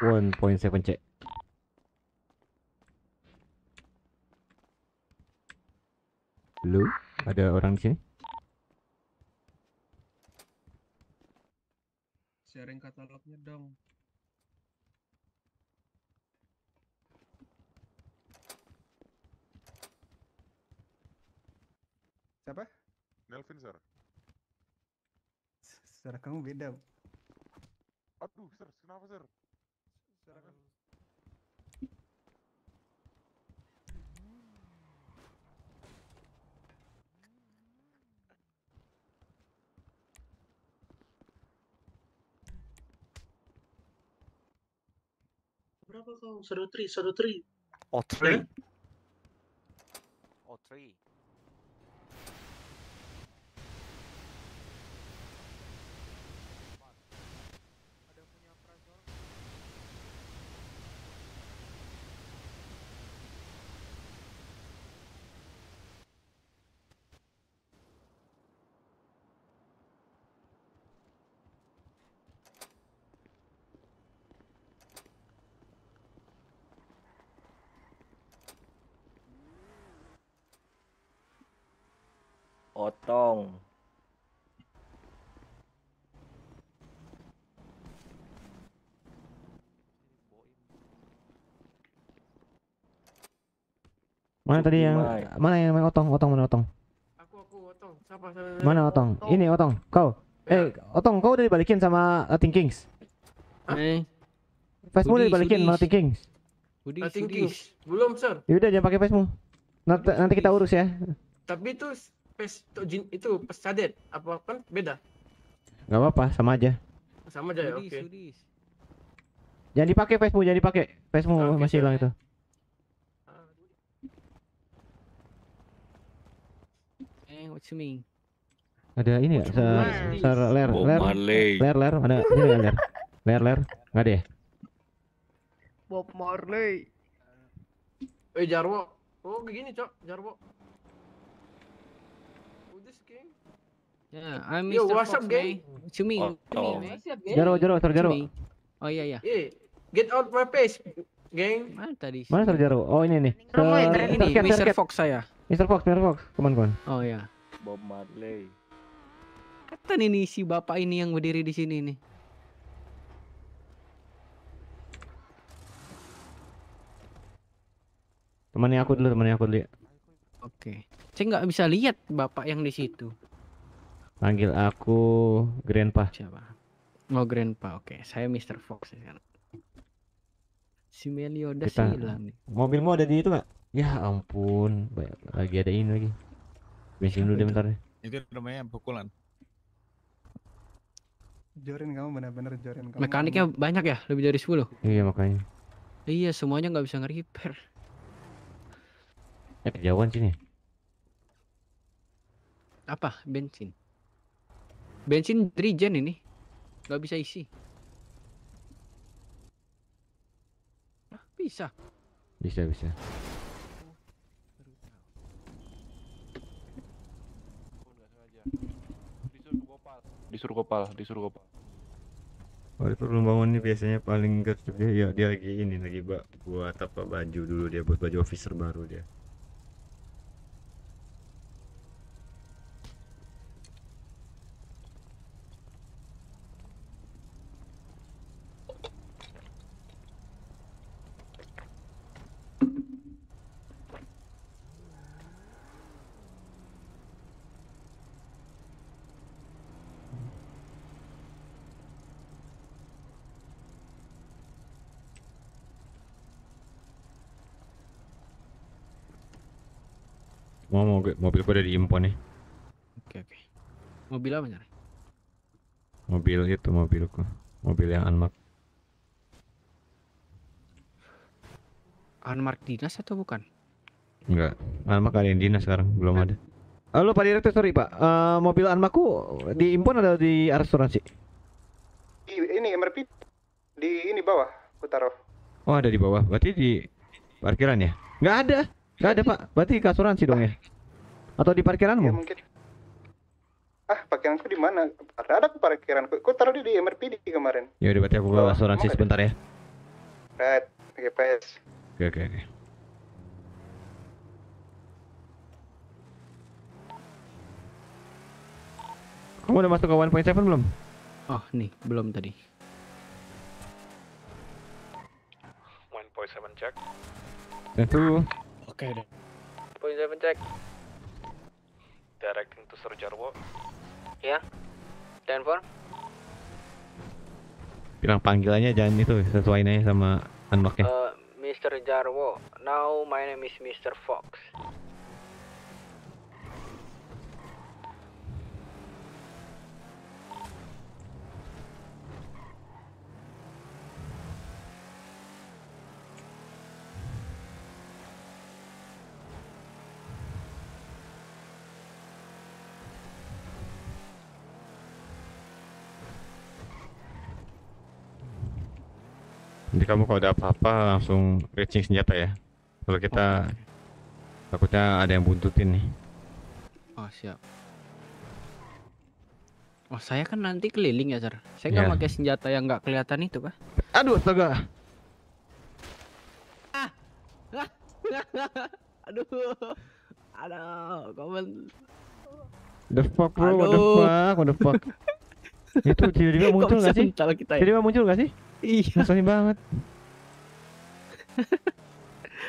1.7C Lu, ada orang di sini? Sharing katalognya dong. Siapa? Nelvin, Sir. Suara kamu beda. Aduh, Sir, kenapa, Sir? Será que... Bravo, sono tre, sono tre. Ho tre. Ho tre. potong Mana tadi yang mana yang main otong otong mana otong? Aku aku otong. Siapa siapa? Mana otong? otong? Ini otong. Kau. Ya. Eh, otong kau udah dibalikin sama Latin Kings. Eh. Facebookmu udah dibalikin sama Latin Kings. Budi, Latin Kings. Belum, Sir. Ya udah jangan pakai Facebookmu. Nanti, nanti kita urus ya. Tapi itu pes jin itu pes apa kan beda nggak apa-apa sama aja sama aja ya oke okay. jangan dipakai facebook jangan dipakai pesmu okay, masih hilang itu eh what you mean ada ini ya se, se ler ler ler ler ada ini ler ler ler ler nggak ada ya Bob Marley eh Jarwo oh begini cok Jarwo Yeah, I'm Mr. Yo, what's Fox, oh, oh. up, gang? Eh? To me. Oh, to oh. me, Jaro, Jaro, Sir Jaro. Oh iya, iya. Yeah. Get out my face, gang. Mana tadi? Mana Sir Jaro? Oh, ini nih. Sir, ini, eh, ini Mr. Mr. Fox saya. Mr. Fox, Mr. Fox. Come on, come on. Oh iya. Bob Marley. Kata nih, nih si bapak ini yang berdiri di sini nih. Temannya aku dulu, temannya aku dulu. Ya. Oke. Okay. Saya nggak bisa lihat bapak yang di situ. Panggil aku Grandpa. Siapa? Oh, Grandpa. Oke, okay. saya Mr. Fox sekarang. Si Meliodas Kita... hilang Mobilmu ada di itu nggak? Ya ampun, banyak lagi ada ini lagi. Bensin dulu deh bentar deh. Itu namanya pukulan. Jorin kamu benar-benar jorin kamu. Mekaniknya kamu... banyak ya, lebih dari 10. Iya, makanya. Iya, semuanya nggak bisa nge-repair. Eh, kejauhan sini. Apa? Bensin. Bensin regen ini. Gak bisa isi. Nah, bisa. Bisa, bisa. Disuruh kopal, disuruh kopal. Kalau oh, perlu bangun ini biasanya paling gede ya dia lagi ini lagi buat apa baju dulu dia buat baju officer baru dia. mobil apa nyari? Mobil itu mobilku, mobil yang unmark. Unmark dinas atau bukan? Enggak, unmark ada yang dinas sekarang, belum eh. ada. Halo Pak Direktur, sorry Pak. Uh, mobil Anmarku diimpor atau di restoran Ini MRP di ini bawah, aku taruh Oh ada di bawah, berarti di parkiran ya? Nggak ada, nggak ada Pak. Berarti ke asuransi dong ya? Atau di parkiranmu? Ya, mungkin ah pakaianku di mana ada ada kok kok taruh di MRPD kemarin ya udah berarti aku bawa asuransi oh, sebentar ya right GPS oke oke oke Kamu udah masuk ke 1.7 belum? Oh, nih, belum tadi. 1.7 cek. Tentu. Oke okay, Point Seven check. Directing to Sir Jarwo. Ya. Denver. Bilang panggilannya jangan itu sesuai nih sama unlocknya. Uh, eh, Mr. Jarwo. Now my name is Mr. Fox. Jadi kamu kalau ada apa-apa langsung reaching senjata ya. Kalau kita oh, okay. takutnya ada yang buntutin nih. Oh siap. Oh saya kan nanti keliling ya sir. Saya nggak kan iya. yeah. pakai senjata yang nggak kelihatan itu kah? Aduh astaga. Ah. <laughs> Ah. Aduh. Aduh, komen. The fuck bro, Aduh. what the fuck, what the fuck. <laughs> itu tiba-tiba muncul gak sih? Ya? Tiba-tiba muncul gak sih? Iya. <laughs> Ngeselin banget.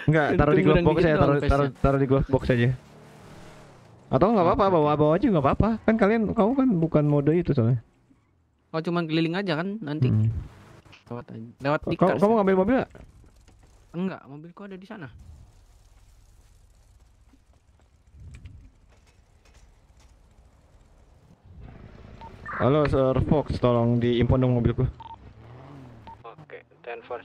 Enggak, taruh di glove box aja, taruh taruh taruh di glove box aja. Atau nggak apa-apa, bawa-bawa aja nggak apa-apa. Kan kalian kamu kan bukan mode itu soalnya. Oh, cuman keliling aja kan nanti. Hmm. Lewat aja. Lewat Kamu, ngambil mobil enggak? Enggak, mobilku ada di sana. Halo Sir Fox, tolong diimpon dong mobilku. 10 for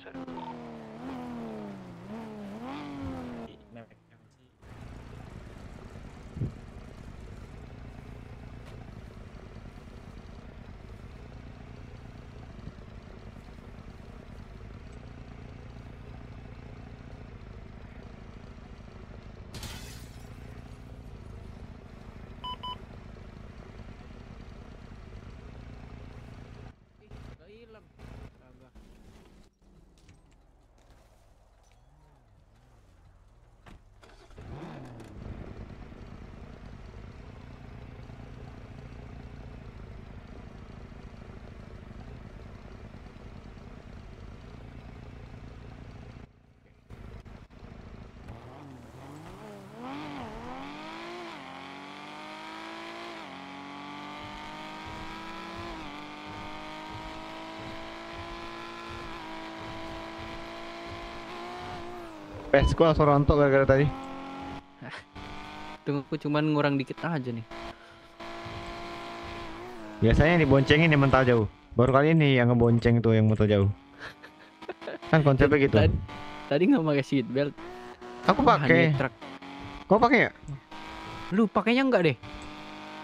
PS gua langsung rontok gara-gara tadi Tunggu aku cuman ngurang dikit aja nih Biasanya diboncengin yang mental jauh Baru kali ini yang ngebonceng tuh yang mental jauh Kan konsepnya gitu Tadi, tadi nggak pakai seat belt Aku pakai. Kau pakai ya? Lu pakainya enggak deh.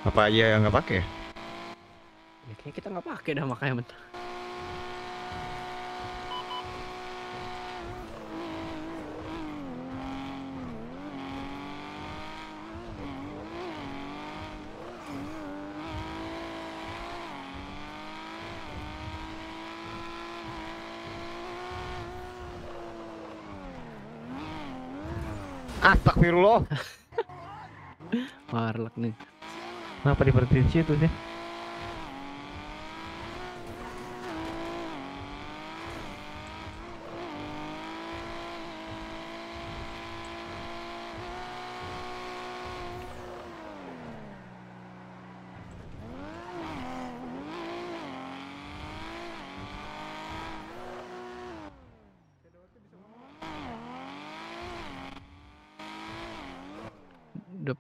Apa aja iya yang gak pakai? Ya, kayaknya kita gak pakai dah makanya mental Astagfirullah. Warlek <laughs> nih. Kenapa diberhentiin itu sih?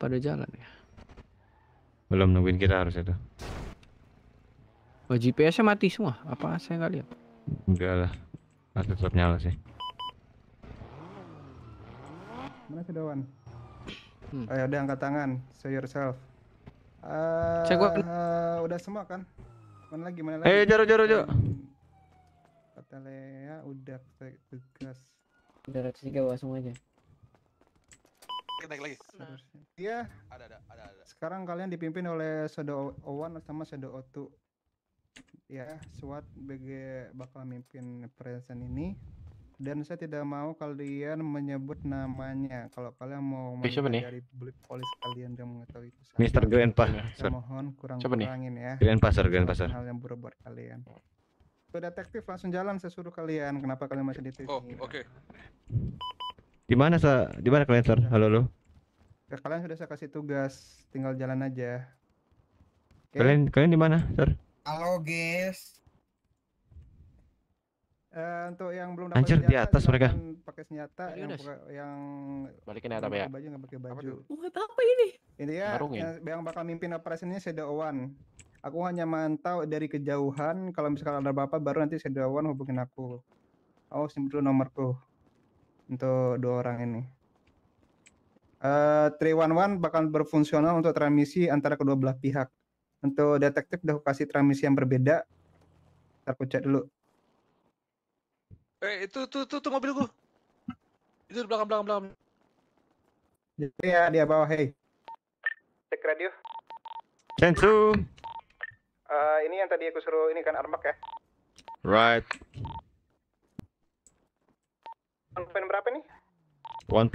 pada jalan ya? Belum nungguin kita harus itu. Oh, GPSnya mati semua. Apa saya nggak lihat? Enggak lah. Masih tetap nyala sih. Mana si Dawan? Hmm. Ayo, eh, ada angkat tangan. Say yourself. Uh, Cek gua. Uh, eh, udah semua kan? Mana lagi? Mana lagi? Eh, jaro jaro jaro. Kata Lea udah tegas Udah 103 semua aja. Oke, naik lagi. Nah. Iya. Ada, ada, ada, ada. Sekarang kalian dipimpin oleh Shadow O1 sama Shadow O2. Ya, SWAT BG bakal mimpin present ini. Dan saya tidak mau kalian menyebut namanya. Kalau kalian mau siapa dari beli polis kalian yang mengetahui itu. Mister Grandpa. Saya mohon kurang kurangin ya. Grandpa, sir, Grandpa, sir. Hal yang buruk buat kalian. Tuh detektif langsung jalan saya suruh kalian. Kenapa kalian masih di sini? Oh, oke. Okay. Di mana sa? Di mana kalian Sir? Halo lo. Kalian sudah saya kasih tugas, tinggal jalan aja. Okay. Kalian kalian di mana Sir? Halo guys. Uh, untuk yang belum dapat Anjir, senjata, di atas mereka. Pakai senjata Ayo, yang, buka, yang balikin atap ya. Baju enggak ya. pakai baju. Buat apa ini? Ini ya yang, yang bakal mimpin operasinya Shadow One. Aku hanya mantau dari kejauhan. Kalau misalkan ada apa-apa baru nanti Shadow One hubungin aku. Oh, simpen dulu nomorku untuk dua orang ini. Uh, eh, 311 bakal berfungsional untuk transmisi antara kedua belah pihak. Untuk detektif udah kasih transmisi yang berbeda. Ntar aku cek dulu. Eh, itu tuh tuh, tuh mobilku. Itu di belakang belakang belakang. Jadi ya dia bawa. hey. Cek radio. Tentu. Uh, eh, ini yang tadi aku suruh ini kan armak ya. Right. 1.7 berapa nih? 1.7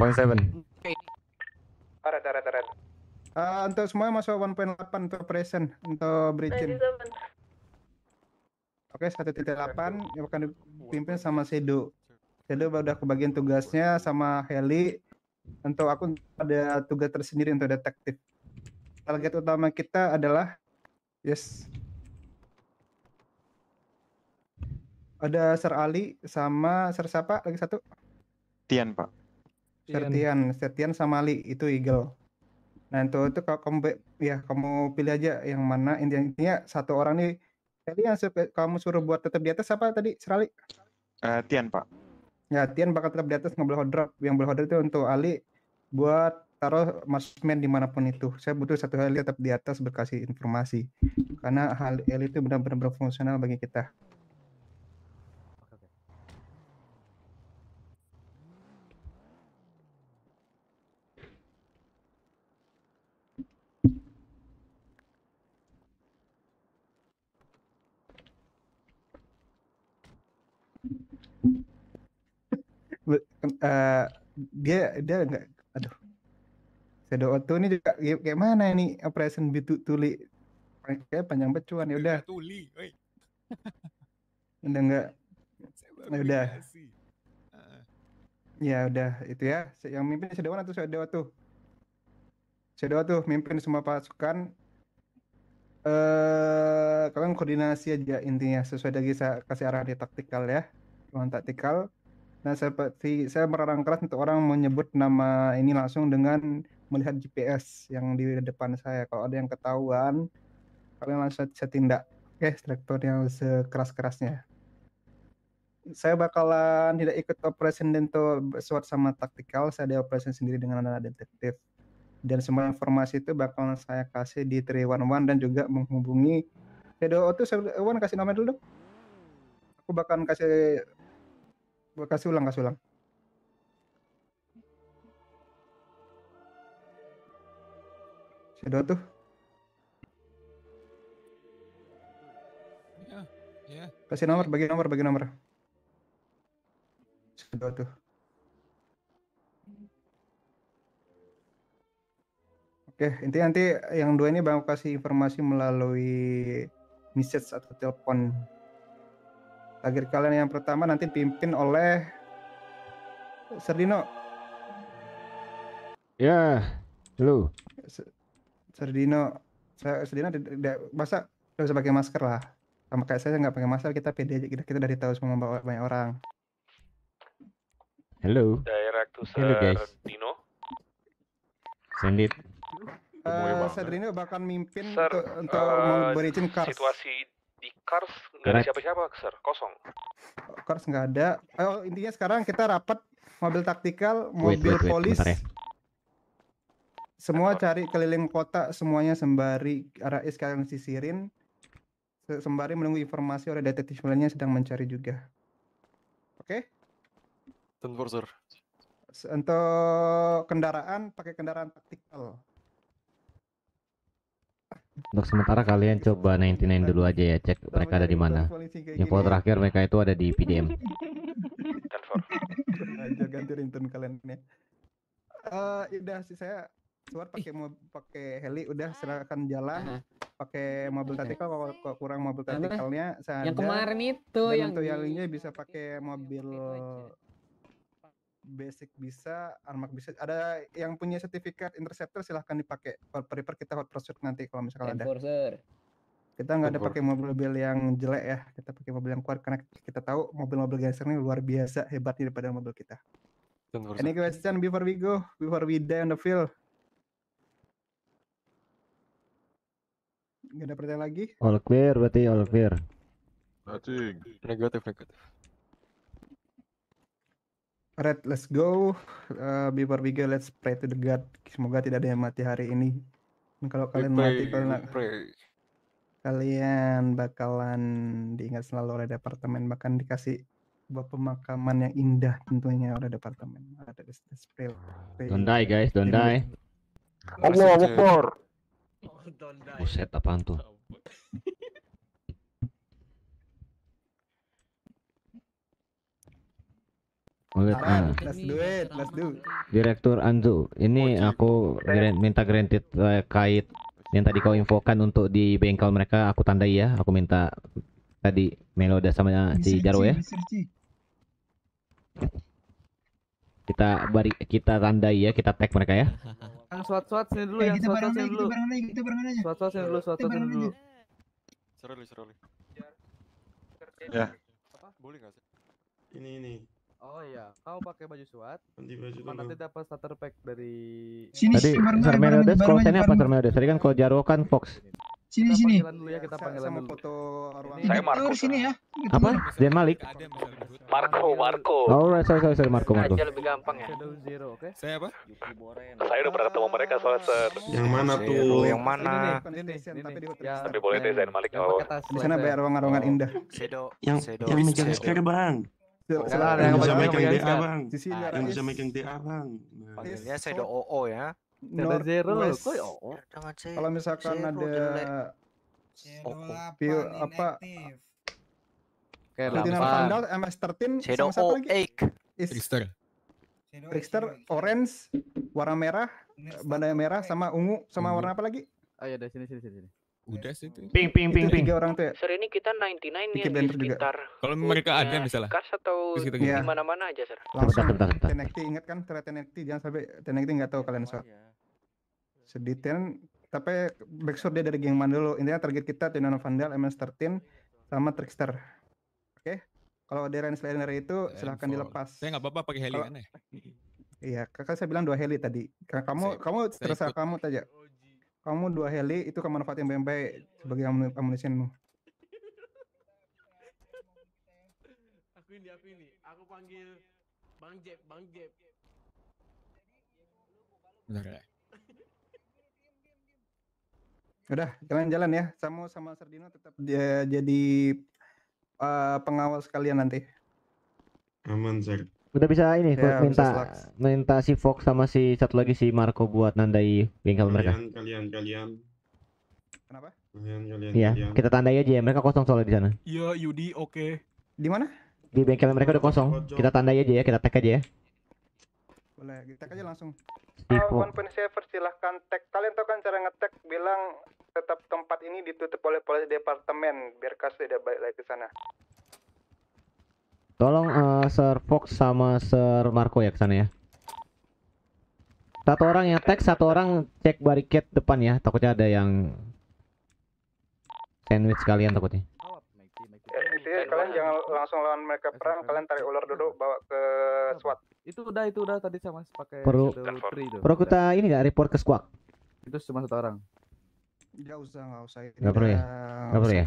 Tarat, tarat, tarat Uh, untuk semua masuk 1.8 untuk present untuk bridging. Oke, okay, 1.8 yang akan dipimpin sama Sedo. Sedo udah kebagian tugasnya sama Heli. Untuk aku ada tugas tersendiri untuk detektif. Target utama kita adalah yes. Ada Sir Ali sama Sir siapa lagi satu? Tian pak Sertian Sertian sama Ali itu Eagle nah itu itu kalau kamu ya kamu pilih aja yang mana intinya, satu orang nih tadi yang kamu suruh buat tetap di atas apa tadi Serali uh, eh, Tian pak ya Tian bakal tetap di atas ngebel hodrop yang beli hodrop itu untuk Ali buat taruh marksman dimanapun itu saya butuh satu heli tetap di atas berkasih informasi karena hal Eli itu benar-benar berfungsional bagi kita Eh, dia dia enggak. aduh Shadow Oto ini juga kayak mana ini Operation Bitu Tuli kayak panjang pecuan ya udah Tuli udah enggak. ya udah ah. ya udah itu ya yang mimpin Shadow Oto Shadow Oto Shadow Oto mimpin semua pasukan eh uh, kalian koordinasi aja intinya sesuai dengan kasih arah di taktikal ya cuman taktikal Nah, seperti saya merarang keras untuk orang menyebut nama ini langsung dengan melihat GPS yang di depan saya. Kalau ada yang ketahuan, kalian langsung saya tindak. Oke, struktur yang sekeras-kerasnya. Saya bakalan tidak ikut operation dento SWAT sama taktikal, saya ada operation sendiri dengan anak detektif. Dan semua informasi itu bakalan saya kasih di one dan juga menghubungi Shadow itu Shadow One kasih nama dulu dong. Aku bakalan kasih kasih ulang kasih ulang shadow tuh ya, ya. kasih nomor bagi nomor bagi nomor shadow tuh Oke, intinya nanti yang dua ini Bang kasih informasi melalui message atau telepon Agar kalian yang pertama nanti pimpin oleh Serdino. Ya, halo. Serdino, saya Serdino tidak masa tidak usah pakai masker lah. Sama kayak saya nggak pakai masker, kita pede aja kita, kita dari tahu semua membawa banyak orang. Halo. Halo guys. Serdino. Sendit. Uh, Serdino bahkan mimpin Sir, untuk, untuk uh, eh, memberi izin Situasi di Kars nggak ada siapa-siapa Sir kosong Kars nggak ada oh intinya sekarang kita rapat mobil taktikal mobil wait, polis wait, ya. semua cari keliling kota semuanya sembari RAIS kalian sisirin sembari menunggu informasi oleh detektif lainnya sedang mencari juga oke okay? Tentu, Untuk kendaraan pakai kendaraan taktikal untuk sementara kalian coba 99 dulu aja ya, cek mereka ada di mana. Info terakhir mereka itu ada di PDM. Aja ganti ringtone kalian ya. Uh, eh, udah iya sih saya keluar pakai mau pakai heli udah silakan jalan pakai mobil taktikal kalau kurang mobil taktikalnya yang kemarin itu yang tuh yang bisa pakai mobil basic bisa, armak bisa. Ada yang punya sertifikat interceptor silahkan dipakai. Prepare kita hot pursuit nanti kalau misalkan ada. Enforcer. Kita nggak ada pakai mobil-mobil yang jelek ya. Kita pakai mobil yang kuat karena kita tahu mobil-mobil gangster ini luar biasa hebatnya daripada mobil kita. Ini question before we go, before we die on the field? Gak ada pertanyaan lagi? All clear berarti all clear. Nothing. Negatif, negatif. Red, let's go. Uh, before we go, let's pray to the God. Semoga tidak ada yang mati hari ini. Dan kalau kalian pray, mati, kalian kalian bakalan diingat selalu oleh departemen. Bahkan dikasih sebuah pemakaman yang indah tentunya oleh departemen. Ada let's pray, pray. Don't die guys, don't die. Allah Akbar. Oh, Buset apaan tuh? <laughs> Let's do it, let's do. Direktur Anzu, ini aku minta granted uh, kait yang tadi kau infokan untuk di bengkel mereka aku tandai ya. Aku minta tadi Meloda sama si Jaro ya. Kita bari kita tandai ya, kita tag mereka ya. Yang suat swat sini dulu, yang swat-swat sini dulu. Eh, kita bareng aja, sini dulu, swat-swat sini dulu. Seruli, seruli. Ya. Boleh nggak sih? Ini ini. Oh iya, kamu pakai baju SWAT. Ganti baju dulu. Nanti dapat starter pack dari sini Tadi Sarmelodes kalau ini apa Sarmelodes? Tadi kan kalau Jaro kan Fox. Sini sini. Dulu ya, kita panggilan dulu. foto Arwan. Saya Marco. Oh, sini ya. Apa? Dian Malik. Marco, Marco. Oh, sorry, sorry, sorry, Marco, Marco. Aja lebih gampang ya. Shadow Zero, oke? Okay? Saya apa? Saya udah pernah ketemu mereka soal ser. Yang mana tuh? Yang mana? Ini nih, ini nih. Ya, Tapi boleh deh Zain Malik kalau. Di sana banyak ruangan-ruangan oh. indah. Shadow. Yang yang megang spear, Bang. Silahkan yang bisa megang DA bang. Yang bisa megang DA bang. Panggilnya saya OO ya. Nor Zero, OO? Ya ya, Kalau misalkan ada oh, oh. Pil apa? Ferdinand Vandal, MS13, Shadow sama satu lagi. Trickster. Trickster, orange, warna merah, bandai merah, sama ungu, sama warna apa lagi? Oh, Ayo, iya, dari sini, sini, sini. Udah sih itu. Ping ping ping ping. Tiga orang tuh ya. Sore ini kita 99 nih ya di sekitar. Kalau mereka ada misalnya. Kas atau di ya. mana-mana aja, Sir. Langsung. Bentar, bentar, bentar. Tenekti ingat kan, cara Tenekti jangan sampai Tenekti nggak tahu kalian soal. Iya. ten tapi backstore dia dari geng mana dulu. Intinya target kita Tinano Vandal, MS13 sama Trickster. Oke. Kalau ada range selain dari itu silahkan dilepas. Saya nggak apa-apa pakai heli kan ya. Iya, kakak saya bilang dua heli tadi. Kamu kamu terserah kamu saja. Kamu dua heli itu kamu manfaatin BMP sebagai amun aku ini, aku ini. Aku panggil Bang Jeb, Bang Jeb. Bentar ya. Udah, jalan-jalan ya. Samo sama Sardino tetap dia jadi uh, pengawal sekalian nanti. Aman, Sardino. Udah bisa ini ya, minta minta si Fox sama si satu lagi si Marco buat nandai bengkel kalian, mereka. Kalian kalian Kenapa? Kalian kalian. Iya, kita tandai aja ya. Mereka kosong soalnya di sana. Iya, Yudi, oke. Okay. Di mana? Di bengkel mereka udah kosong. Kita tandai aja ya, kita tag aja ya. Boleh, kita tag aja langsung. Uh, one point saver silahkan tag. Kalian tahu kan cara ngetek bilang tetap tempat ini ditutup oleh polisi departemen biar kasus tidak balik lagi ke sana. Tolong uh, Sir Fox sama Sir Marco ya kesana ya. Satu orang yang tag, satu orang cek barricade depan ya. Takutnya ada yang sandwich kalian takutnya. kalian jangan langsung lawan mereka perang, kalian tarik ular dulu bawa ke SWAT. Itu udah itu udah tadi sama pakai perlu perlu kita ini nggak report ke squad. Itu cuma satu orang. Enggak usah, enggak usah. Enggak perlu ya. Enggak perlu ya.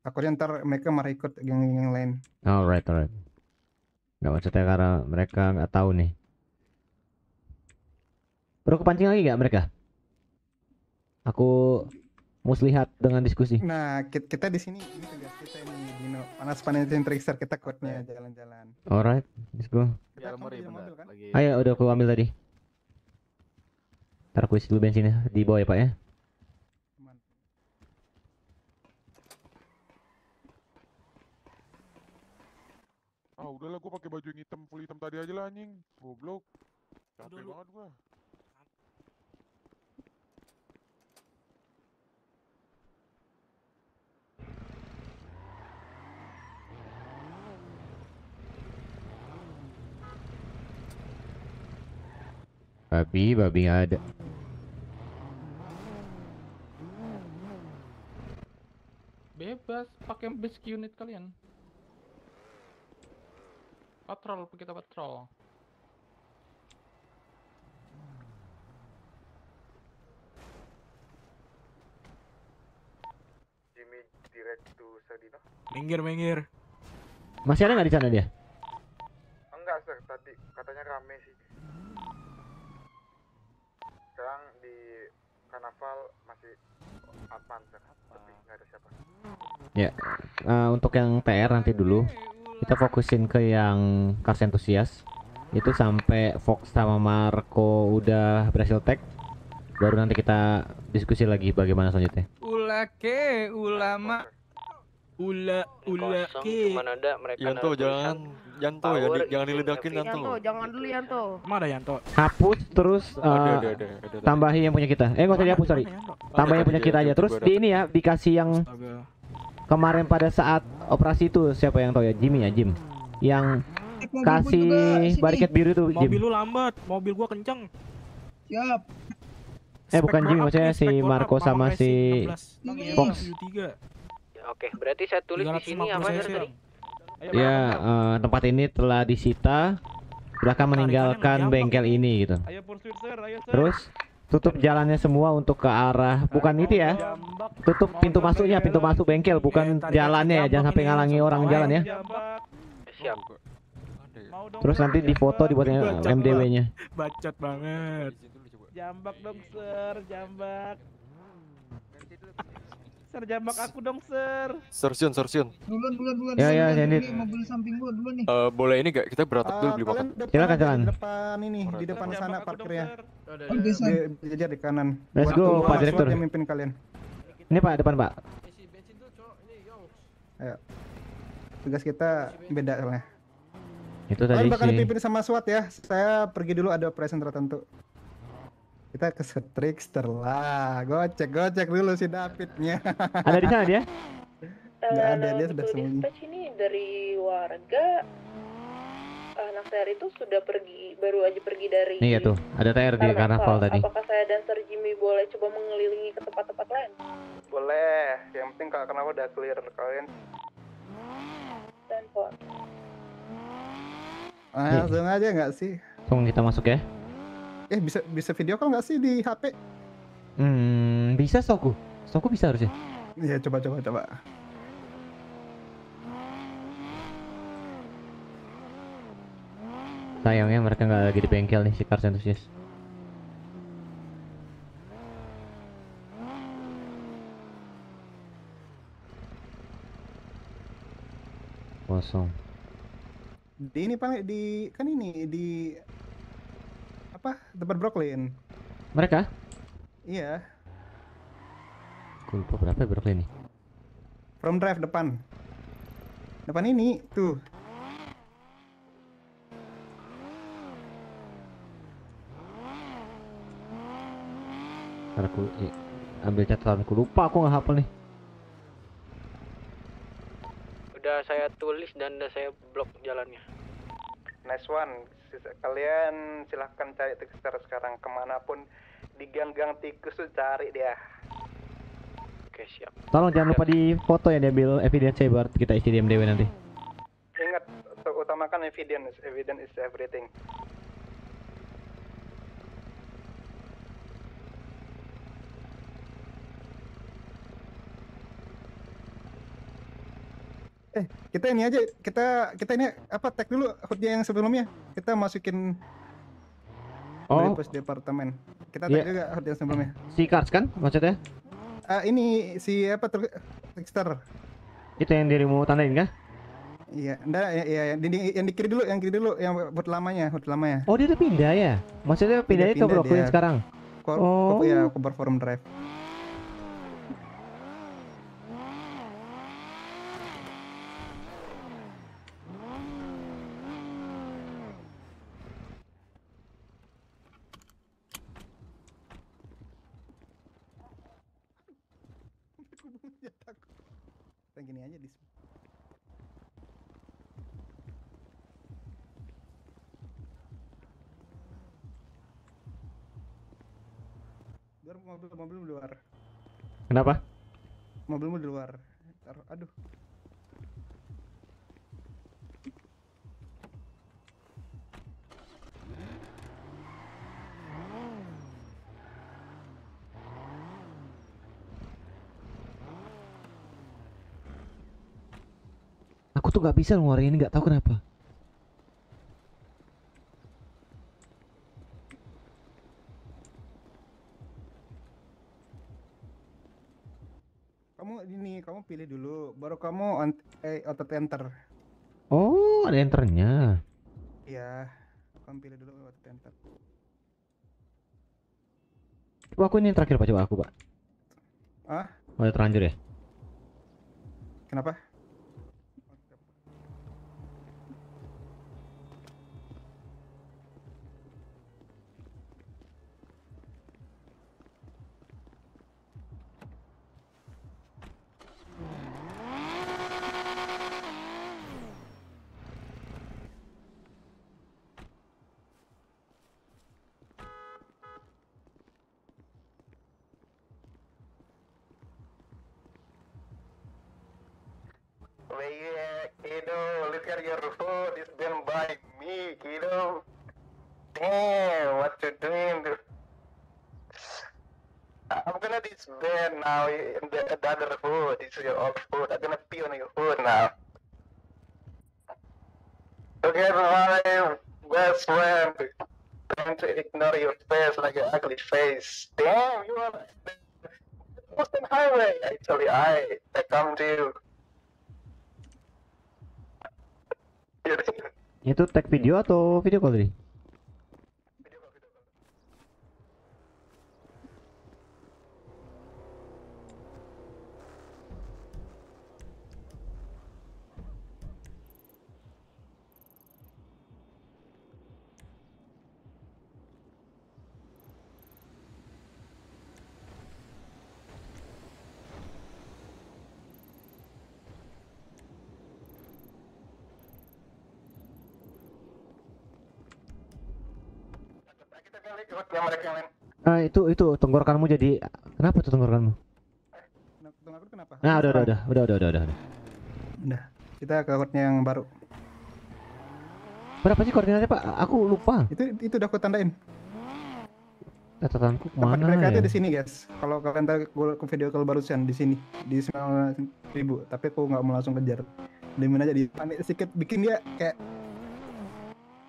Takutnya ntar mereka marah ikut geng yang lain. Alright, oh, alright. Gak maksudnya karena mereka nggak tahu nih. Perlu kepancing lagi gak mereka? Aku lihat dengan diskusi. Nah, kita di sini ini tugas kita ini Dino. Panas-panasin trickster kita kuatnya jalan-jalan. Alright, let's go. Ya, kan? Ayo, udah aku ambil tadi. Ntar aku isi dulu bensinnya di bawah ya, Pak ya. udahlah gue pakai baju yang hitam full hitam tadi aja lah anjing. Goblok. Capek Aduh, banget gua. Babi, babi nggak ada. Bebas, pakai basic unit kalian. Patrol, kita patrol. Jimmy direct to Sadino. Minggir, minggir. Masih ada nggak di sana dia? Enggak, sir. Tadi katanya rame sih. Sekarang di Karnaval masih aman, sir. Tapi ah. nggak ada siapa. Ya, uh, untuk yang TR nanti dulu kita fokusin ke yang Cars Enthusiast itu sampai Fox sama Marco udah berhasil tag baru nanti kita diskusi lagi bagaimana selanjutnya Ula ke, ulama ula ula ke Yanto jangan Yanto ya di, jangan diledakin Yanto. jangan dulu Yanto mana Yanto hapus terus uh, ada, ada, ada, ada, tambahi yang punya kita eh nggak usah dihapus sorry tambahin yang punya kita aja terus di ini ya dikasih yang kemarin pada saat operasi itu siapa yang tahu ya Jimmy ya Jim yang kasih barikat biru tuh mobil lu lambat mobil gua kenceng siap eh spek bukan Jimmy maksudnya eh, si Marco sama, sama si Fox ya, oke berarti saya tulis di sini apa ya, tadi ya uh, tempat ini telah disita Belakang meninggalkan bengkel ini gitu. Ayo sir. Ayo, sir. Terus tutup jalannya semua untuk ke arah nah, bukan itu ya tutup pintu masuknya pintu masuk bengkel ya, bukan jalannya ya jangan sampai ngalangi orang jalan ya terus nanti difoto dibuatnya MDW nya bacot banget jambak dong sir jambak Ser jambak aku dong, Ser. Sorsion, sorsion. Duluan, duluan, duluan. Ya, ya, jadi mobil samping gua duluan nih. Eh, boleh ini gak? Kita beratap dulu beli makan. Ah, silakan jalan. Depan ini, di depan sana parkir ya. Oh, oh di kanan. Let's go, Pak Direktur. Yang mimpin kalian. Ini Pak, depan Pak. Ayo. Tugas kita beda soalnya. Itu tadi Oh, bakal dipimpin sama SWAT ya. Saya pergi dulu ada operation tertentu. Kita ke Strixter lah. Gocek, gocek dulu si Davidnya. <laughs> Ada di sana dia? Enggak ada, dia sudah sembunyi. Dispatch ini dari warga anak eh, saya itu sudah pergi baru aja pergi dari Iya tuh, ada TRD di karnaval tadi. Apakah saya dan Sir Jimmy boleh coba mengelilingi ke tempat-tempat lain? Boleh, yang penting Kak kenapa udah clear kalian. Stanford. Ah, eh, iya. langsung aja nggak sih? Tunggu kita masuk ya. Eh bisa bisa video kok nggak sih di HP? Hmm, bisa Soku. Soku bisa harusnya. Iya, coba coba coba. Sayangnya mereka nggak lagi di bengkel nih si Cars Kosong. Di ini paling di kan ini di apa tempat Brooklyn. Mereka? Iya. Kumpul berapa ya, Brooklyn nih. From drive depan. Depan ini tuh Aku eh, ambil catatanku lupa aku nggak hafal nih udah saya tulis dan udah saya blok jalannya next one kalian silahkan cari tikster sekarang kemanapun di gang-gang tikus tuh cari dia oke siap tolong jangan lupa di foto yang diambil evidence ya, buat kita isi DMDW nanti ingat utamakan evidence evidence is everything Eh, kita ini aja kita kita ini apa tag dulu hotnya yang sebelumnya. Kita masukin Oh. pos departemen. Kita tag yeah. juga hot yang sebelumnya. Si cards kan maksudnya? Uh, ini si apa trickster. Itu yang dirimu tandain kah? Iya, enggak ya, ya, yang, di, yang di kiri dulu, yang kiri dulu, yang buat lamanya, hot lamanya. Oh, dia udah pindah ya? Maksudnya pindahnya pindah, ke Brooklyn sekarang? Ko ya, oh. Ko, ya, ke perform Drive. Kenapa? Mobilmu di luar. aduh. Aku tuh nggak bisa ngeluarin ini, nggak tahu kenapa. baru kamu on eh, auto enter. Oh, ada enternya. Iya, kamu pilih dulu auto enter. Coba aku ini yang terakhir pak, coba aku pak. Ah? Oh, terlanjur ya? Kenapa? Then now in the, the other food, it's your old hood. I'm gonna pee on your hood now. Okay, my best friend. Trying to ignore your face like an ugly face. Damn, you are Boston Highway. I you, I, I come to you. Itu tag video atau video call ini? itu itu tenggorokanmu jadi kenapa tuh tenggorokanmu? kenapa? Nah, udah, udah, udah, udah, udah, udah, udah. Udah. Kita ke kotnya yang baru. Berapa sih koordinatnya, Pak? Aku lupa. Itu itu udah aku tandain. Catatanku mana Tempat mereka ya? itu di sini, guys. Kalau kalian tahu ke video call barusan di sini di ribu. tapi aku nggak mau langsung kejar. Dimana aja di panik sedikit bikin dia kayak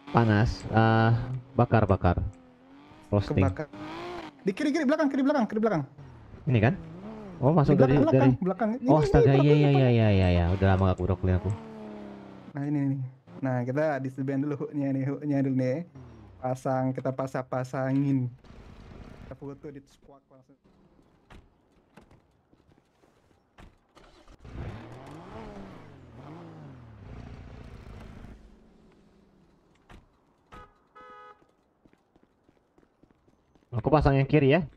panas, uh, ah, bakar-bakar. Roasting. Kebakar. Di kiri kiri belakang kiri belakang kiri belakang. Ini kan? Oh masuk dari belakang, dari belakang. oh astaga iya iya iya iya iya udah lama gak kurok aku. Nah ini nih. Nah kita disebutin dulu hooknya nih hooknya dulu nih. Pasang kita pasang pasangin. Kita foto di squad langsung. Aku pasang yang kiri ya.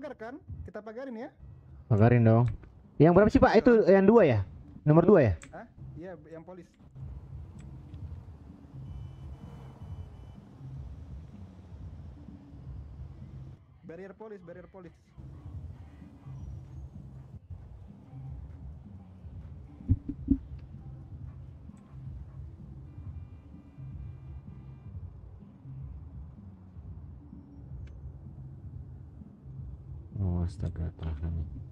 pagar kan? Kita pagarin ya. Pagarin dong. Yang berapa sih Pak? Itu yang dua ya? Nomor dua ya? Hah? Iya, yang polis. Barrier polis, barrier polis. astaga tahan nih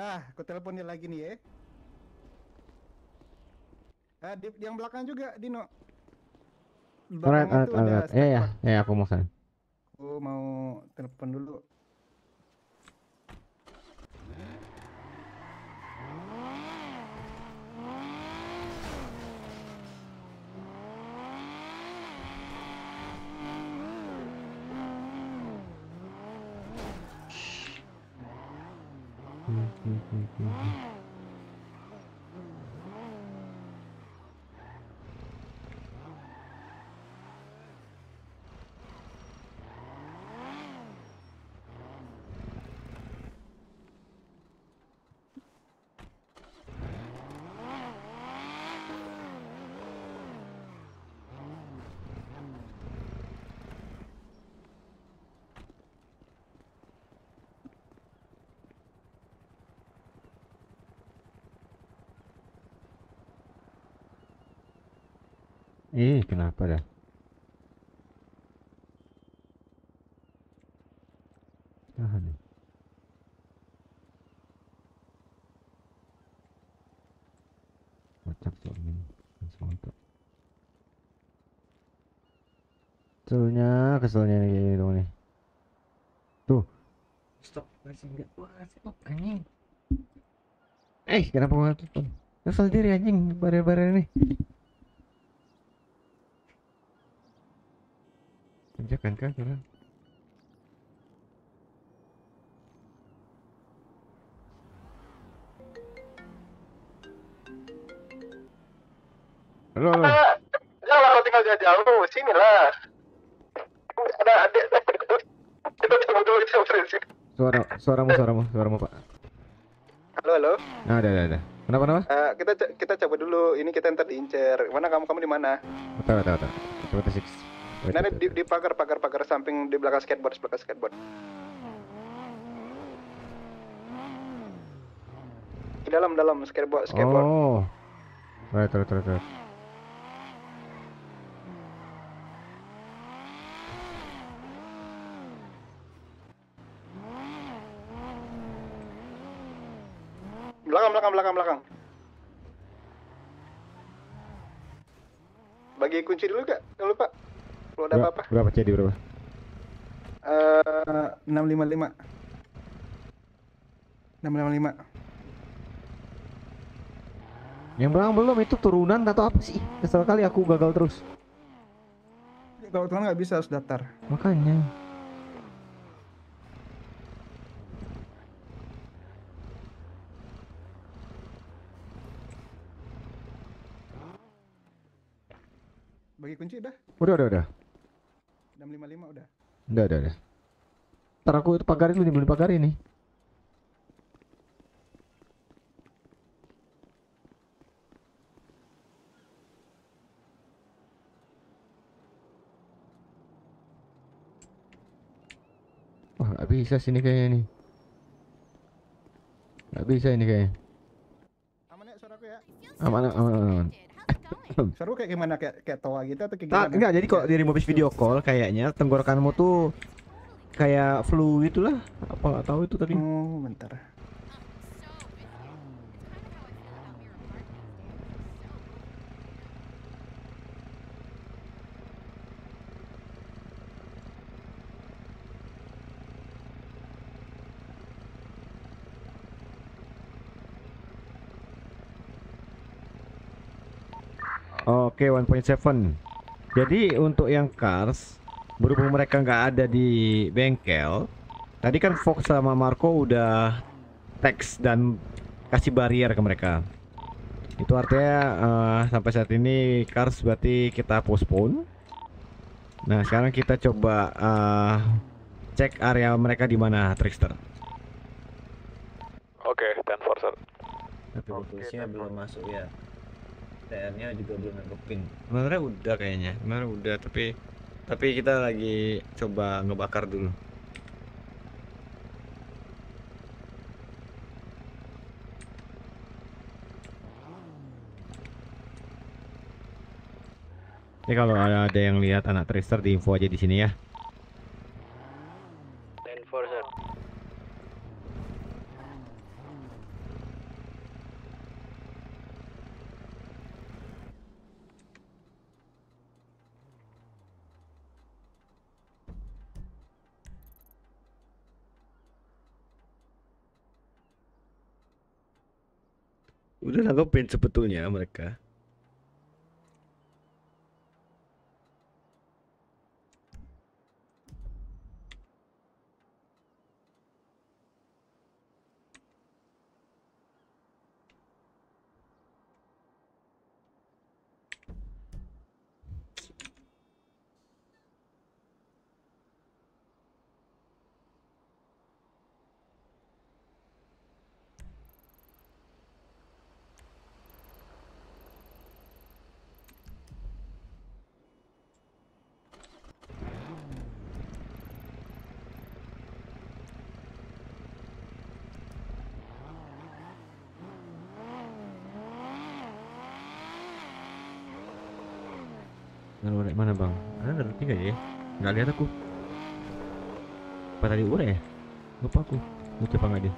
Nah, aku teleponnya lagi nih ya. Ah, di, yang belakang juga, Dino. Belakang right, right, right. Eh, ya, ya, aku mau sana. Aku mau telepon dulu. keselnya keselnya nih dong nih tuh stop masih enggak wah stop anjing eh kenapa gua tutup kesel diri anjing bare-bare ini kencang kan kan Halo, halo. halo kau tinggal jauh-jauh, sini lah. Suara suaramu suaramu suaramu Pak. Halo halo. Nah, ada ada ada. Kenapa kenapa? Uh, kita kita coba dulu. Ini kita ntar diincer. Mana kamu kamu di mana? Tahu tahu tahu. Coba tes. Nanti di, di pagar pagar pagar samping di belakang skateboard Di belakang skateboard. Di dalam dalam skateboard skateboard. Oh. Right, right, right, right. belakang, belakang. Bagi kunci dulu gak? Jangan lupa. Kalau ada apa-apa. Berapa jadi berapa? Eh, enam lima lima. Enam lima lima. Yang belakang belum itu turunan atau apa sih? Kesel kali aku gagal terus. Kalau turunan nggak bisa harus datar. Makanya. Udah, udah, udah. 655 udah. Udah, udah, udah. Ntar aku itu pagarin lu belum pagar ini. Wah, nggak bisa sini kayaknya nih. Nggak bisa ini kayaknya. Aman ya suaraku ya? Aman, aman, aman. aman. <laughs> Seru kayak gimana kayak kayak toa gitu atau kayak gimana? enggak, jadi kalau dirimu habis video call kayaknya tenggorokanmu tuh kayak flu itulah Apa nggak tahu itu tadi. Oh, bentar. Oke, okay, 1.7. Jadi untuk yang Cars, berhubung mereka nggak ada di bengkel, tadi kan Fox sama Marco udah teks dan kasih barrier ke mereka. Itu artinya uh, sampai saat ini Cars berarti kita postpone. Nah, sekarang kita coba uh, cek area mereka di mana Trickster. Oke, okay, 10 Tapi okay, belum masuk ya. STR-nya juga belum nangkepin. Sebenarnya udah kayaknya, sebenarnya udah tapi tapi kita lagi coba ngebakar dulu. Ini kalau ada yang lihat anak tracer di info aja di sini ya. udah nangkepin sebetulnya mereka nggak lihat aku apa tadi ure ya lupa aku lucu apa nggak dia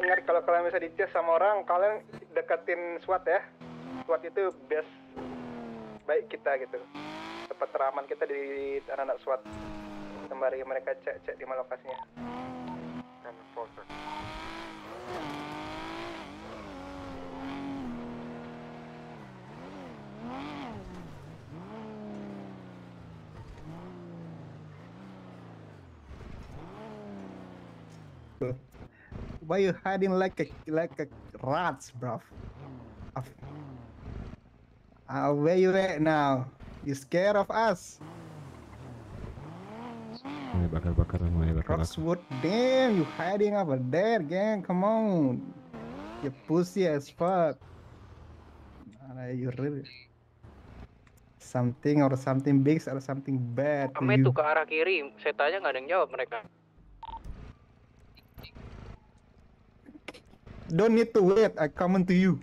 ingat kalau kalian bisa dites sama orang kalian deketin SWAT ya SWAT itu best baik kita gitu tempat teraman kita di anak-anak SWAT sembari mereka cek-cek di mana lokasinya. Why you hiding like a like a rats, bro? Uh, where you at now? You scared of us? Mulai bakar bakar, mulai bakar. Crosswood, damn, you hiding over there, gang? Come on, you pussy as fuck. Are nah, you really something or something big or something bad. Kami tuh ke arah kiri, saya tanya nggak ada yang jawab mereka. Don't need to wait. I coming to you.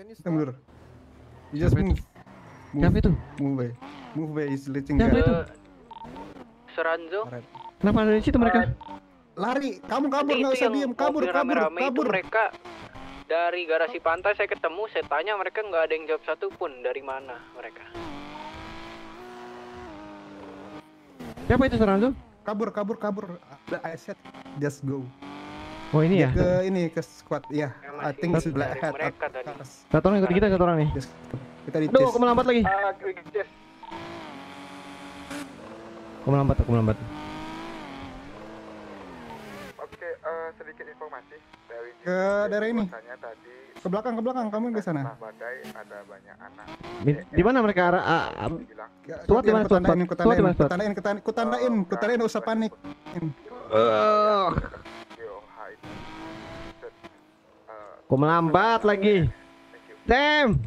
Can you stop? Mundur. You just move. move. Siapa itu? Move Move away is leading Siapa itu? Eh, Soranzo. Kenapa ada di situ mereka? Eh, Lari, kamu kabur nggak usah diem, kabur, kabur, rame kabur. Itu mereka dari garasi pantai saya ketemu, saya tanya mereka nggak ada yang jawab satu pun dari mana mereka. Siapa itu Soranzo? Kabur, kabur, kabur. I said just go. Oh ini ya? Ke ini ke squad ya. I think sebelah hat. Satu orang ikut kita satu orang nih. Kita di Aduh, aku melambat lagi. Ah, aku melambat, aku melambat. Oke, eh, sedikit informasi dari ke daerah ini. ke belakang, ke belakang kamu ke sana. ada banyak anak. Di, mana mereka arah? Tuat ah, ah, di mana? Tuat di mana? Tuat di mana? Kutanain, usah panik. Iya. Kok melambat lagi? Tem.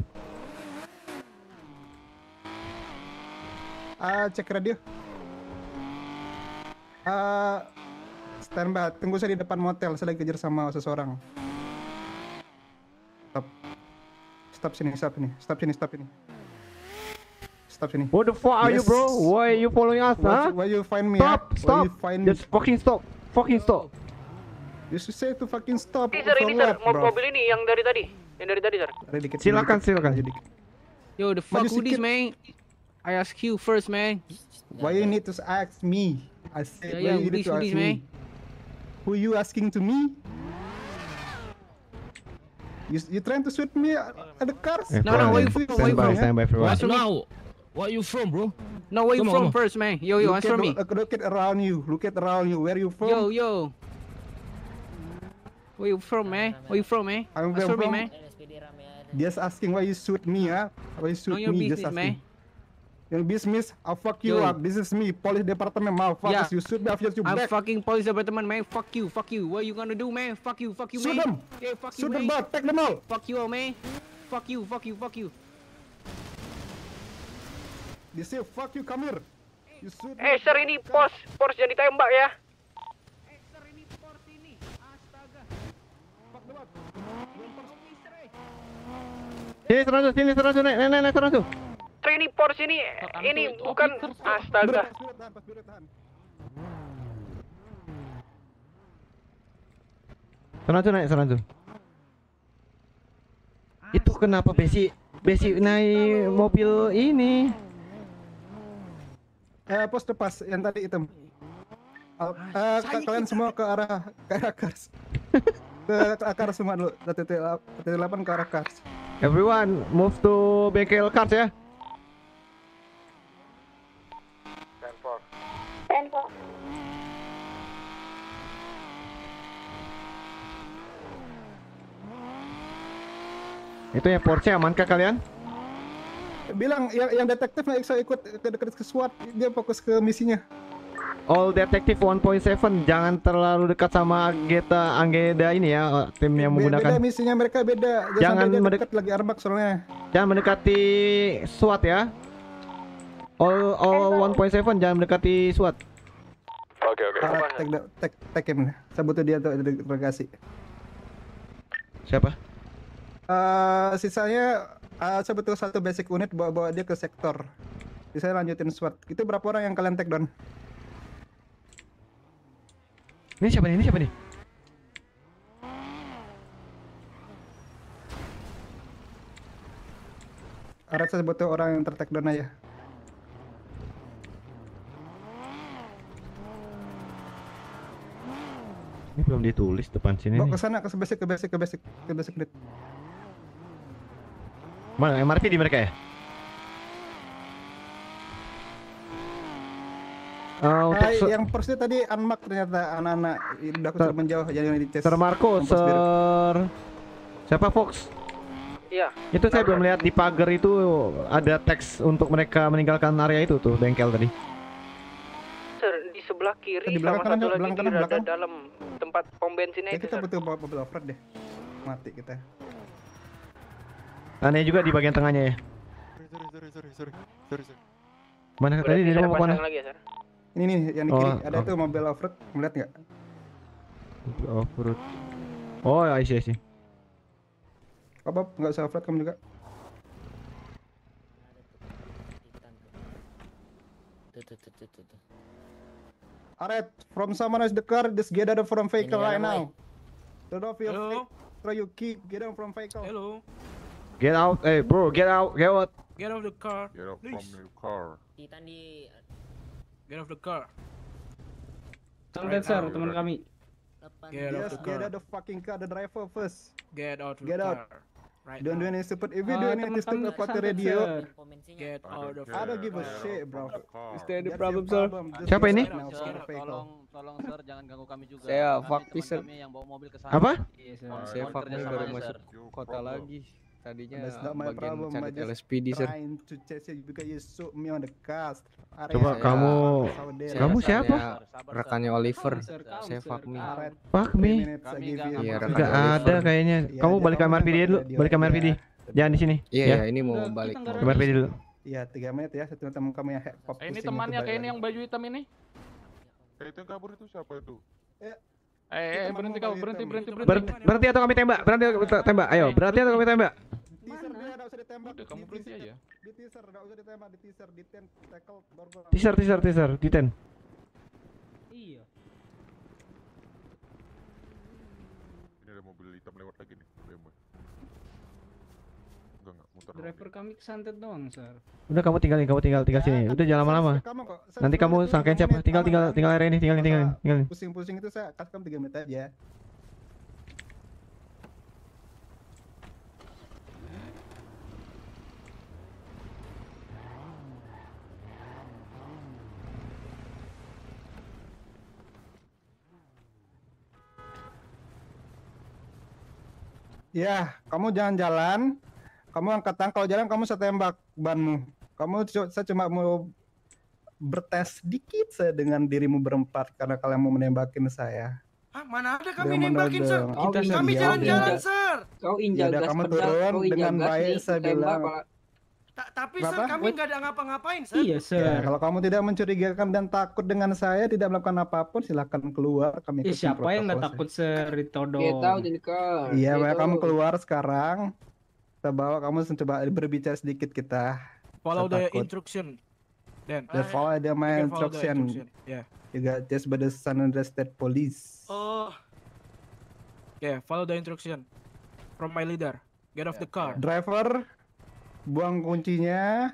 Uh, cek radio. Uh, ah, standby. Tunggu saya di depan motel. Saya lagi kejar sama seseorang. Stop. Stop sini, stop sini. Stop sini, stop sini. Stop sini. What the fuck yes. you, bro? Why are you following us, huh? Why, you find me? Stop, stop. Find... Just fucking stop. Fucking stop. You should say to fucking stop. Hey, sir, ini sir, lap, mobil ini yang dari tadi. Yang dari tadi, sir. Dari dikit, silakan, silakan. Dikit. Yo, the fuck with this, man? I ask you first, man. Why you need to ask me? I said, yeah, yeah, why you need to ask me? Man. Who you asking to me? You you trying to shoot me at the cars? no, no, where you from? Stand where you from? Stand by, everyone. Now, where you from, bro? No, where you from first, man? Yo, yo, look answer me. look at around you. Look at around you. Where you from? Yo, yo. Where you from, eh? Where you from, eh? I'm What's from, from eh? Just asking why you shoot me, ah? Huh? Why you shoot no, me? Business, just asking. Man. Your business, I fuck you Yo. up. This is me, police department, Fuck Yeah. You shoot me, I'll you I'm back. I'm fucking police department, man. Fuck you, fuck you. What you gonna do, man? Fuck you, fuck you, shoot man. Shoot them. Yeah, fuck shoot you, them man. back. Take them all. Fuck you, all, man. Fuck you, fuck you, fuck you. They say fuck you, come here. You shoot. Eh, hey, sir, ini pos, pos jadi tembak ya. Sini serang sini serang tuh, naik, naik, naik, serang tuh. Ini pors ini, ini bukan astaga. Serang tuh naik, serang tuh. Itu kenapa besi besi naik mobil ini? Eh, pos lepas yang tadi hitam. Uh, uh, kalian semua ke arah ke arah Kars. <laughs> ke, ke, akar semua dulu. Titik 8 ke arah Kars. Everyone, move to bengkel cars ya. Ten four. Ten four. Itu ya Porsche amankah kalian? Bilang yang yang detektif naik saya ikut ke dekat ke SWAT, dia fokus ke misinya. All Detective 1.7 jangan terlalu dekat sama Ageta Anggeda ini ya eh, tim yang menggunakan beda misinya mereka beda jangan, jangan mendekat lagi Armak soalnya jangan mendekati SWAT ya All All 1.7 jangan mendekati SWAT Oke okay, oke okay. Tag take take him Saya dia untuk interogasi Siapa? Uh, sisanya uh, saya butuh satu basic unit bawa, bawa dia ke sektor Bisa lanjutin SWAT Itu berapa orang yang kalian take down? Ini siapa nih? Ini siapa nih? Arat saya butuh orang yang tertek aja. Ini belum ditulis depan sini. Bawa ke sana ke basic ke basic ke basic ke basic Mana MRP di mereka ya? Uh, untuk Hai, eh, yang persnya tadi anmak ternyata anak-anak udah aku ter- menjauh jangan di Sir Marco, Sir siapa Fox? Iya. Itu saya belum lihat di pagar itu ada teks untuk mereka meninggalkan area itu tuh bengkel tadi. Sir, di sebelah kiri di belakang sama kanan, satu lagi belakang, di kanan, belakang. dalam tempat pom bensinnya ya, itu. Kita betul bawa mobil offroad deh. Mati kita. Aneh juga di bagian tengahnya ya. Sorry, sorry, sorry, sorry, sorry, sorry. Mana Udah tadi dia mau mana? Lagi ya, ini nih yang di kiri oh, ada oh. tuh mobil offroad melihat ngeliat nggak? Mobil offroad Oh, ya isi isi. Apa nggak usah offroad kamu juga? Alright, from someone is the car, just get out from vehicle right now. Turn off your Hello? Try you keep, get out from vehicle. Hello. Get out, hey bro, get out, get out. Get out of the car. Get out Please. from the car. Titan di Get off the car. Tell right sir, teman kami. Get yes, out get the fucking car, the driver first. Get out of get the out. car. Right Don't now. do any stupid. If you ah, do any stupid about the radio, get out of. I don't give a shit, bro. Is there any problem, sir? Siapa ini? Tolong, tolong sir, jangan ganggu kami juga. Saya fuck sir. Apa? Saya fuck baru masuk kota lagi. Tadinya That's not my problem. I just LSPD, trying to chase you because you shoot me on the cast. Coba saya, kamu saya kamu siapa? Rekannya Oliver. Saya fuck me. Fuck me. ada kayaknya. Iya, kamu balik kamar PD dulu, balik kamar PD. Jangan di sini. Iya, iya, iya. ini mau balik. Kamar PD dulu. Iya, tiga menit ya. Satu teman kamu yang pop. Eh, ini temannya kayak ini yang baju hitam ini. Kayak itu yang kabur itu siapa itu? Eh, Eh, eh berhenti kau, berhenti, berhenti, berhenti. berhenti atau kami tembak? Berhenti atau kami tembak? Ayo, berhenti atau kami tembak? Teaser dia usah ditembak. kamu berhenti aja. Di teaser usah ditembak, di teaser, di ten tackle Teaser, teaser, teaser, di ten. Iya. Ini ada mobil hitam lewat lagi nih driver kami santet doang sir udah kamu tinggalin kamu tinggal tinggal ya, sini kan udah jangan lama-lama nanti kamu sangkain siapa tinggal tinggal tinggal area ini tinggal tinggal. tinggal pusing-pusing itu saya kasih kamu tiga meter, ya. Ya, kamu jangan jalan kamu angkat tangan kalau jalan kamu saya tembak banmu kamu saya cuma mau bertes sedikit saya dengan dirimu berempat karena kalian mau menembakin saya ah mana ada kami Dia nembakin sir oh, kami jalan-jalan sir kau injak gas kamu turun dengan baik saya bilang Ta tapi sir kami nggak ada ngapa-ngapain sir. Iya sir. Ya, kalau kamu tidak mencurigakan dan takut dengan saya tidak melakukan apapun silakan keluar kami ikutin eh, siapa yang nggak takut sir Ritodo. Kita jadi Iya, kamu keluar sekarang kita bawa kamu coba berbicara sedikit kita. Follow the instruction. Dan the follow the my instruction. juga ya. Yeah. You got just by the San Andreas State Police. Oh. Yeah, follow the instruction from my leader. Get off yeah. the car. Ya. Driver, buang kuncinya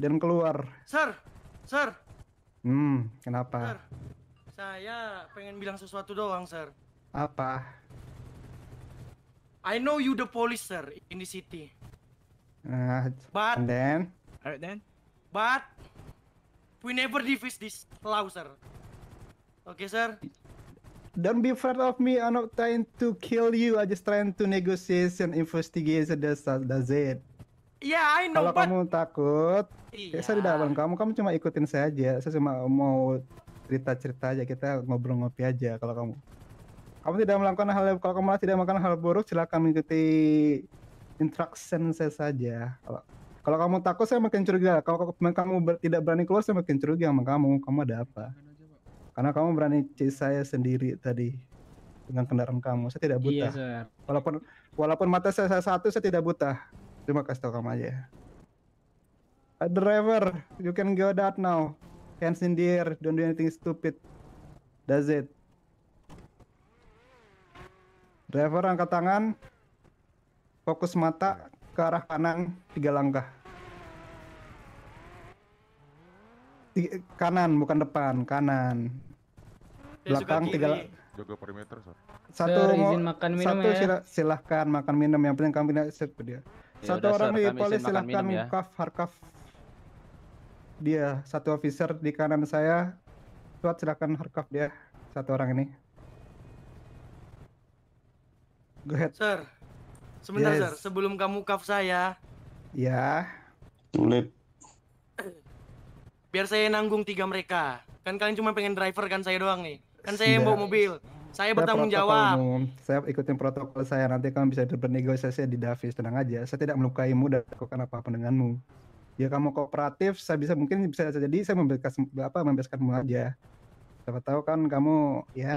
dan keluar. Sir, sir. Hmm, kenapa? Sir, saya pengen bilang sesuatu doang, sir. Apa? I know you the policer in the city. Uh, but and then, alright then, but we never defeat this louser. Okay, sir. Don't be afraid of me. I'm not trying to kill you. I just trying to negotiate and investigate. That's that's it. yeah, I know. Kalau but... kamu takut, ya iya. saya tidak dalam kamu. Kamu cuma ikutin saya aja. Saya cuma mau cerita-cerita aja. Kita ngobrol ngopi aja kalau kamu kamu tidak melakukan hal kalau kamu malah tidak melakukan hal buruk silakan mengikuti instruction saya saja kalau kalau kamu takut saya makin curiga kalau kamu ber, tidak berani keluar saya makin curiga sama kamu kamu ada apa karena kamu berani cek saya sendiri tadi dengan kendaraan kamu saya tidak buta iya, sir. walaupun walaupun mata saya, saya satu saya tidak buta terima kasih tau kamu aja A driver you can go that now hands in the air don't do anything stupid Does it Driver angkat tangan. Fokus mata ke arah kanan tiga langkah. Tiga, kanan bukan depan, kanan. Belakang tiga jaga perimeter, sir. Satu sir, izin makan minum satu ya. Sila, silahkan makan minum yang penting ya kami tidak set dia. satu orang di polis silahkan kaf ya. kaf harkaf dia satu officer di kanan saya. Tuat silahkan harkaf dia satu orang ini. Go ahead. Sir, sebentar yes. sir, sebelum kamu kaf saya. Ya. Sulit. Biar saya nanggung tiga mereka. Kan kalian cuma pengen driver kan saya doang nih. Kan saya yang bawa mobil. Saya, saya bertanggung jawab. Saya ikutin protokol saya. Nanti kamu bisa bernegosiasi di Davis. Tenang aja. Saya tidak melukaimu dan lakukan apa-apa denganmu. Ya kamu kooperatif, saya bisa mungkin bisa jadi saya membebaskan apa membebaskanmu aja. Siapa tahu kan kamu ya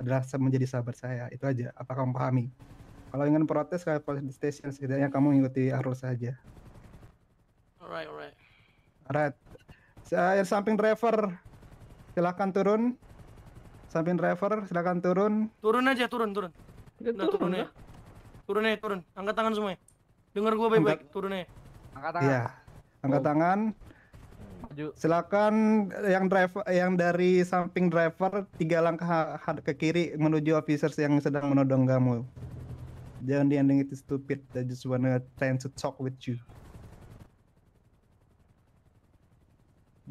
adalah menjadi sahabat saya. Itu aja. Apa kamu pahami? Kalau ingin protes ke police station, setidaknya kamu ikuti arus saja. Alright, alright. Alright. Saya samping driver, silahkan turun. Samping driver, silahkan turun. Turun aja, turun, turun. Udah, turun, ya? ya. Turun ya, turun. Angkat tangan semuanya. Dengar gua baik-baik, turun ya. Angkat tangan. Iya. Angkat oh. tangan. Silakan eh, yang driver eh, yang dari samping driver tiga langkah ke kiri menuju officers yang sedang menodong kamu. Jangan di itu stupid. I just wanna try to talk with you.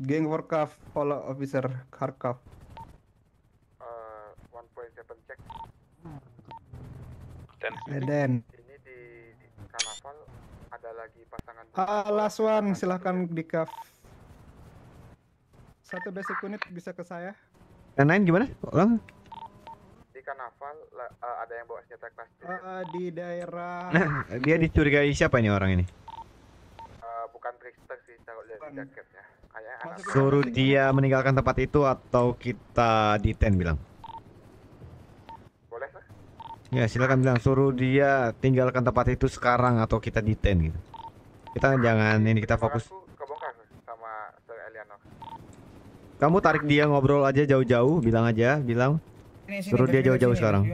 Gang for cuff follow officer cuff Uh, 1.7 check. Dan then. Eh, ada lagi pasangan. Ah, last one, silahkan di cuff. Satu basic unit bisa ke saya. yang lain gimana? Ulang. Di kanaval uh, eh, ada yang bawa senjata kelas uh, uh, di daerah Nah, dia dicurigai siapa ini orang ini? Uh, bukan trickster sih kalau lihat jaketnya. Suruh dia meninggalkan tempat itu atau kita detain bilang? Boleh, sir? Ya, silakan bilang suruh dia tinggalkan tempat itu sekarang atau kita detain gitu. Kita jangan ini kita fokus. Kamu tarik dia ngobrol aja jauh-jauh, bilang aja, bilang. Suruh dia jauh-jauh sekarang.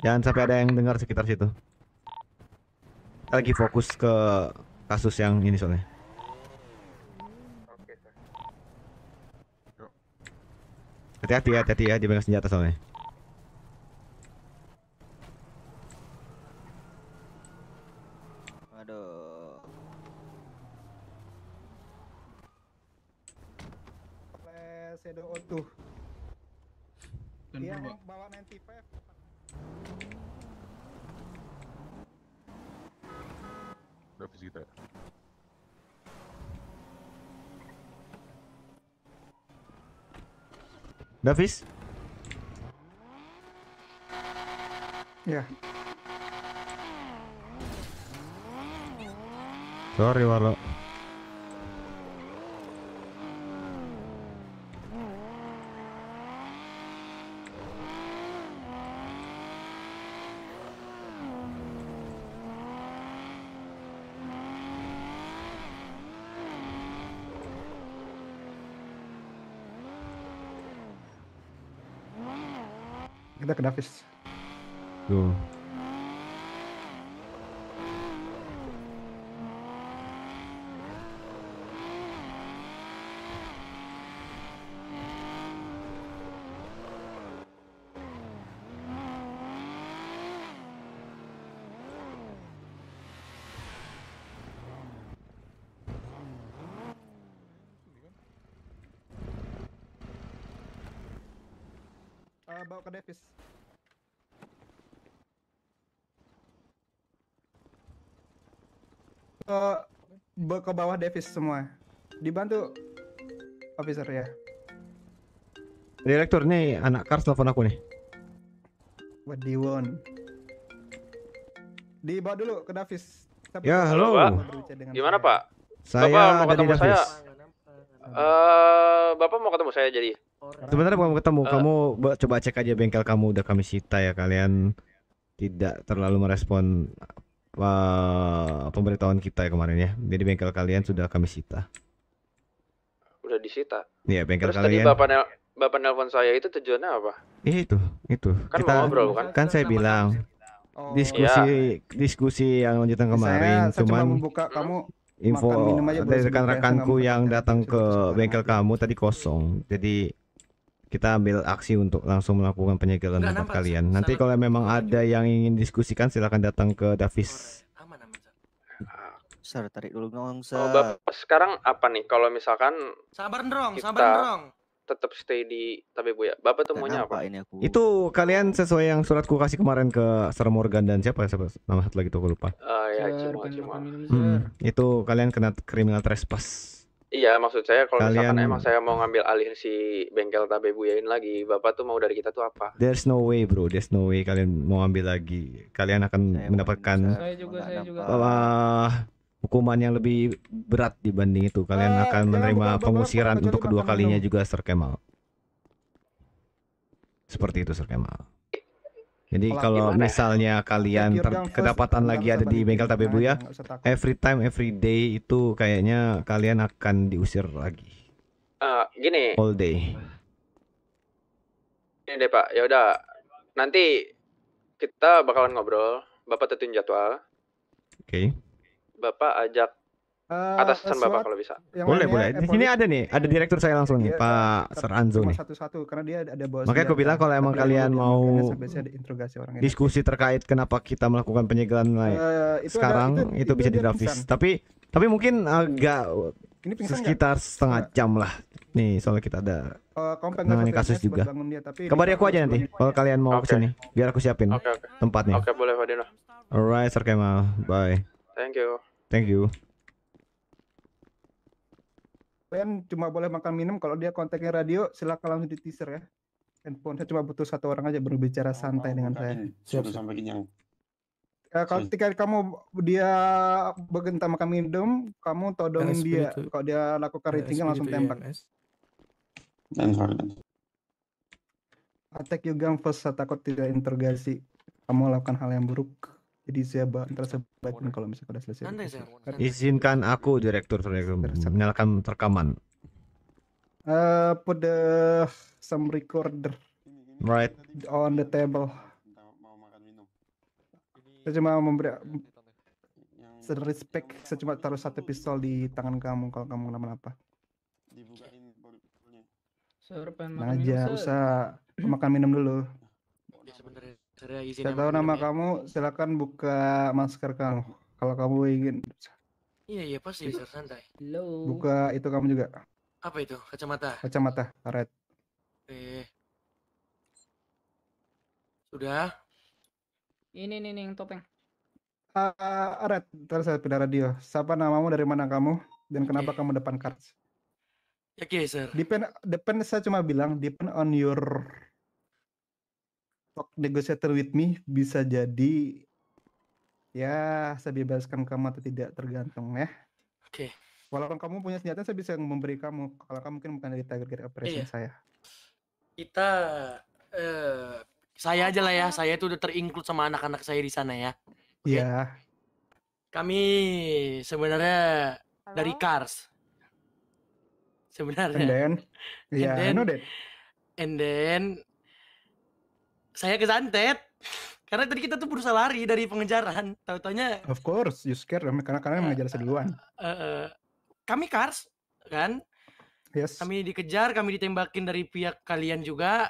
Jangan sampai ada yang dengar sekitar situ. lagi fokus ke kasus yang ini soalnya. Hati-hati ya, hati-hati ya, di pegang senjata soalnya. dia iya, bawa 95 udah fisik kita ya Davis? Ya. Sorry walau Marcus. bawah Davis semua. Dibantu officer ya. Direktur nih anak Kars telepon aku nih. What do you want? Dibawa dulu ke Davis. Tapi ya, halo. Pak. Gimana, saya. Pak? Saya Bapak mau ketemu Davis. saya. Uh, Bapak mau ketemu saya jadi. Sebenarnya mau ketemu, uh. kamu coba cek aja bengkel kamu udah kami sita ya kalian tidak terlalu merespon uh, pemberitahuan kita ya kemarin ya. Jadi bengkel kalian sudah kami sita. Udah disita. Iya, bengkel Terus kalian. Tadi Bapak nel Bapak nelpon saya itu tujuannya apa? Iya itu, itu. Kan kita, mau ngobrol kan? Kan saya bilang oh. diskusi ya. diskusi yang lanjutan kemarin saya, saya cuman membuka hmm. kamu info dari ya, rekan-rekanku yang datang ke bengkel ya. kamu tadi kosong. Jadi kita ambil aksi untuk langsung melakukan penyegelan Nggak, tempat kalian. Nanti kalau memang ada yang ingin diskusikan silahkan datang ke Davis. Sar, tarik dulu dong, Sar. Oh, Bapak, sekarang apa nih? Kalau misalkan sabar dong kita sabar dong Tetap stay di tapi Bu ya. Bapak tuh apa? Ini aku... Ya, itu kalian sesuai yang suratku kasih kemarin ke Sir Morgan dan siapa? siapa? Nama satu lagi tuh aku lupa. uh, ya, cuma, cuma. Hmm, itu kalian kena criminal trespass. Iya, maksud saya kalau Kalian... misalkan emang saya mau ngambil alih si bengkel Tabe Buyain lagi, Bapak tuh mau dari kita tuh apa? There's no way, bro. There's no way kalian mau ambil lagi. Kalian akan saya mendapatkan saya juga, saya juga. hukuman yang lebih berat dibanding itu. Kalian eh, akan eh, menerima bapak, pengusiran bapak, untuk kedua kalinya dong. juga, Sir Kemal. Seperti itu, Sir Kemal. Jadi Olah, kalau gimana? Ya? misalnya kalian ter kedapatan lagi ada di bengkel bu ya, every time every day itu kayaknya kalian akan diusir lagi. Uh, gini. All day. Ini deh Pak, ya udah. Nanti kita bakalan ngobrol. Bapak tetun jadwal. Oke. Okay. Bapak ajak Uh, eh, pesan bapak kalau bisa. boleh boleh. Di sini ada nih, ada direktur saya langsung nih, iya, Pak eh, Seranzo nih. Makanya aku bilang kalau emang kalian mau diskusi terkait kenapa kita melakukan penyegelan uh, itu sekarang ada, itu, itu, bisa di grafis. Tapi tapi mungkin hmm. agak ini sekitar gak? setengah jam lah. Nih, soalnya kita ada uh, nangani kasus juga. Dia, aku aja nanti kalau kalian mau kesini, biar aku siapin okay, okay. tempatnya. Oke, boleh Fadino Alright, Sir Kemal. Bye. Thank you. Thank you kalian cuma boleh makan minum kalau dia kontaknya radio silakan langsung di teaser ya handphone saya cuma butuh satu orang aja berbicara oh, santai oh, dengan saya siap sampai kenyang Ya, kalau ketika kamu dia bergentam makan minum kamu todongin dia itu. kalau dia lakukan ratingnya langsung tembak attack you gang first takut tidak interogasi kamu lakukan hal yang buruk jadi saya terasa sebaiknya kalau misalnya sudah selesai. Izinkan aku direktur menyalakan rekaman. Uh, eh, put the some recorder right on the table. Saya cuma memberi serespek. respect, saya cuma taruh satu pistol di tangan kamu kalau kamu kenapa apa? Dibukain Nah, aja usah makan minum dulu. Saya tahu nama ya. kamu, silakan buka masker kamu kalau kamu ingin. Iya iya pasti bisa santai. Hello. Buka itu kamu juga. Apa itu? Kacamata. Kacamata, karet. Eh. Sudah. Ini nih yang topeng. Uh, Red, terus saya pindah radio. Siapa namamu dari mana kamu dan okay. kenapa kamu depan cards? Ya, oke, okay, sir. Depend, depend saya cuma bilang depend on your talk negotiator with me bisa jadi ya saya bebaskan kamu atau tidak tergantung ya. Oke. Okay. Walaupun kamu punya senjata saya bisa memberi kamu kalau kamu mungkin bukan dari target operation iya. saya. Kita uh, saya aja lah ya, saya itu udah terinclude sama anak-anak saya di sana ya. Iya. Okay. Yeah. Kami sebenarnya Halo? dari Cars. Sebenarnya. And then, yeah, iya, and then, And then saya kesantet karena tadi kita tuh berusaha lari dari pengejaran tahu taunya of course you scared karena karena uh, mengejar saya eh, duluan uh, uh, uh, kami cars kan yes kami dikejar kami ditembakin dari pihak kalian juga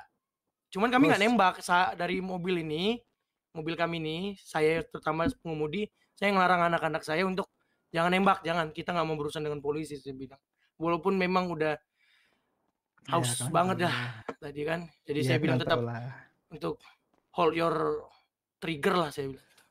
cuman kami nggak nembak sa dari mobil ini mobil kami ini saya terutama pengemudi saya ngelarang anak-anak saya untuk jangan nembak jangan kita nggak mau berurusan dengan polisi saya bilang walaupun memang udah iya haus ya, banget dah iya. tadi kan jadi ya, saya bilang kan, tetap untuk hold your trigger lah saya bilang. Gitu.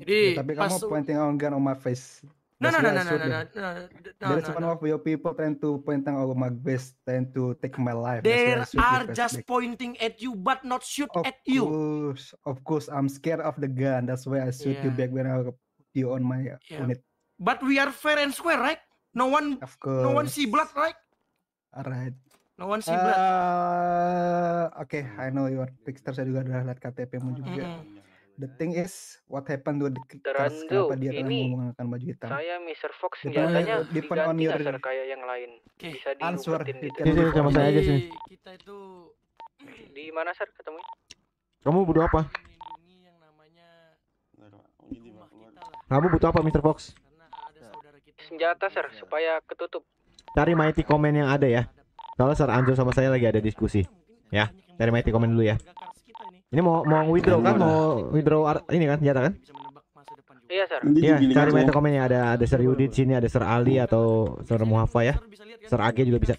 Jadi ya, tapi pas kamu pointing out gun on my face. No ya. no no, no no no no no no no. There one of your people trying to pointing out my face trying to take my life. There are just back. pointing at you but not shoot of at you. Of Course, of course, I'm scared of the gun. That's why I shoot yeah. you back when I put you on my uh, yeah. unit. But we are fair and square, right? No one, of course. no one see blood, right? Alright. Lawan si Brad. Uh, eh, Oke, okay, I know your picture saya juga udah lihat KTP-mu juga. Hmm. The thing is, what happened with the kickers? Kenapa dia telah menggunakan baju hitam? Saya Mr. Fox senjatanya depend on your sir, kayak yang lain. Okay. Bisa answer gitu. Jadi iya, iya, sama saya aja sih. Kita itu di mana sir ketemu? Kamu butuh apa? Yang namanya... Kamu butuh apa Mr. Fox? Senjata sir supaya ketutup. Cari mighty comment yang ada ya. Soalnya Sir Anjo sama saya lagi ada diskusi. Ya, dari Mighty komen dulu ya. Ini mau mau withdraw kan, mau withdraw ini kan senjata kan? Iya, Sir. Iya, cari ya. Mighty komen ya ada ada Sir Yudi di sini, ada Sir Ali atau Sir Muhafa ya. Sir Age juga bisa.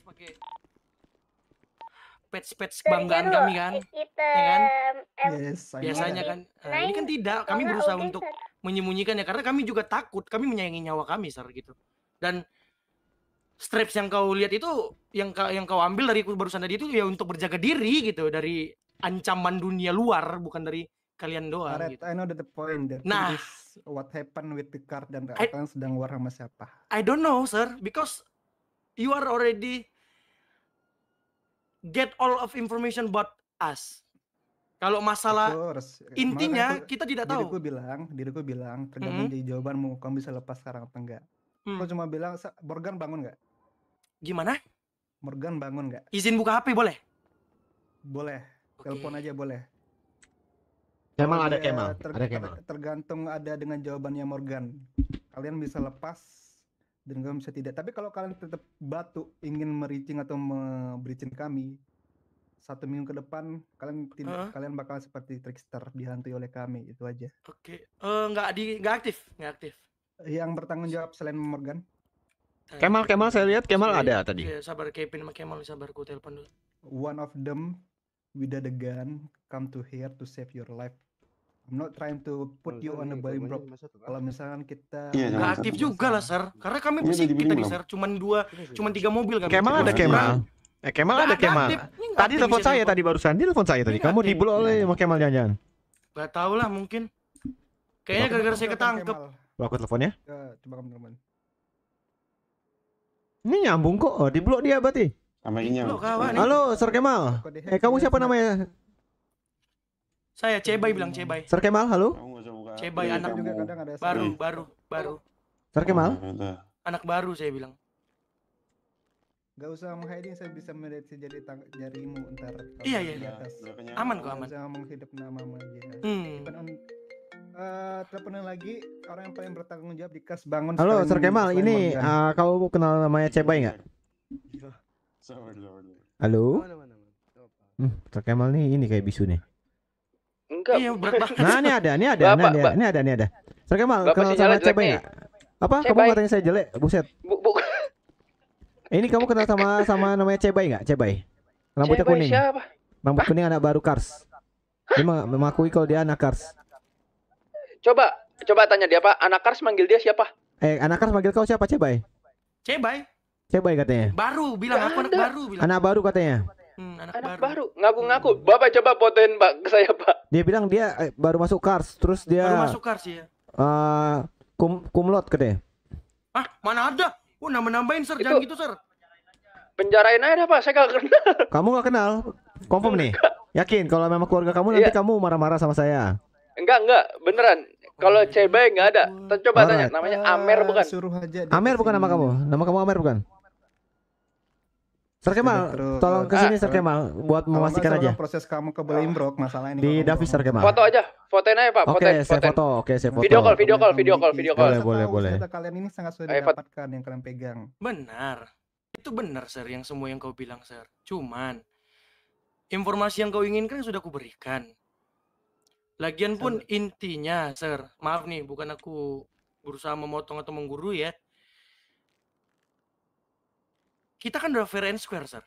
Patch-patch kebanggaan kami kan, ya kan? Biasanya kan, eh, ini kan tidak. Kami berusaha untuk menyembunyikan ya karena kami juga takut, kami menyayangi nyawa kami, Sir gitu. Dan strips yang kau lihat itu yang kau, yang kau ambil dari barusan tadi itu ya untuk berjaga diri gitu dari ancaman dunia luar bukan dari kalian doang Alright, gitu. I know that the point that nah is what happened with the card dan I, kalian sedang war sama siapa I don't know sir because you are already get all of information about us kalau masalah Terus, intinya itu, kita tidak tahu. Diriku bilang, diriku bilang tergantung mm -hmm. di jawabanmu kamu bisa lepas sekarang atau enggak. Mm. Kau cuma bilang Borgan bangun nggak? Gimana? Morgan bangun nggak? Izin buka HP boleh? Boleh. Okay. Telepon aja boleh. Kemal oh, ada iya, Kemal. Ter ada Kemal. Tergantung ada dengan jawabannya Morgan. Kalian bisa lepas dan kalian bisa tidak. Tapi kalau kalian tetap batu ingin mericing atau mericing kami satu minggu ke depan kalian tidak uh -huh. kalian bakal seperti trickster dihantui oleh kami itu aja. Oke, okay. Eh, nggak di nggak aktif nggak aktif. Yang bertanggung jawab selain Morgan? Kemal Kemal saya lihat Kemal ada tadi. sabar Kevin sama Kemal sabar ku telepon dulu. One of them with the gun come to here to save your life. I'm not trying to put you on the body block. Kalau misalkan kita enggak iya, nggak aktif juga lah, Sir. Karena kami pasti kita di Sir cuman dua, cuman tiga mobil kan. Kemal eh, ada Kemal. Eh Kemal ada Kemal. Tadi telepon saya tadi barusan, dia telepon saya tadi. Kamu dibul oleh sama Kemal jangan-jangan. Enggak tau lah mungkin. Kayaknya gara-gara saya ketangkep. Aku teleponnya. Eh, coba kamu telepon. Ini nyambung kok, oh, di blok dia berarti. Sama ini nyambung. Halo, Sir Kemal. Eh, kamu siapa namanya? Saya Cebay bilang Cebay. Sir Kemal, halo. ya, anak juga kadang ada iya. baru, baru, baru. Sir Kemal? Iya, anak baru saya bilang. Gak usah menghiding, saya bisa melihat jari jarimu ntar. Iya, iya. iya. Aman kok, aman. ngomong menghidap namamu aja. Hmm. Um, uh, teleponin lagi orang yang paling bertanggung jawab di kas bangun. Halo, Sir Kemal, ini uh, kau kenal namanya Cebai nggak? Halo. Hmm, Sir Kemal nih ini kayak bisu nih. Enggak. Iya, nah, ini ada, ini ada, ini ada, ini ada, ini ada. Sir Kemal, Bapak kenal sama Cebai nggak? Apa? Cebai. Kamu katanya saya jelek, buset. Bu, bu. Ini kamu kenal sama sama namanya Cebai nggak? Cebai. Rambutnya Cebai kuning. Siapa? Rambut kuning anak baru Kars. Dia mengakui kalau dia anak Kars. Coba coba tanya dia pak, kars manggil dia siapa? Eh, anak kars manggil kau siapa Cebai? Cebai. Cebai katanya. Baru bilang Gak aku anak baru bilang. Anak baru katanya. Hmm, anak, anak baru. Ngaku-ngaku. Bapak coba poten Pak ke saya, Pak. Dia bilang dia eh, baru masuk Kars, terus dia Baru masuk Kars ya. Uh, kum kumlot katanya. Ah, mana ada? Oh, nama nambahin ser, Itu... Jangan gitu, Sir. Penjarain aja, Pak. Saya gak kenal. Kamu gak kenal? Confirm nih. Yakin kalau memang keluarga kamu nanti yeah. kamu marah-marah sama saya. Enggak, enggak, beneran. Kalau oh, iya. CB enggak ada. Coba tanya, namanya Amer ah, bukan? Suruh aja. Amer bukan nama kamu. Nama kamu Amer bukan? Sir Kemal, tolong ke ah. sini ah, Sir buat memastikan aja. Proses kamu ke Belimbrok masalah ini. Di Davis Sir Kemal. Foto aja, fotoin aja Pak, Oke, saya foto. Oke, saya foto. Video call, video call, video call, video call. Boleh, boleh, boleh. kalian ini sangat sudah dapatkan yang kalian pegang. Benar. Itu benar Sir yang semua yang kau bilang Sir. Cuman informasi yang kau inginkan sudah kuberikan. Lagian pun Sir. intinya, Sir, maaf nih, bukan aku berusaha memotong atau mengguru ya. Kita kan udah fair and square, Sir.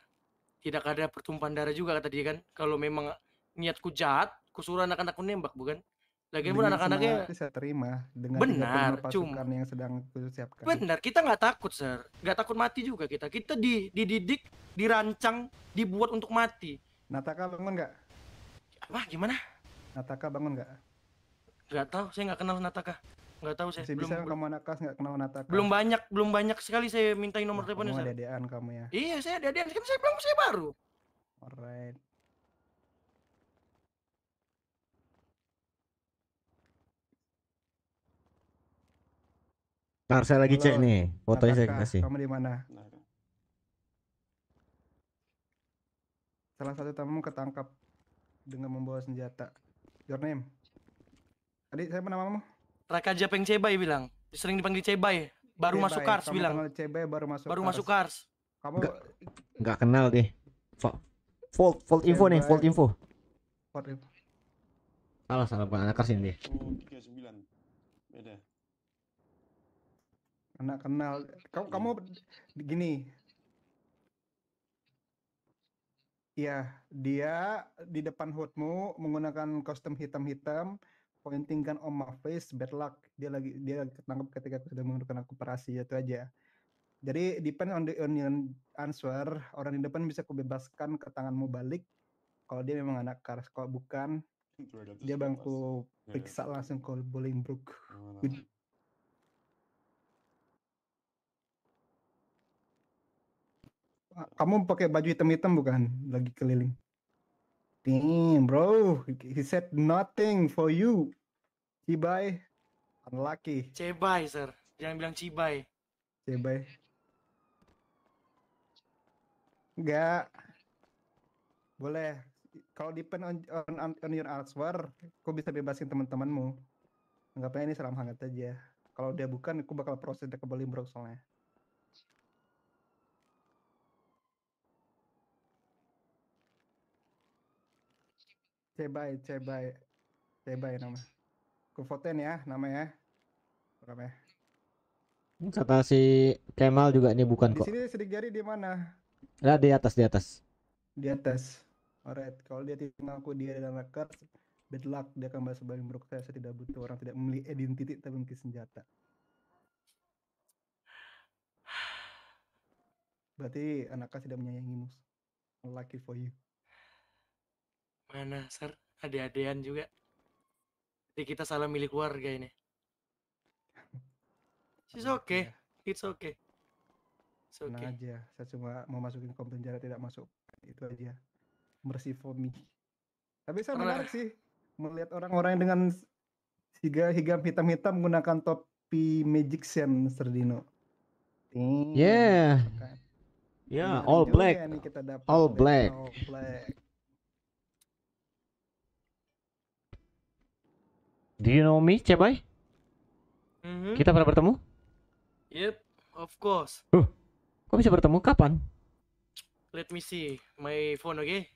Tidak ada pertumpahan darah juga kata dia kan. Kalau memang niatku jahat, kusuruh anak-anakku nembak, bukan? Lagian pun anak-anaknya saya terima dengan benar cuma yang sedang kusiapkan. Benar, kita nggak takut, Sir. Nggak takut mati juga kita. Kita dididik, dirancang, dibuat untuk mati. Nata kalau nggak? Apa gimana? Nataka bangun nggak? Nggak tahu, saya nggak kenal Nataka. Nggak tahu saya. Masih belum, bisa kamu anak kelas nggak kenal Nataka? Belum banyak, belum banyak sekali saya mintai nomor nah, teleponnya. Kamu dedean kamu ya? Iya, saya dedean. Kan saya belum, saya baru. Alright. Ntar saya lagi Halo, cek nih, fotonya Nataka, saya kasih. Kamu di mana? Salah satu tamu ketangkap dengan membawa senjata. Your name. Tadi siapa namamu? Raka Japeng Cebai bilang. Sering dipanggil cebay, Baru Cebai. masuk Kars Kamu bilang. cebay baru masuk. Baru Kars. masuk Kars. Kamu nggak, kenal deh. Fault fault info nih, fault info. Fault info. Salah salah bukan anak Kars ini deh. sembilan, Beda. Anak kenal. Kamu kamu gini, Iya, dia di depan hoodmu menggunakan kostum hitam-hitam, pointing gun on my face, bad luck. Dia lagi dia ketangkep ketika aku sudah menggunakan operasi itu aja. Jadi depend on the on answer, orang di depan bisa kubebaskan ke tanganmu balik kalau dia memang anak kars, kalau bukan dia bangku iya, periksa iya. langsung ke Bolingbrook. Oh, nah. kamu pakai baju hitam-hitam bukan lagi keliling? Damn, bro. He said nothing for you. Cibai. Unlucky. Cibai, sir. Jangan bilang cibai. Cibai. Enggak. Boleh. Kalau depend on, on, on your answer, aku bisa bebasin teman-temanmu. Anggapnya ini seram hangat aja. Kalau dia bukan, aku bakal proses dia kembali bro soalnya. Cebai, Cebai. Cebai nama. Kufoten ya, nama ya namanya. ya? Kata si Kemal juga ini bukan di kok. Di sini sidik jari di mana? Nah, di atas, di atas. Di atas. Alright, kalau dia tidak mengaku dia adalah hacker, bad luck dia akan bahas sebagai buruk saya. Saya tidak butuh orang tidak memiliki identitas tapi memiliki senjata. Berarti anaknya tidak menyayangimu. Lucky for you. Mana ser? ada adean juga. Jadi kita salah milik keluarga ini. It's okay. Ya. It's okay. It's okay. Tenang aja. Saya cuma mau masukin kom penjara tidak masuk. Itu aja. Mercy for me. Tapi saya Pernah. menarik sih melihat orang-orang dengan higa higam hitam-hitam menggunakan topi Magic Sam Serdino. Yeah. Ya, yeah, all All black. All black. Do you know me, Cebai? Mm-hmm. Kita pernah bertemu? Yep, of course. Huh, kok bisa bertemu? Kapan? Let me see my phone, okay?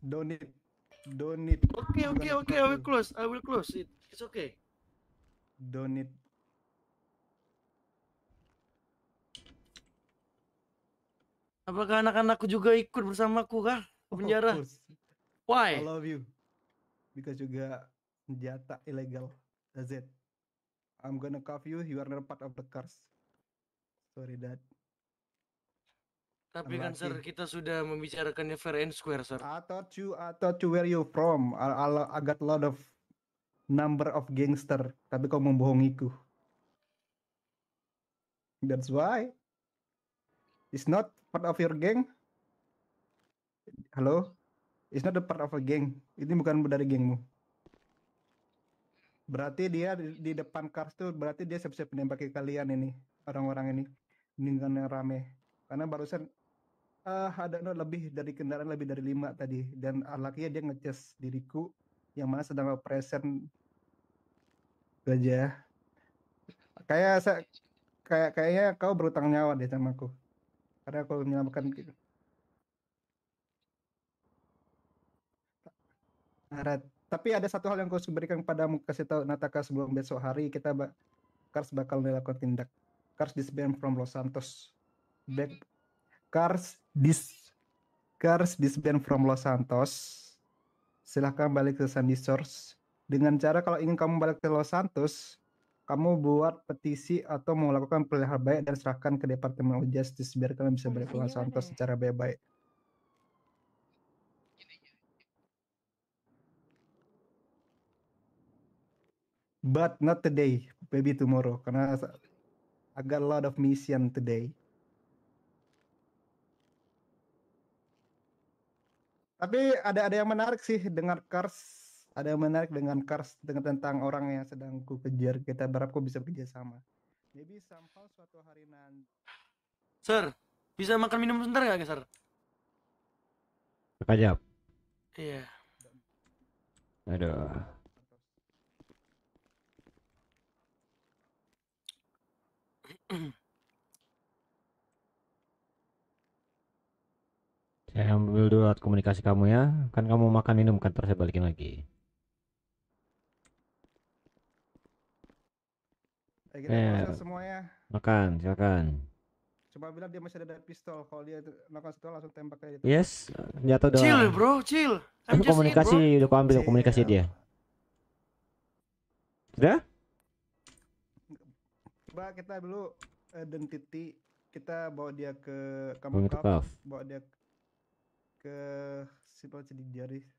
Don't need, don't need. Okay, okay, okay. I will close. I will close it. It's okay. Don't need. Apakah anak-anakku juga ikut bersamaku kah? Ke penjara. Oh, Why? I love you. Because juga senjata ilegal. That's it. I'm gonna cuff you. You are not part of the cars. Sorry, Dad. Tapi kan sir kita sudah membicarakannya fair and square sir. I thought you, I thought you where you from. I, I, I got lot of number of gangster. Tapi kau membohongiku. That's why. It's not part of your gang. Halo? It's not a part of a gang. Ini bukan dari gengmu. Berarti dia di, depan Kars tuh berarti dia siap-siap menembaki kalian ini orang-orang ini dengan yang rame. Karena barusan uh, ada no, lebih dari kendaraan lebih dari lima tadi dan alaknya dia ngecas diriku yang mana sedang present gajah. Kayak saya kayak kayaknya kau berutang nyawa deh sama aku. Karena aku menyelamatkan gitu. Harat tapi ada satu hal yang harus berikan kepadamu kasih tahu Nataka sebelum besok hari kita ba Kars bakal melakukan tindak Kars disband from Los Santos back Kars dis Kars disband from Los Santos silahkan balik ke Sandy Source dengan cara kalau ingin kamu balik ke Los Santos kamu buat petisi atau melakukan perlihatan baik dan serahkan ke Departemen of Justice biar kalian bisa balik ke Los Santos ya? secara baik-baik but not today, maybe tomorrow. Karena I got a lot of mission today. Tapi ada ada yang menarik sih dengan Cars. Ada yang menarik dengan Cars dengan tentang orang yang sedang ku kejar. Kita berharap ku bisa bekerja sama. Maybe somehow suatu hari nanti. Sir, bisa makan minum sebentar nggak, Sir? Kajap. Iya. Yeah. Aduh. Saya ambil dulu alat komunikasi kamu ya. Kan kamu makan minum kan terus saya balikin lagi. Eh, eh semuanya. Makan, silakan. Coba bilang dia masih ada pistol. Kalau dia makan pistol langsung tembak aja. Gitu. Yes, jatuh dong Chill, bro, chill. I'm komunikasi, udah aku ambil komunikasi dia. Sudah? Coba kita dulu eh, Titi kita bawa dia ke kamu bawa dia ke siapa jadi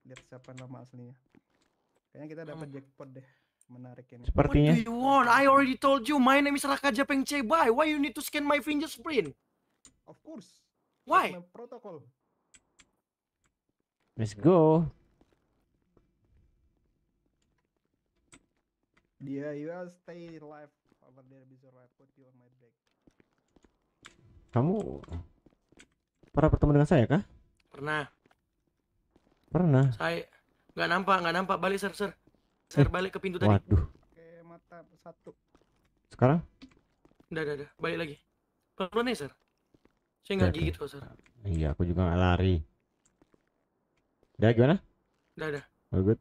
lihat siapa nama aslinya. Kayaknya kita dapat hmm. jackpot deh. Menarik ini. Sepertinya. What do you want? I already told you my name is Raka Japeng Cebai. Why you need to scan my fingerprint? Of course. Why? Protocol. Let's go. Yeah, you are stay live over there before I put you on my Kamu pernah bertemu dengan saya kah? Pernah. Pernah. Saya nggak nampak, nggak nampak balik ser ser ser eh. balik ke pintu Waduh. tadi. Waduh. Oke, mata satu. Sekarang? Udah, udah, udah. Balik lagi. Pelan nih ser Saya nggak gigit kok ser Iya, aku juga nggak lari. Udah gimana? Udah, udah. Oh, good.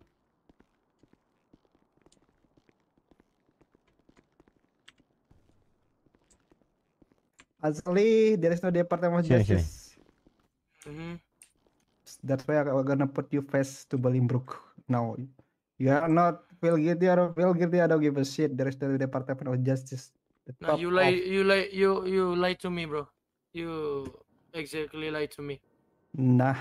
Actually, there is no Department iya, iya. of Justice. Sini, sini. Mm-hmm. That's why I'm gonna put you face to Bolingbrook now. You are not feel guilty or feel guilty. I don't give a shit. There is no Department of Justice. No, you lie, of... you lie, you you lie to me, bro. You exactly lie to me. Nah,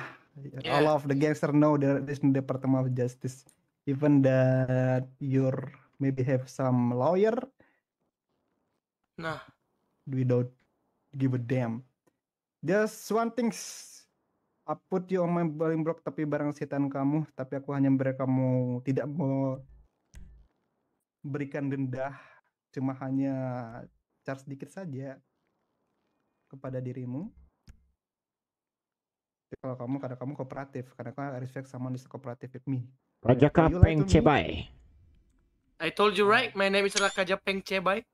yeah. all of the gangster know there is no Department of Justice. Even that you're maybe have some lawyer. Nah. We don't give a damn. Just one thing. I put you on my bowling block tapi barang setan kamu tapi aku hanya memberi kamu tidak mau berikan denda cuma hanya charge sedikit saja kepada dirimu tapi kalau kamu karena kamu kooperatif karena kamu respect sama is kooperatif with me Rajaka like Cebai I told you right nah. my name is Raka Kapeng Cebai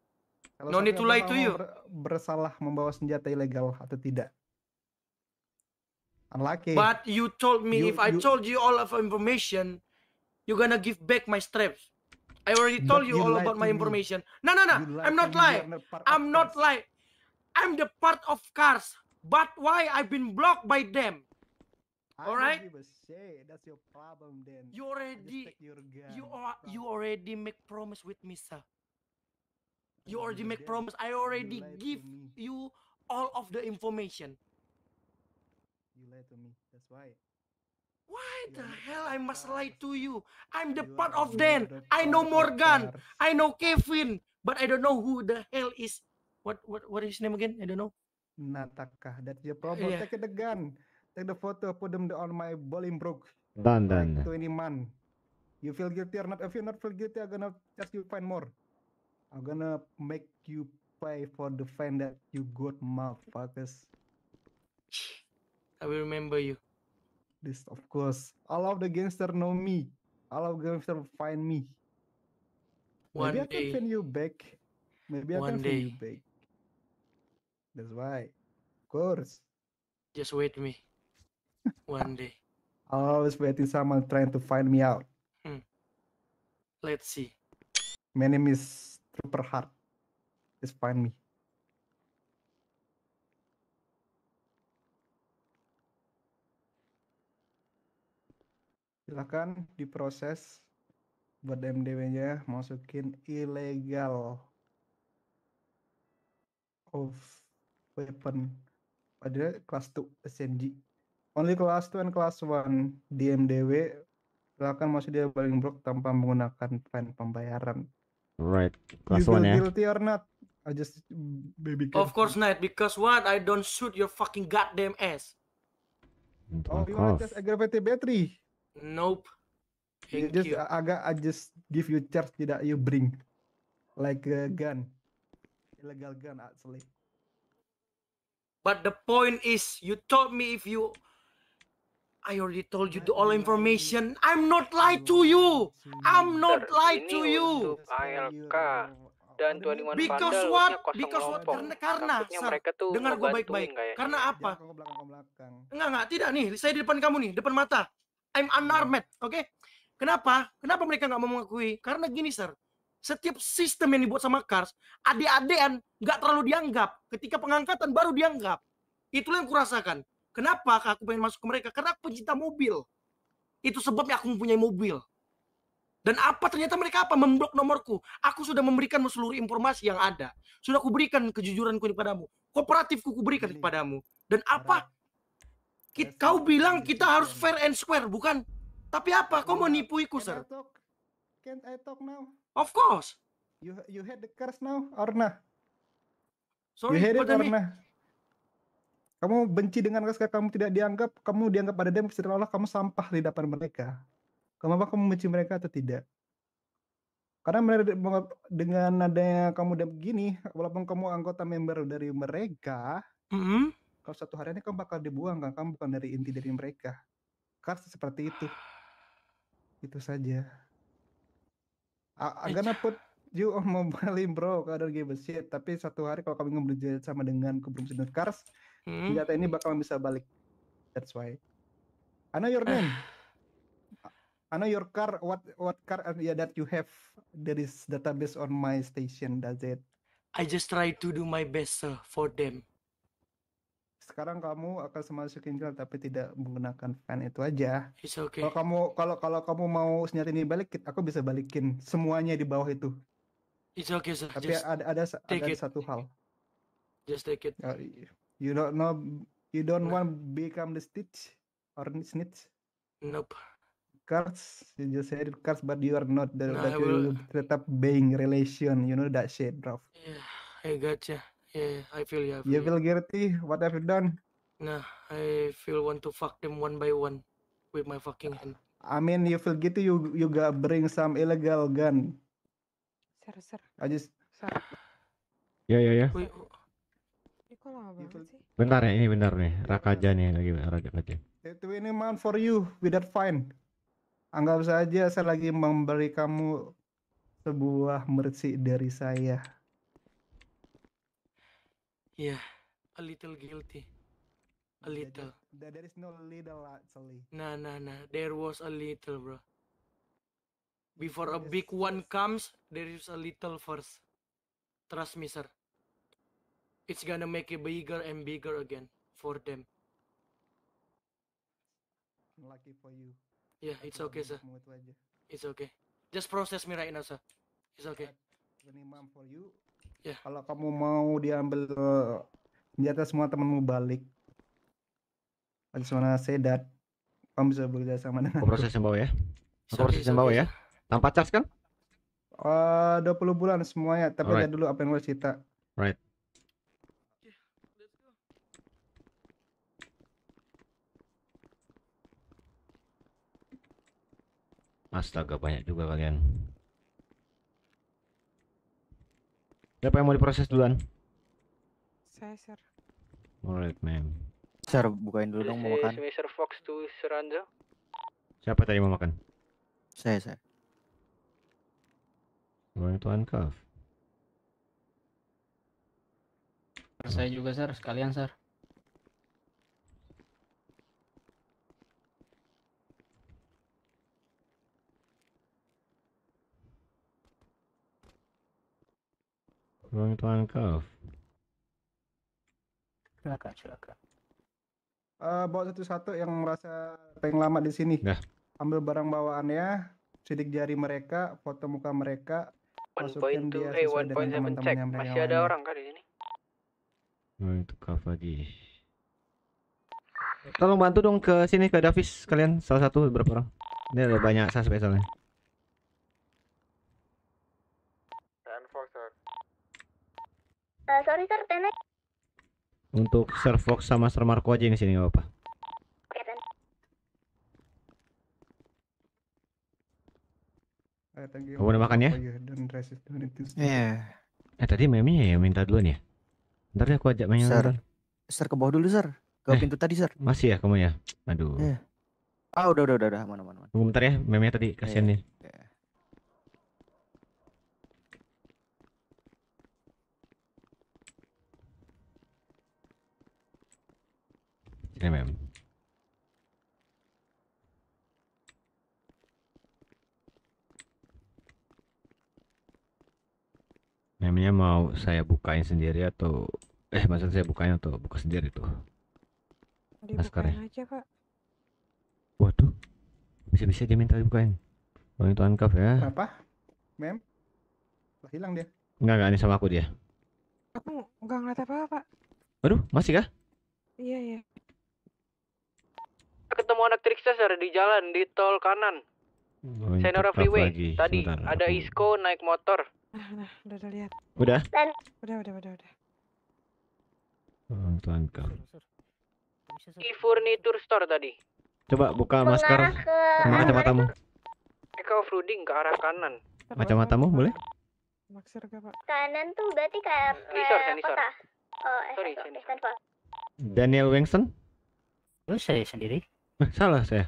kalau no need to lie to you. Bersalah membawa senjata ilegal atau tidak? Unlucky. But you told me you, if I told you all of information, you're gonna give back my straps. I already told you, you all about my information. Me. No, no, no. I'm not lying. I'm not lying. I'm the part of cars. But why I've been blocked by them? I all right. That's your problem then. You already. you are, you already make promise with me, sir. You already make promise. I already give you all of the information. You lied to me. That's why. Why the hell I must lie to you? I'm the part of Dan. I know Morgan. I know Kevin, but I don't know who the hell is. What what what is his name again? I don't know. Nataka. That's your uh, problem. Yeah. Take the gun. Take the photo. Put them on my bowling brook. Done done. Like to any man. You feel guilty or not? If you not feel guilty, I'm gonna just you find more. I'm gonna make you pay for the fact that you got, motherfuckers. I will remember you. This, of course. All of the gangster know me. All of the gangster find me. One Maybe day. I can send you back. Maybe I can day. send you back. That's why. Of course. Just wait me. <laughs> One day. I'm always waiting someone trying to find me out. Hmm. Let's see. My name is Super hard, Just find me. Silahkan diproses buat MDW-nya masukin illegal of weapon pada kelas 2 SNG only kelas 2 and kelas 1 DMDW silakan masuk dia paling brok tanpa menggunakan fan pembayaran Right. Last you one ya. Guilty or not? I just mm, baby. Of course not, because what? I don't shoot your fucking goddamn ass. Oh, you want just aggravated battery? Nope. Thank you just you. agak I just give you charge tidak you bring like a gun illegal gun actually but the point is you told me if you I already told you the all information. I'm not lie to you. I'm not lie to you. ALK dan 21 because what? Because what? Karena karena sir dengar gue baik-baik. Ya? Karena iya, apa? Enggak enggak, tidak nih. Saya di depan kamu nih, depan mata. I'm iya. unarmed, oke? Kenapa? Kenapa mereka nggak mau mengakui? Karena gini, sir. Setiap sistem yang dibuat sama Kars, adik adean nggak terlalu dianggap. Ketika pengangkatan baru dianggap. Itulah yang kurasakan. Kenapa aku pengen masuk ke mereka? Karena aku pencinta mobil. Itu sebabnya aku mempunyai mobil. Dan apa ternyata mereka apa? Memblok nomorku. Aku sudah memberikan seluruh informasi yang ada. Sudah kuberikan kejujuranku kepadamu. Kooperatifku kuberikan kepadamu. Dan apa? Kau bilang kita harus fair and square, bukan? Tapi apa? Kau mau nipuiku, sir? Can't I talk now? Of course. You you had the curse now, Orna. Sorry, you had it, kamu benci dengan mereka, kamu tidak dianggap, kamu dianggap pada dan setelah Allah kamu sampah di depan mereka. Kamu apa kamu benci mereka atau tidak? Karena dengan adanya kamu udah begini, walaupun kamu anggota member dari mereka, mm -hmm. kalau satu hari ini kamu bakal dibuang kan, kamu bukan dari inti dari mereka. Karena seperti itu. Itu saja. I'm gonna put you on <laughs> mobile bro kalau dia bersih, shit tapi satu hari kalau kamu kami ngeberjaya sama dengan keberuntungan kars, Hmm. senjata ini bakal bisa balik. That's why. I know your ah. name. I know your car. What what car uh, yeah, that you have? There is database on my station. does it. I just try to do my best sir, for them. Sekarang kamu akan semasukin girl tapi tidak menggunakan fan itu aja. It's okay. Kalau kamu kalau kalau kamu mau senjata ini balik, aku bisa balikin semuanya di bawah itu. It's okay sir. Tapi just ada ada, ada satu hal. Just take it. Oh, iya. You don't know you don't want nah. become the Stitch or Snitch? Nope. Cards, you just said cards, but you are not the Nah, that will... you up being relation, you know that shit, bro. Yeah, I gotcha. Yeah, I feel ya, you. I ya. you feel guilty. What have you done? Nah, I feel want to fuck them one by one with my fucking hand. I mean, you feel guilty. You you got bring some illegal gun. Sir, sir. I just. Sir. Yeah, yeah, yeah. We, Iya, bentar ya, ini benar nih. Rakaja nih lagi Rakaja. Itu ini mount for you without fine. Anggap saja saya lagi memberi kamu sebuah mercy dari saya. Ya, yeah, a little guilty. A little. There, there is no little actually. Nah, nah, nah. There was a little, bro. Before a big one comes, there is a little first. Trust me, sir it's gonna make it bigger and bigger again for them. Lucky for you. Yeah, it's okay, sir. It's okay. Just process me right now, sir. It's okay. Minimum for you. Yeah. Kalau kamu mau diambil senjata uh, semua temanmu balik. I just wanna say that kamu bisa bekerja sama dengan. Aku proses yang bawah ya. Aku proses yang bawah ya. Tanpa charge kan? Uh, 20 bulan semuanya, tapi Alright. dulu apa yang lo cerita. Right. Astaga banyak juga kalian. Siapa yang mau diproses duluan? Saya sir. Alright ma'am. Sir bukain dulu dong mau makan. Mr. Fox to Seranja. Siapa tadi mau makan? Saya sir. Orang itu Saya juga sir sekalian sir. bang tuan handcuff. Silakan, silakan. Uh, bawa satu-satu yang merasa paling lama di sini. Nah. Ambil barang bawaannya, sidik jari mereka, foto muka mereka, masukin dia eh, sesuai dengan teman mereka. Masih ada orang kan di sini? Nah, itu cuff lagi. Tolong bantu dong ke sini ke Davis kalian salah satu beberapa orang. Ini ada banyak suspek soalnya. Uh, sorry sir, tenek. Untuk Sir Fox sama Sir Marco aja yang sini nggak apa-apa. Eh, kamu udah makan ya? Iya. Eh tadi meminya ya minta duluan ya. Ntar ya aku ajak main. Sir, sir ke bawah dulu sir. Ke eh, pintu tadi sir. Masih ya kamu ya? Aduh. Iya. Ah udah udah udah, udah. mana mana. mana. Tunggu bentar ya, meminya tadi iya, kasian iya. nih. nie wiem. Memnya mau saya bukain sendiri atau eh maksud saya bukain atau buka sendiri tuh? maskernya. aja, Kak. Waduh. Bisa-bisa dia minta dibukain. Oh, itu ankaf ya. Apa? Mem? Lah hilang dia. Enggak, enggak ini sama aku dia. Aku enggak ngeliat apa-apa. Waduh, masih kah? Iya, iya ketemu anak ada di jalan di tol kanan. Oh, Senora Freeway. Lagi. Tadi Sebentar, ada aku... Isko naik motor. Nah, nah, udah, udah lihat. Udah? Udah, udah, udah, udah. Langkah. Di furniture store tadi. Coba buka Mengarah masker ke... sama kacamatamu. Mereka offloading ke arah kanan. Macam matamu boleh? Maksir ke Pak? Kanan tuh berarti kayak ke arah kota. Oh, eh, Sorry, Daniel Wengson? Lu saya sendiri. Eh, salah saya.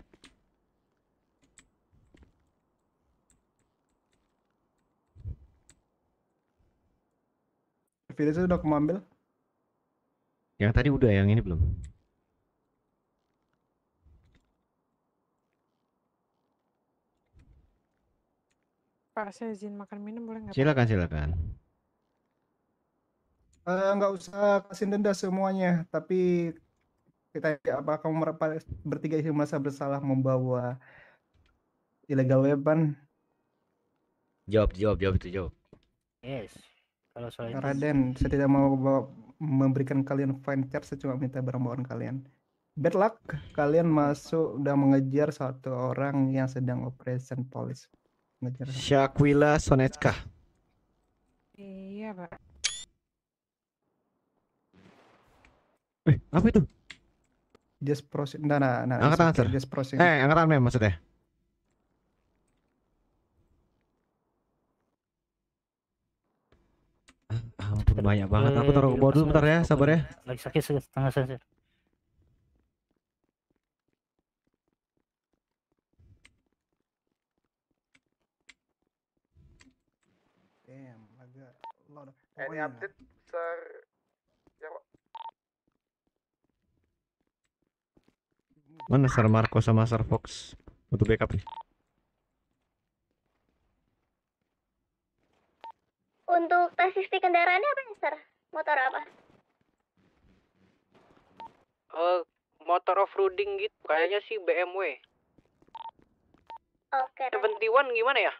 Virus udah kemambil. Yang tadi udah, yang ini belum. Pak, saya izin makan minum boleh nggak? Silakan, Pak? silakan. Eh, nggak uh, usah kasih denda semuanya, tapi kita ya, apa kamu bertiga ini merasa bersalah membawa illegal weapon? Jawab, jawab, jawab itu jawab. Yes. Kalau soal itu... Raden, saya tidak mau bawa, memberikan kalian fine cap saya cuma minta barang bawaan kalian. Bad luck, kalian masuk udah mengejar satu orang yang sedang operation police. Mengejar. Shakwila Sonetska. Iya, Pak. Eh, apa itu? just proses, Nah, nah, nah. Angkat tangan, okay. sir. Just process. Eh, angkat tangan, maksudnya. Ah, ampun banyak banget. Aku eh, taruh ke bawah dulu bentar ya, sabar ya. Lagi sakit setengah saya, sir. Damn, I got a lot of... update? Mana Sar Marco sama Sar Fox untuk backup nih? Untuk tes istri kendaraannya apa ya Motor apa? Uh, motor off-roading gitu. Kayaknya sih BMW. Oke. Okay, 71 gimana ya?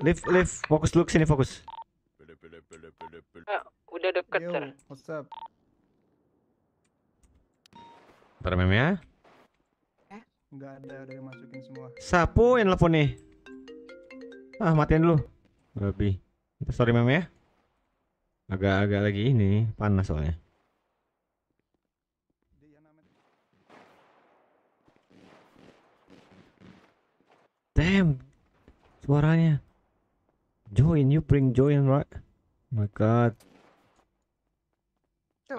Lift, lift. Fokus dulu sini, fokus. Uh, udah deket, Yo, Sir. What's up? Ntar meme ya. Enggak ada udah masukin semua. Sapu yang telepon nih. Ah, matiin dulu. Babi. sorry mem ya. Agak-agak lagi ini panas soalnya. Damn. Suaranya. Join, you bring join right. Oh my god. Itu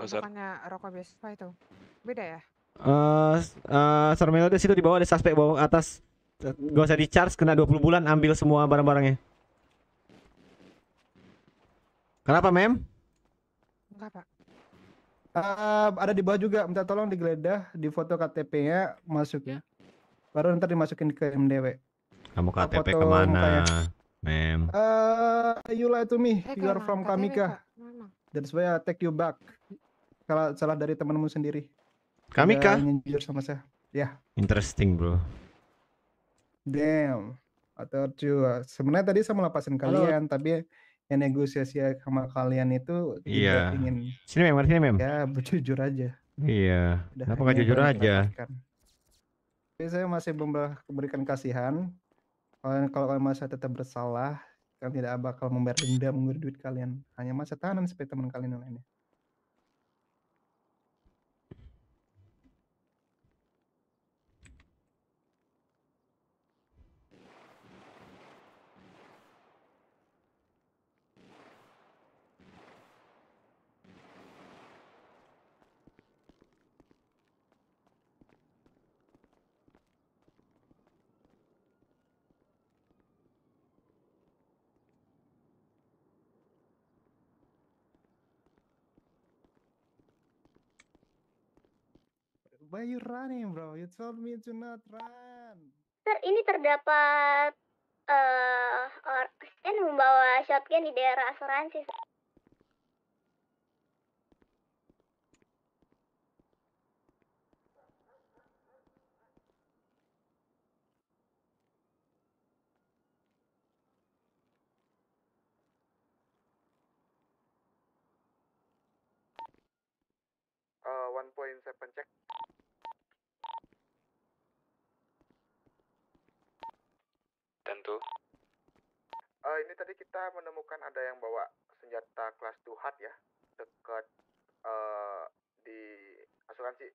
rokok biasa itu. Beda ya? uh, uh, di situ di bawah ada suspek bawah atas gak usah di charge kena 20 bulan ambil semua barang-barangnya kenapa mem? Kenapa? uh, eh, ada di bawah juga minta tolong digeledah di foto KTP-nya masuk ya baru ntar dimasukin ke MDW kamu KTP foto kemana mem? Uh, you lie to me you are from Kamika that's why I take you back kalau salah dari temanmu sendiri kami kah? jujur sama saya. Ya. Interesting bro. Damn. Atau juga sebenarnya tadi saya melepasin kalian, Halo. tapi yang negosiasi sama kalian itu iya. Yeah. ingin. Sini mem, sini mem. Ya, jujur aja. Iya. Yeah. Kenapa gak jujur aja? Tapi saya masih memberikan kasihan. Kalian kalau kalian masih tetap bersalah, kan tidak bakal membayar denda mengurus duit kalian. Hanya masa tahanan seperti teman kalian yang lainnya. are you running, bro? You told me to not run. Ter, ini terdapat uh, eh, orang membawa shotgun di daerah asuransi. Uh, seven check. bantu? Uh, eh, ini tadi kita menemukan ada yang bawa senjata kelas 2 hat ya, dekat uh, eh, di asuransi.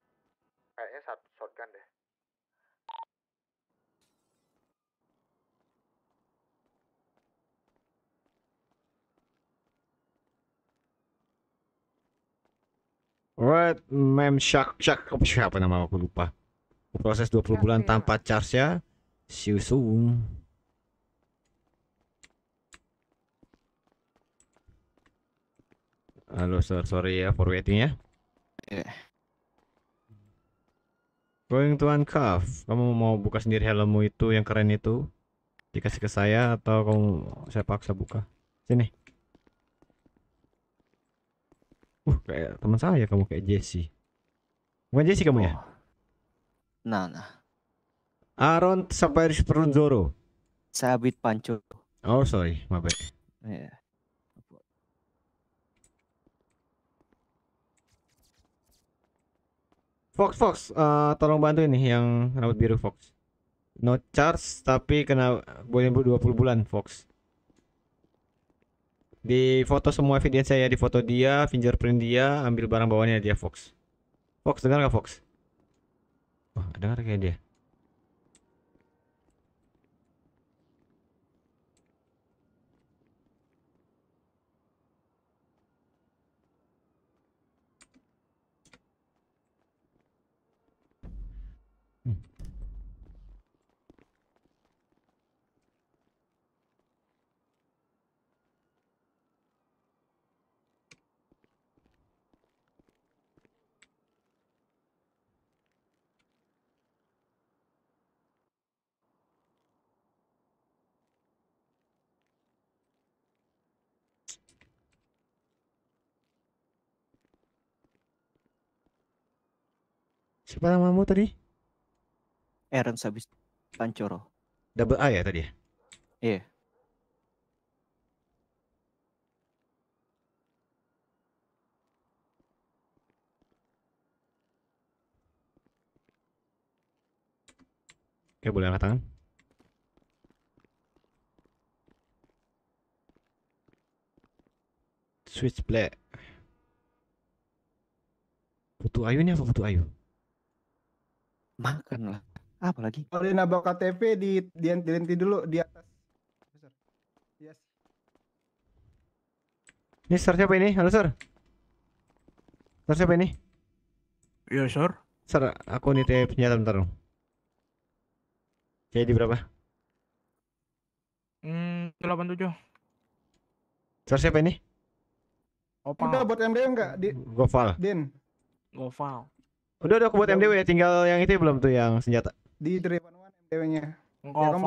Kayaknya shotgun deh. Alright, Mem Shark Shark siapa nama aku lupa. Proses 20 bulan tanpa charge ya. See you soon. Halo, sir, sorry ya for waiting ya. Yeah. Going to uncuff. Kamu mau buka sendiri helmmu itu yang keren itu? Dikasih ke saya atau kamu saya paksa buka? Sini. Uh, kayak teman saya kamu kayak Jesse. Bukan Jesse kamu ya? oh. ya? Nah, nah. Aaron Saparis Perunzoro. Sabit pancur, Oh, sorry, my bad. Yeah. Fox Fox, uh, tolong bantu ini yang rambut biru Fox. No charge tapi kena boleh 20 bulan Fox. Di foto semua evidence saya di foto dia, fingerprint dia, ambil barang bawaannya dia Fox. Fox dengar gak Fox? Wah, dengar kayak dia. Siapa namamu tadi? Aaron Sabis Pancoro. Double A ya tadi ya? Iya. Yeah. Oke, boleh angkat tangan. Switch play. Putu ayu ini apa putu ayu? makan lah apalagi kalau nabok KTP di dianti dulu di atas yes ini sir siapa ini halo sir sir siapa ini Ya, sir sir aku nitip senjata bentar dong jadi berapa hmm 87 sir siapa ini Opal. Udah buat MD gak? Di... Gofal. Din. Gofal. Udah udah aku buat MDW ya, tinggal yang itu belum tuh yang senjata. Di Driven One MDW-nya. Engkau, ya, kamu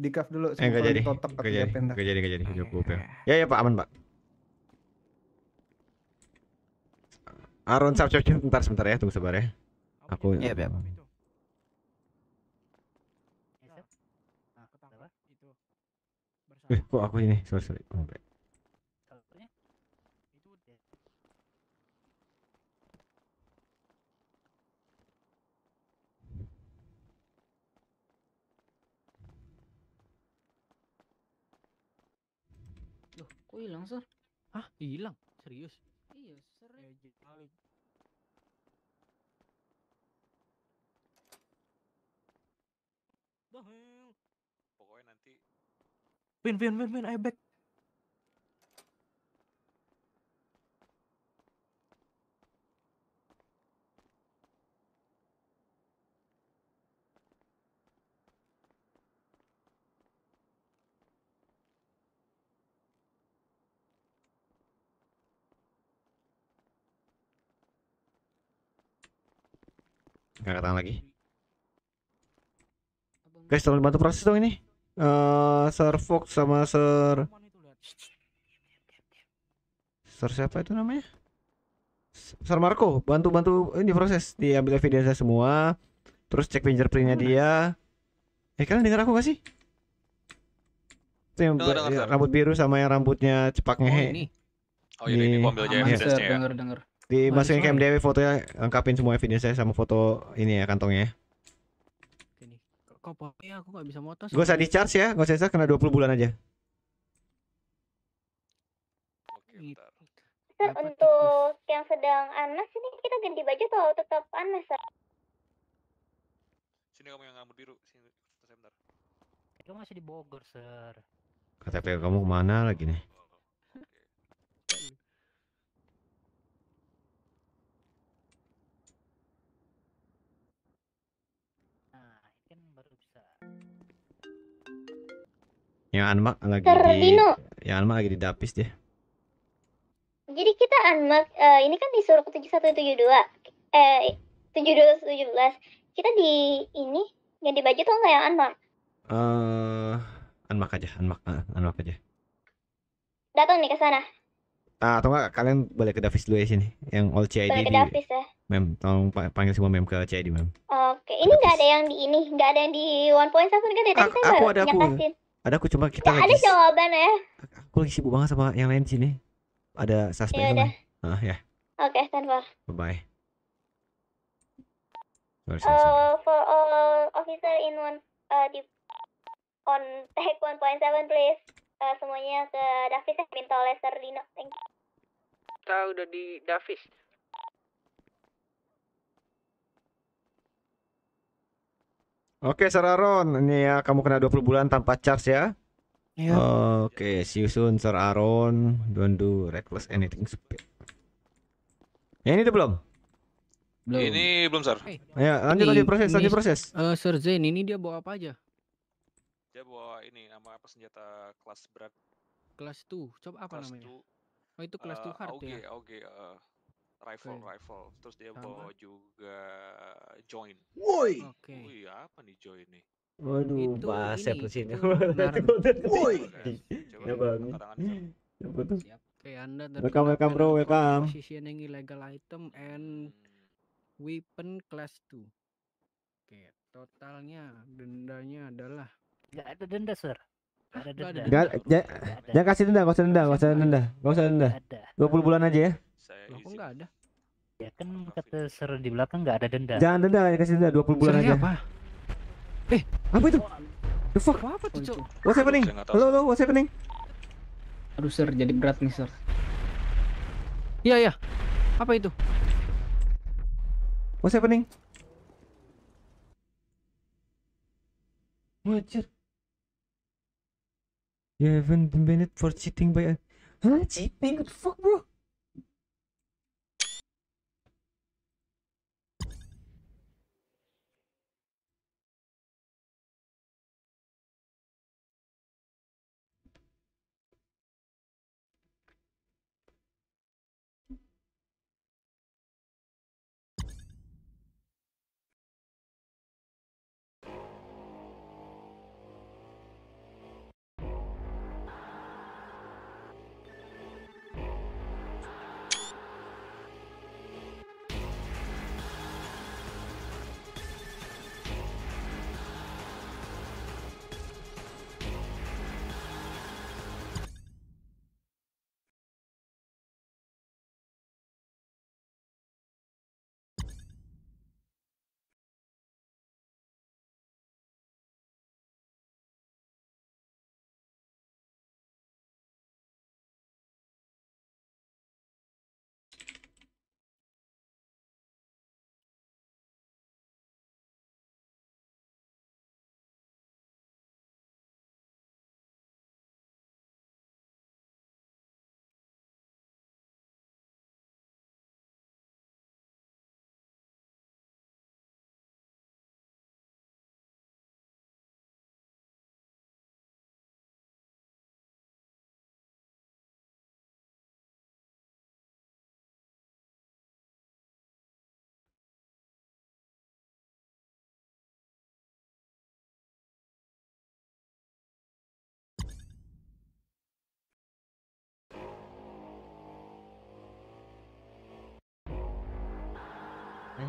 Di cuff dulu sih. Eh, enggak jadi. enggak jadi. enggak jadi, enggak jadi. Cukup ya. Eh. Ya ya Pak, aman Pak. Aron sab sebentar sebentar ya, tunggu sebentar ya. Aku Iya, pak. Eh, kok aku ini? Sorry, sorry. Oh, hilang sir hah hilang serius iya sering iya, eh, Pokoknya nanti Win, win, win, win, I back nggak tangan lagi guys tolong bantu proses dong ini uh, Sir Fox sama Sir Sir siapa itu namanya Sir Marco bantu-bantu ini proses diambil saya semua terus cek fingerprintnya dia eh kalian dengar aku gak sih itu yang dengar, dengar, rambut biru sama yang rambutnya cepak ngehe oh, ini. oh iya, ini, ini ambil aja evidence ya, ya. denger, denger. Di Dimasukin ke MDW fotonya lengkapin semua evidence saya sama foto ini ya kantongnya. Ini ya. kopornya aku nggak bisa motor. Gue usah di charge ya, gak usah karena kena 20 bulan aja. Oke, untuk yang sedang anas ini kita ganti baju atau tetap anas? Sini kamu yang ngambil biru, sini sebentar. Kamu masih di Bogor, Sir. KTP kamu kemana lagi nih? Yang Anmak lagi Terdino. di yang Anmak lagi di dapis dia. Jadi kita Anmak uh, eh, ini kan disuruh 7172 eh 7217. Kita di ini yang di baju tuh enggak yang Anmak? Eh uh, Anmak aja, Anmak uh, eh, Anmak aja. Datang nih ke sana. Ah, atau enggak kalian boleh ke Davis dulu ya sini yang all CID di ke Davis ya mem tolong panggil semua mem ke CID mem oke ini nggak ada yang di ini nggak ada yang di one point seven kan ya tadi aku, saya aku ada aku ada aku coba kita ya, lagi. Ada jawaban ya. Aku lagi sibuk banget sama yang lain sini. Ada suspek ya, Ah ya. Oke, okay, Bye bye. Sorry, Uh, for all officer in one uh, deep, on tag 1.7 please. Uh, semuanya ke Davis ya minta laser Dino. Thank you. Kita udah di Davis. Oke, Sararon, ini ya kamu kena 20 bulan tanpa charge ya. Yeah. Oke, okay, see you soon, Sir Aron. Don't do reckless anything stupid. Ya, ini udah belum? Belum. Ini belum, Sir. Hey. Eh, ya, lanjut lagi proses, ini, lanjut proses. Uh, Sir Zain, ini dia bawa apa aja? Dia bawa ini nama apa senjata kelas berat. Kelas 2. Coba apa kelas namanya? Two. Oh, itu kelas 2 uh, eh, hard okay, ya. oke. uh, rifle okay. rifle terus dia Sama. bawa juga join woi oke okay. woi apa nih join nih Waduh, itu bahasa di sini. Woi. Ya bang. Ya betul. Siap. Oke, Anda welcome, welcome bro, welcome. position yang illegal item and hmm. weapon class 2. Oke, okay. totalnya dendanya adalah Gak ada ya, denda, Sir. Ada Enggak, jangan kasih denda, enggak usah denda, enggak usah denda. Enggak usah denda. 20 bulan aja ya. aku nggak enggak ada? Ya kan kata seru di belakang enggak ada denda. Jangan denda, ya kasih denda 20 bulan aja. Apa? Eh, apa itu? The fuck? Apa tuh, Cuk? What's happening? Halo, halo, what's happening? Aduh, Sir, jadi berat nih, Sir. Iya, iya. Apa itu? What's happening? Macet. You haven't been it for cheating by a. Huh? Cheating? What the fuck, bro?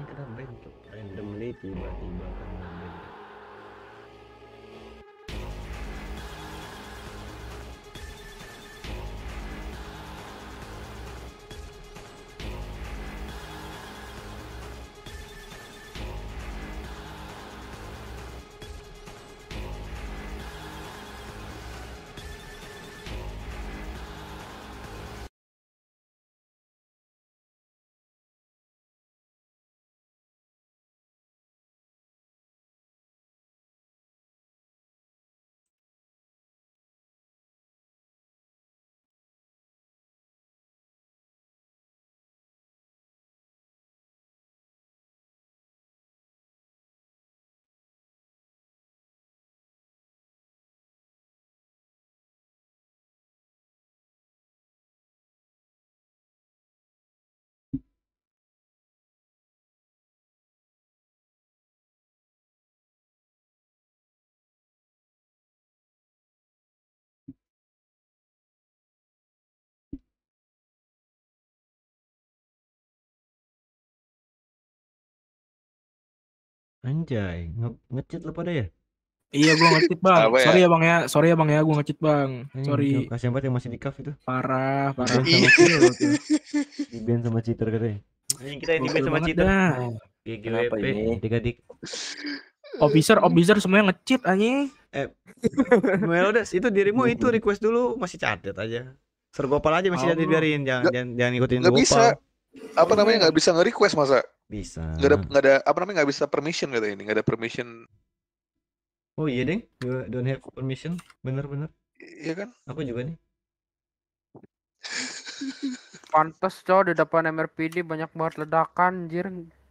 kita random randomly tiba-tiba kan Anjay, nge ngecit lo pada ya? Iya gua ngecit bang. Apa ya? Sorry ya bang ya, sorry ya bang ya, gua ngecit bang. Sorry. Hmm, kasihan banget yang masih di cafe itu. Parah, parah. Iya. Sama di band sama cheater katanya. Ini kita di band sama cheater. GGWP, tiga dik. Officer, officer semuanya ngecit anjing. Eh, well, udah, itu dirimu itu request dulu masih catet aja. Sergopal aja masih jadi biarin, jangan jangan, jangan ikutin Sergopal. bisa, apa namanya nggak bisa nge-request masa? Bisa. Nggak ada nggak ada apa namanya nggak bisa permission gitu ini nggak ada permission. Oh iya deh, you don't have permission, bener-bener. Iya kan? Aku juga nih. <laughs> Pantes cow di depan MRPD banyak banget ledakan anjir.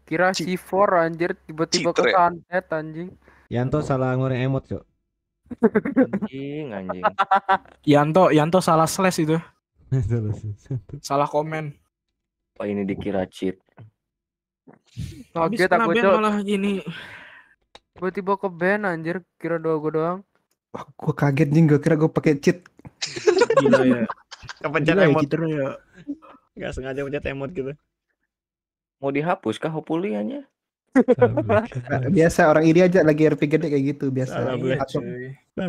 Kira C C4 anjir tiba-tiba ya? ke santet anjing. Yanto salah ngoreng emot cok. Anjing anjing. <laughs> Yanto Yanto salah slash itu. <laughs> salah komen apa ini dikira cheat. Kaget aku itu. malah gini. Gue tiba ke band anjir, kira doa gue doang. Wah, gue kaget nih gue kira gue pakai cheat. Gila ya. Kepencet Gila, ya, emot. gitu, ya. Gak sengaja pencet emot gitu. Mau dihapus kah hopulianya nah, biasa orang ini aja lagi RPG kayak gitu biasa. Salah iya,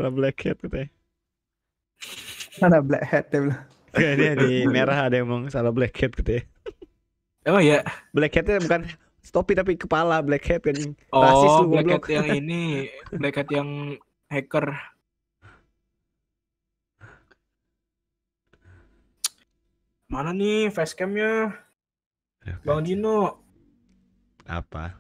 black, black hat gitu ya. Salah black hat dia Gak, ada di merah ada emang salah black hat gitu ya. Oh iya. Black hatnya bukan topi tapi kepala black hat kan. Oh, Rasis black hat yang ini, black hat yang hacker. Mana nih facecamnya? Bang Dino. Apa?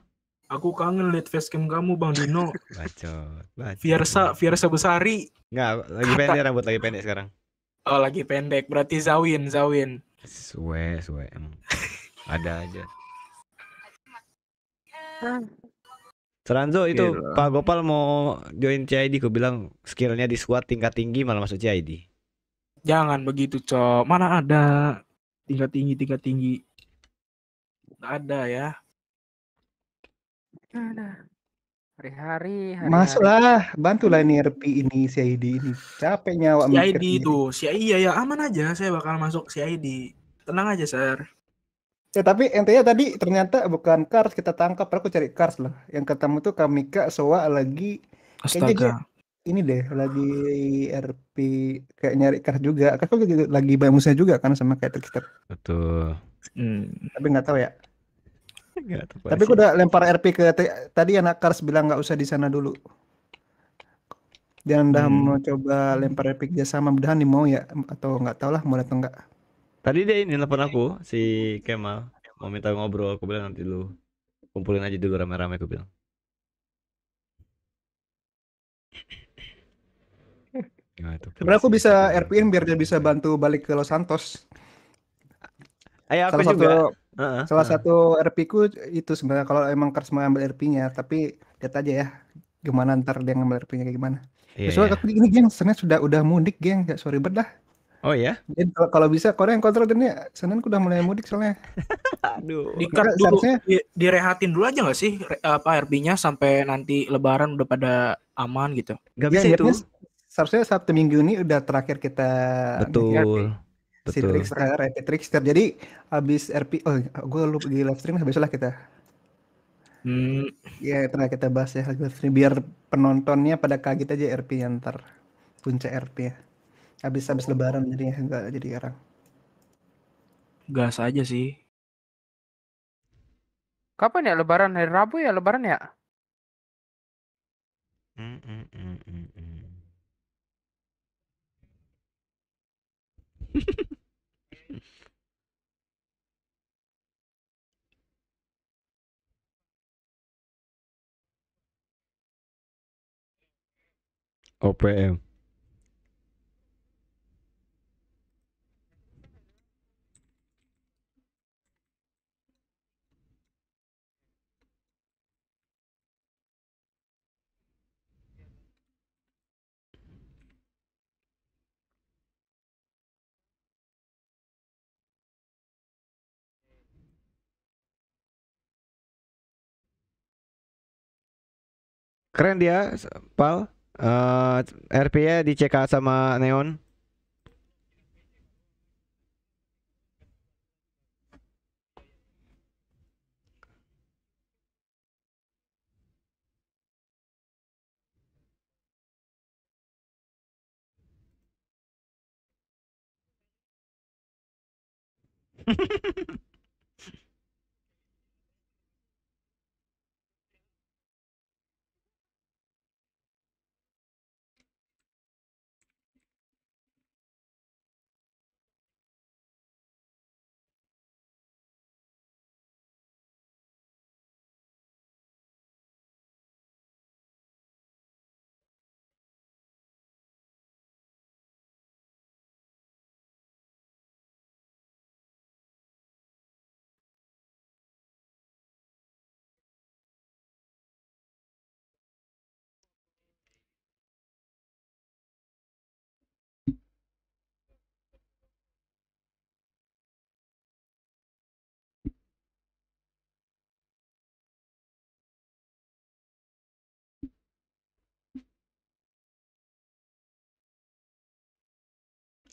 Aku kangen lihat facecam kamu Bang Dino. bacot, bacot. Fiersa, Fiersa Besari. Enggak, lagi pendek rambut lagi pendek sekarang. Oh lagi pendek, berarti zawin, zawin. Suwe, suwe emang. Ada aja. Seranzo itu Gila. Pak Gopal mau join CID, ku bilang skillnya di squad tingkat tinggi malah masuk CID. Jangan begitu, cok. Mana ada tingkat tinggi, tingkat tinggi. Tidak ada ya. Tidak ada. Hari-hari, hari-hari. bantulah ini RP ini, CID ini. Capek nyawa CID mikirnya. itu, CID ya, ya aman aja. Saya bakal masuk CID. Tenang aja, Sir. Ya, tapi intinya tadi ternyata bukan Kars kita tangkap, aku cari Kars lah Yang ketemu tuh Kamika Soa lagi Astaga. ini deh lagi RP kayak nyari Kars juga. aku juga lagi musuh juga kan sama kayak Twitter. Betul. Hmm. Tapi nggak tahu ya. <laughs> Tapi gue udah lempar RP ke tadi anak Kars bilang nggak usah di sana dulu. Jangan udah hmm. mau coba lempar RP sama mudahan nih mau ya atau nggak tau lah mau datang nggak. Tadi dia ini telepon aku si Kemal mau minta ngobrol aku bilang nanti lu kumpulin aja dulu rame-rame aku bilang. <laughs> Nah, Sebenarnya aku bisa RPin biar dia bisa bantu balik ke Los Santos. Ayo aku Salah juga. Satu Uh, Salah satu RP ku itu sebenarnya kalau emang Kars mau ambil RP-nya, tapi lihat aja ya gimana ntar dia ngambil RP-nya kayak gimana. Yeah, Soalnya yeah. ini geng sebenarnya sudah udah mudik geng, nggak ya, sorry berdah. Oh ya? Jadi kalau, bisa Korea yang kontrol ini Senin udah mulai mudik soalnya. <laughs> Aduh. Di dulu, seharusnya... di, direhatin dulu aja nggak sih apa RP-nya sampai nanti Lebaran udah pada aman gitu? Gak ya, bisa itu. Seharusnya Sabtu Minggu ini udah terakhir kita. Betul. Betul. si trickster, rapid trickster. Jadi habis RP, oh gue lupa di live stream habis lah kita. Hmm. Ya pernah kita bahas ya live stream biar penontonnya pada kaget aja RP yang ntar punca RP ya. Habis habis lebaran jadi enggak jadi orang Gas aja sih. Kapan ya lebaran? Hari Rabu ya lebaran ya? Mm -mm -mm -mm. OPM. Keren dia, Pal uh, eh, RP-nya di CK sama Neon <laughs>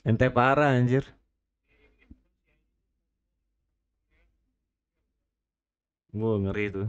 Ente parah anjir. Gue ngeri tuh.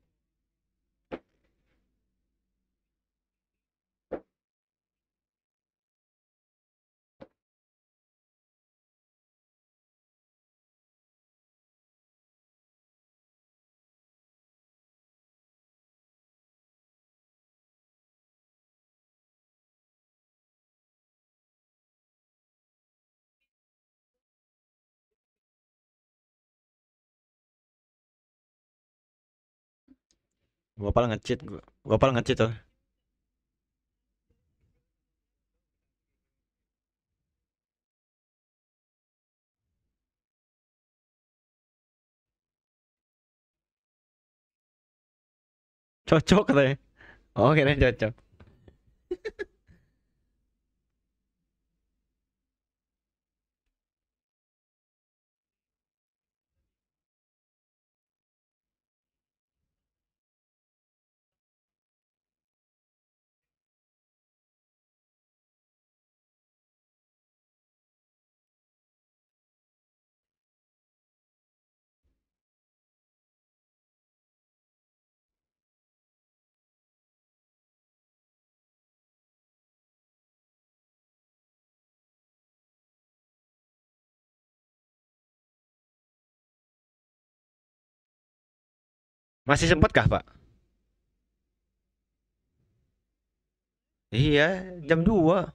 Gua pal ngecit, gua, gua pal ngecit tuh. Oh. Cocok katanya. Oh, kira cocok. <laughs> Masih sempat kah, Pak? Iya, jam 2.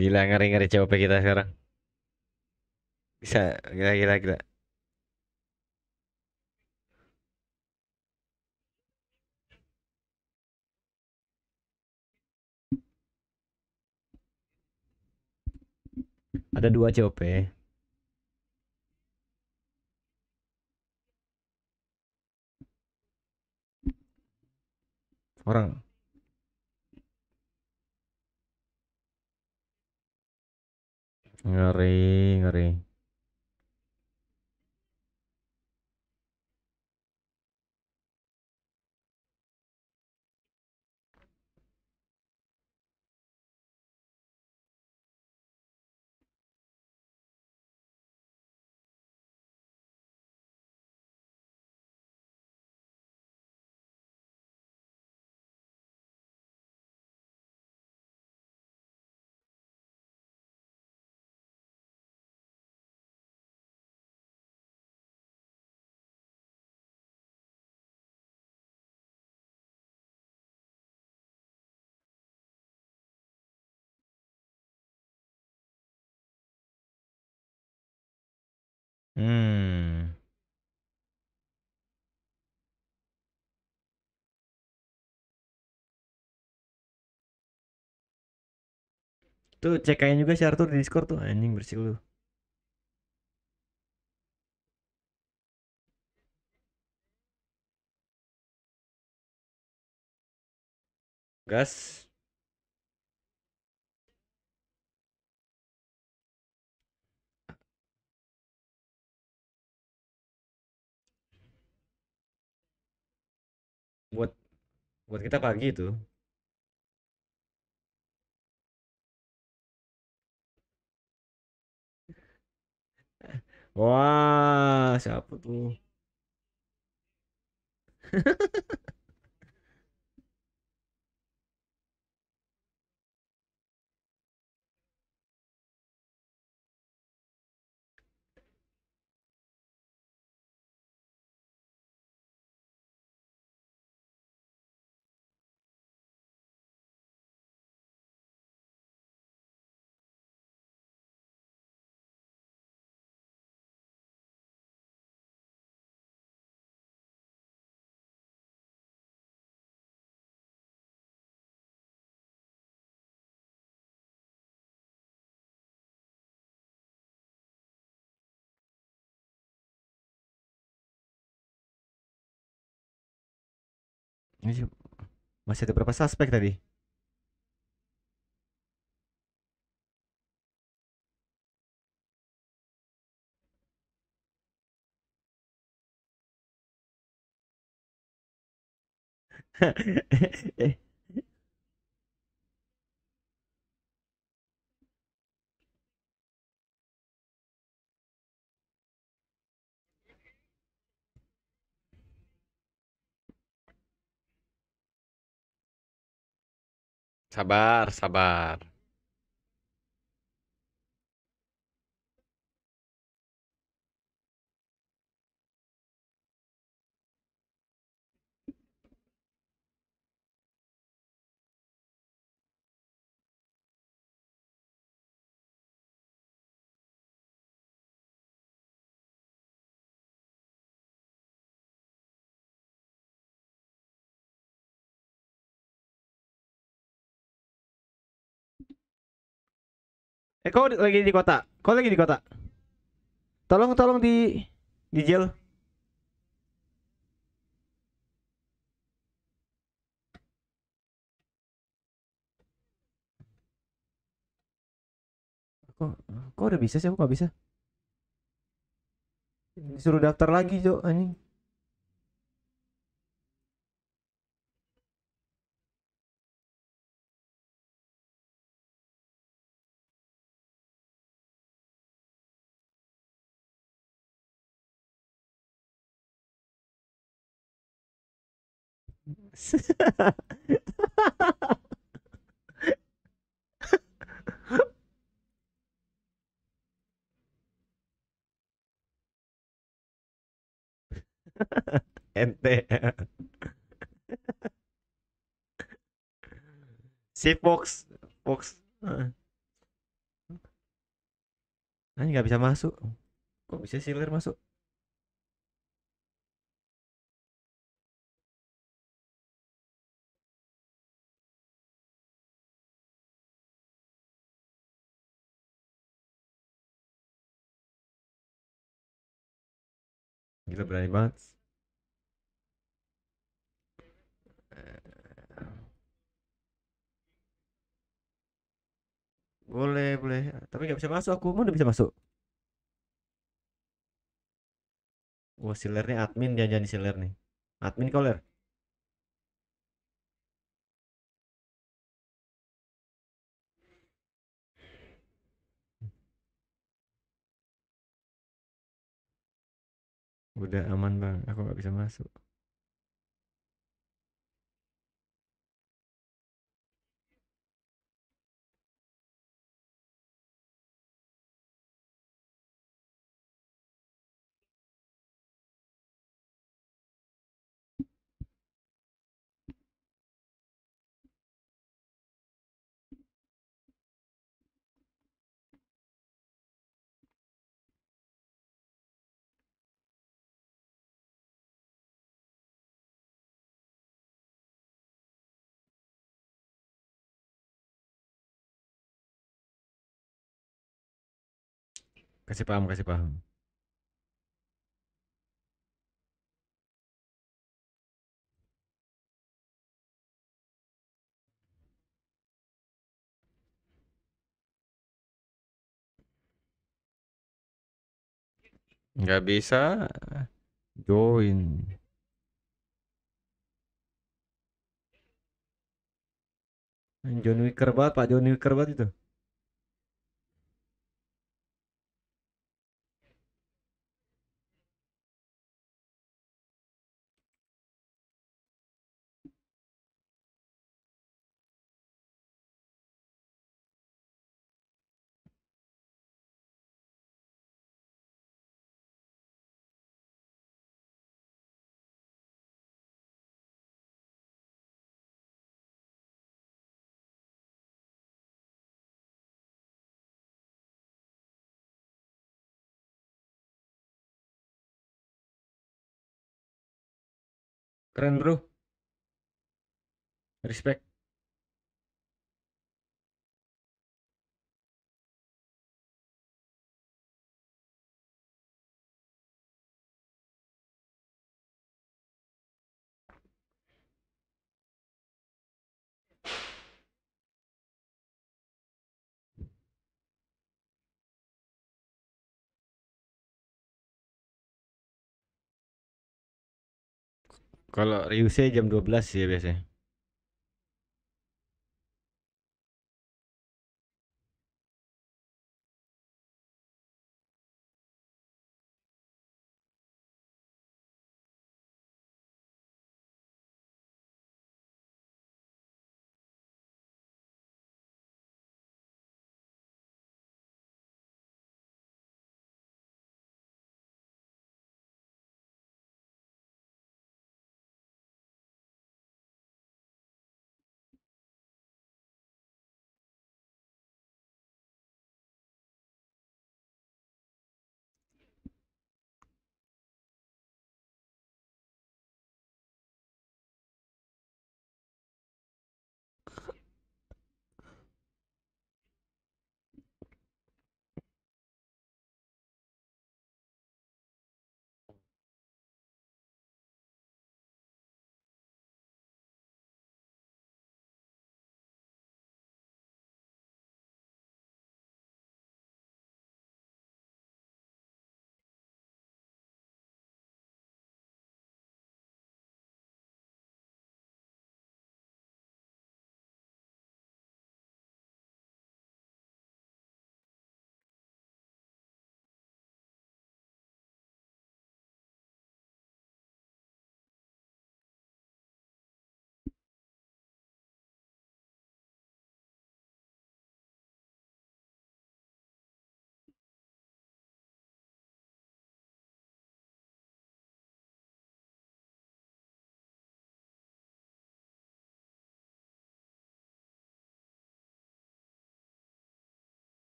Gila ngeri-ngeri COP kita sekarang. Bisa gila gila gila. Ada dua COP. Orang Ngeri, ngeri. Hmm. Tuh cek aja juga si Arthur di Discord tuh, anjing bersih lu. Gas. Buat kita pagi itu. Wah, siapa tuh? <laughs> Ini masih ada berapa suspek tadi? <laughs> eh Sabar, sabar. Eh kau lagi di kota? Kau lagi di kota? Tolong tolong di di jail. Kok kok udah bisa sih aku Gak bisa. Disuruh daftar lagi, Jo, anjing. ente si Fox Fox Nah, nggak bisa masuk. Kok bisa silir masuk? Gila berani banget. Boleh, boleh. Tapi nggak bisa masuk aku. Mau udah bisa masuk? Wah, silernya admin jangan-jangan sealer nih. Admin kau, Udah aman Bang, aku nggak bisa masuk. Kasih paham, kasih paham. Nggak bisa eh, join. John Wicker banget, Pak John Wicker banget itu. Keren bro. Respect. Kalau Ryusei jam 12 ya biasanya.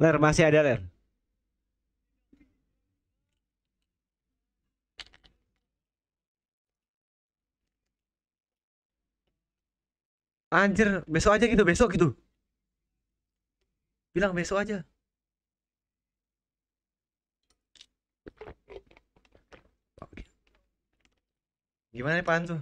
Ler, masih ada Ler. Anjir, besok aja gitu, besok gitu. Bilang besok aja. Gimana nih Pansu?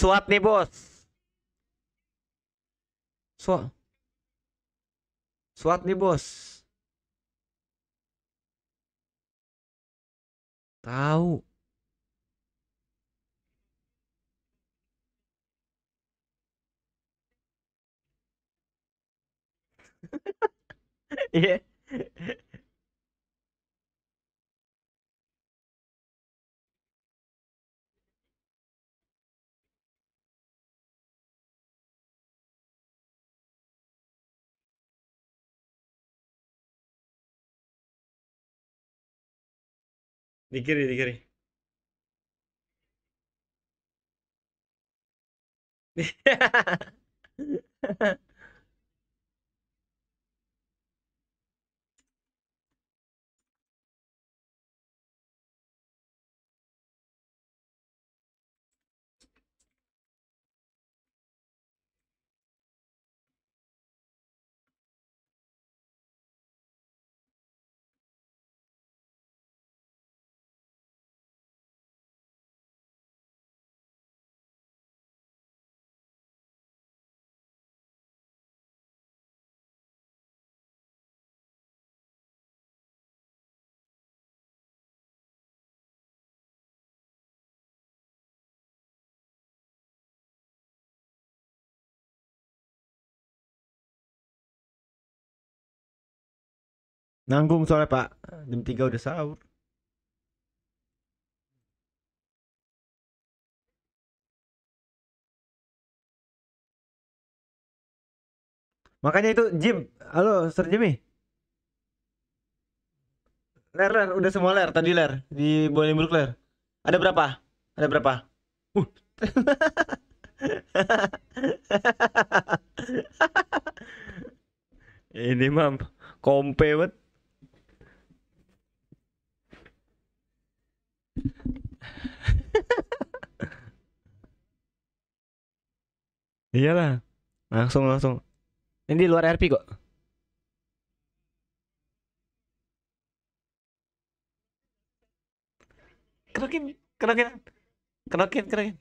Suap nih bos. Suap. Suap nih bos. Tahu. <laughs> Iya. di kiri di kiri <laughs> Nanggung soalnya pak Jam 3 udah sahur Makanya itu Jim Halo Sir Jimmy Ler, ler, udah semua ler, tadi ler Di boleh buruk ler Ada berapa? Ada berapa? Uh. <laughs> Ini mam kompe <laughs> Iyalah. Langsung langsung. Ini di luar RP kok. Kerokin, kerokin. Kerokin, kerokin.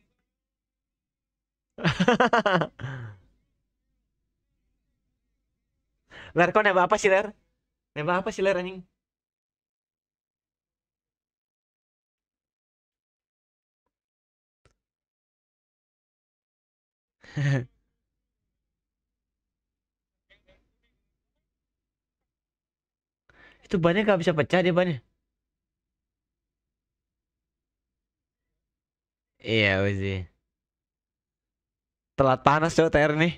<laughs> Ler, kau nembak apa sih, Ler? Nembak apa sih, Ler, anjing? <laughs> Itu bannya gak bisa pecah dia bannya. Iya sih. Telat panas cowok TR nih.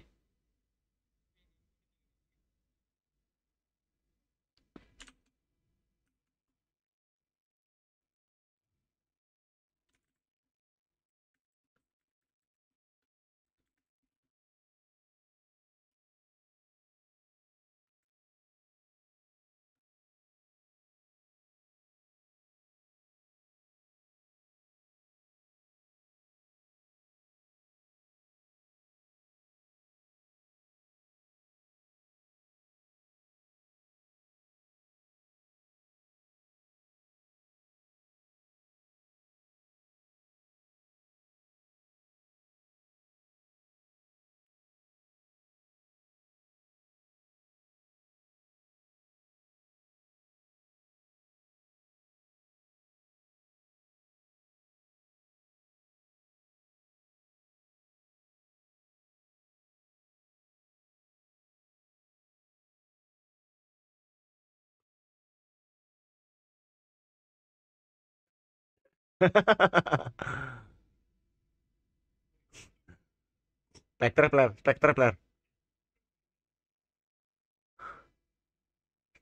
Spectre player, Spectre player.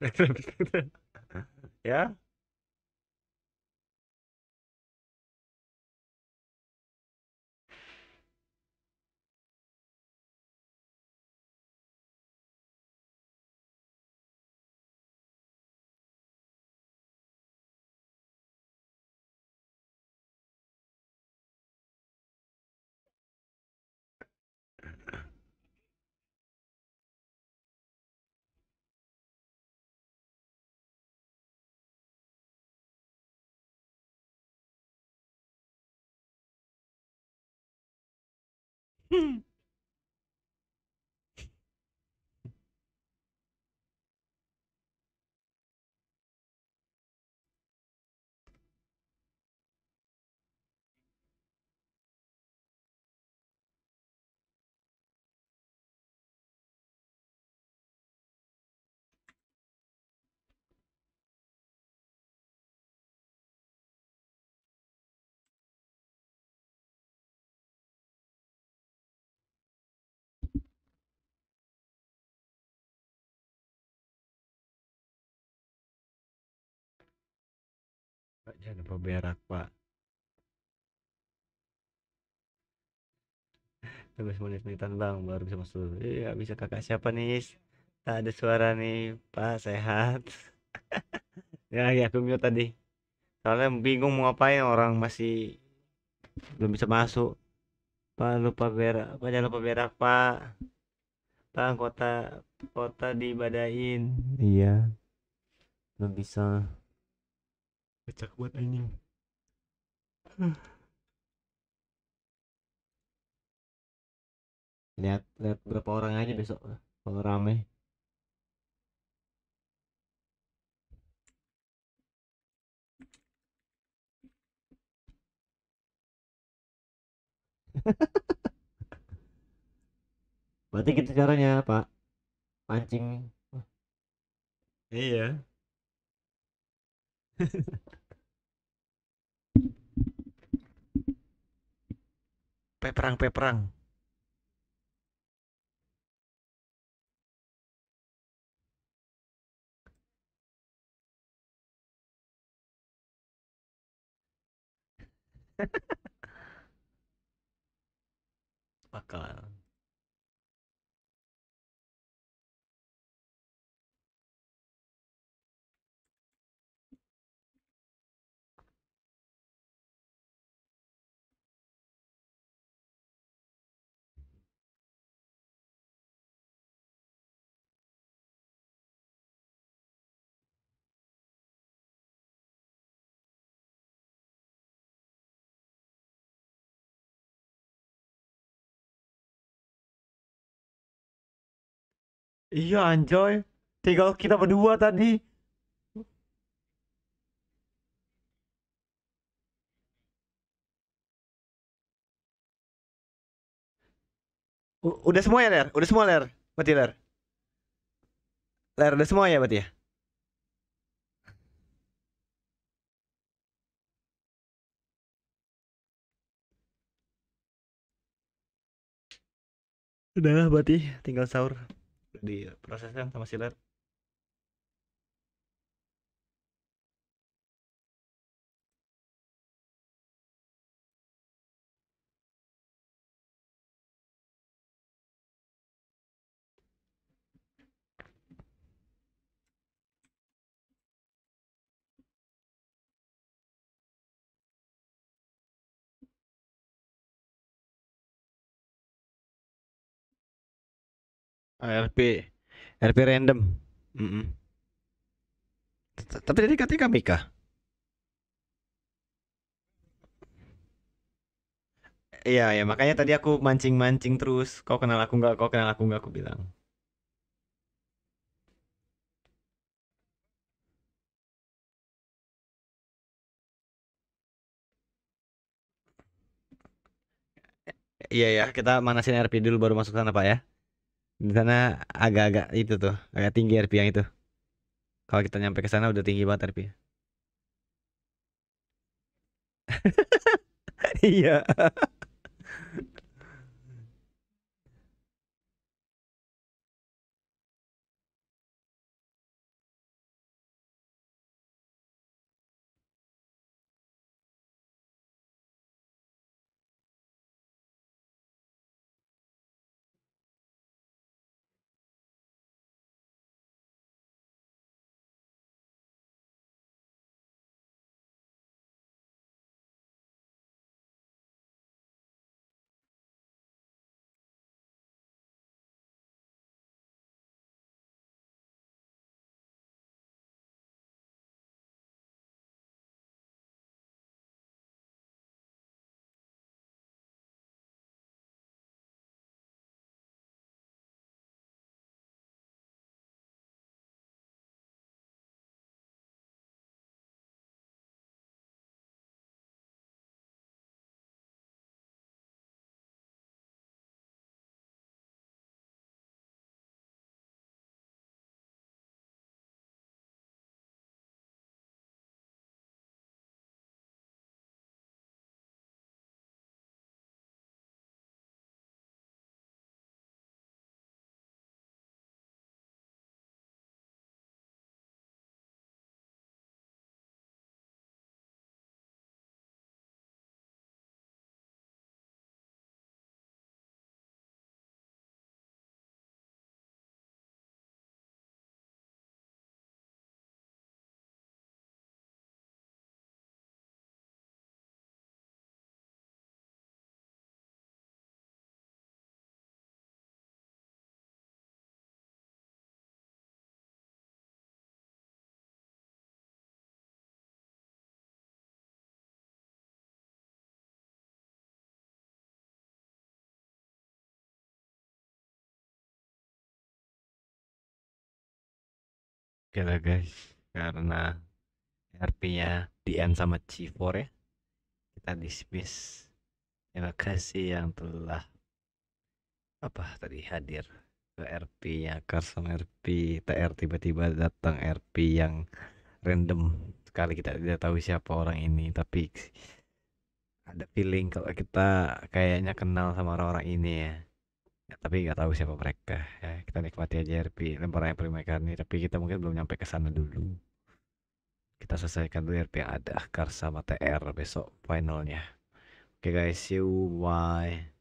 Spectre, Spectre. <laughs> ya. Hmm. <laughs> pak jangan lupa berak pak habis menit-menitan bang baru bisa masuk iya bisa kakak siapa nih tak ada suara nih pak sehat <laughs> ya ya aku mute tadi soalnya bingung mau ngapain orang masih belum bisa masuk pak lupa berak pak jangan lupa berak pak pak kota kota dibadain iya belum bisa pecah buat anjing <sighs> lihat lihat berapa orang aja besok kalau rame <laughs> Berarti kita caranya, Pak. Pancing. Iya. <laughs> peperang-peperang <laughs> bakal Iya anjoy. Tinggal kita berdua tadi. U- udah semua ya, Ler? Udah semua, Ler? Berarti, Ler? Ler, udah semua ya berarti ya? Udah berarti tinggal sahur di iya, proses yang sama si Ler RP RP random. -mm. Tapi tadi katanya KPK. Iya, ya makanya tadi aku mancing-mancing terus. Kau kenal aku nggak? Kau kenal aku nggak? Aku bilang. Iya ya, kita manasin RP dulu baru masuk sana Pak ya. Di sana agak-agak itu tuh, agak tinggi RP yang itu. Kalau kita nyampe ke sana udah tinggi banget RP. <laughs> iya. Oke guys, karena RP-nya di end sama C4 ya, kita dismiss. Terima kasih yang telah apa tadi hadir ke RP ya, sama RP TR tiba-tiba datang RP yang random sekali kita tidak tahu siapa orang ini tapi ada feeling kalau kita kayaknya kenal sama orang-orang ini ya tapi nggak tahu siapa mereka ya kita nikmati aja RP lemparan prima ini tapi kita mungkin belum nyampe ke sana dulu kita selesaikan dulu RP ada Akar sama TR besok finalnya oke okay guys see you bye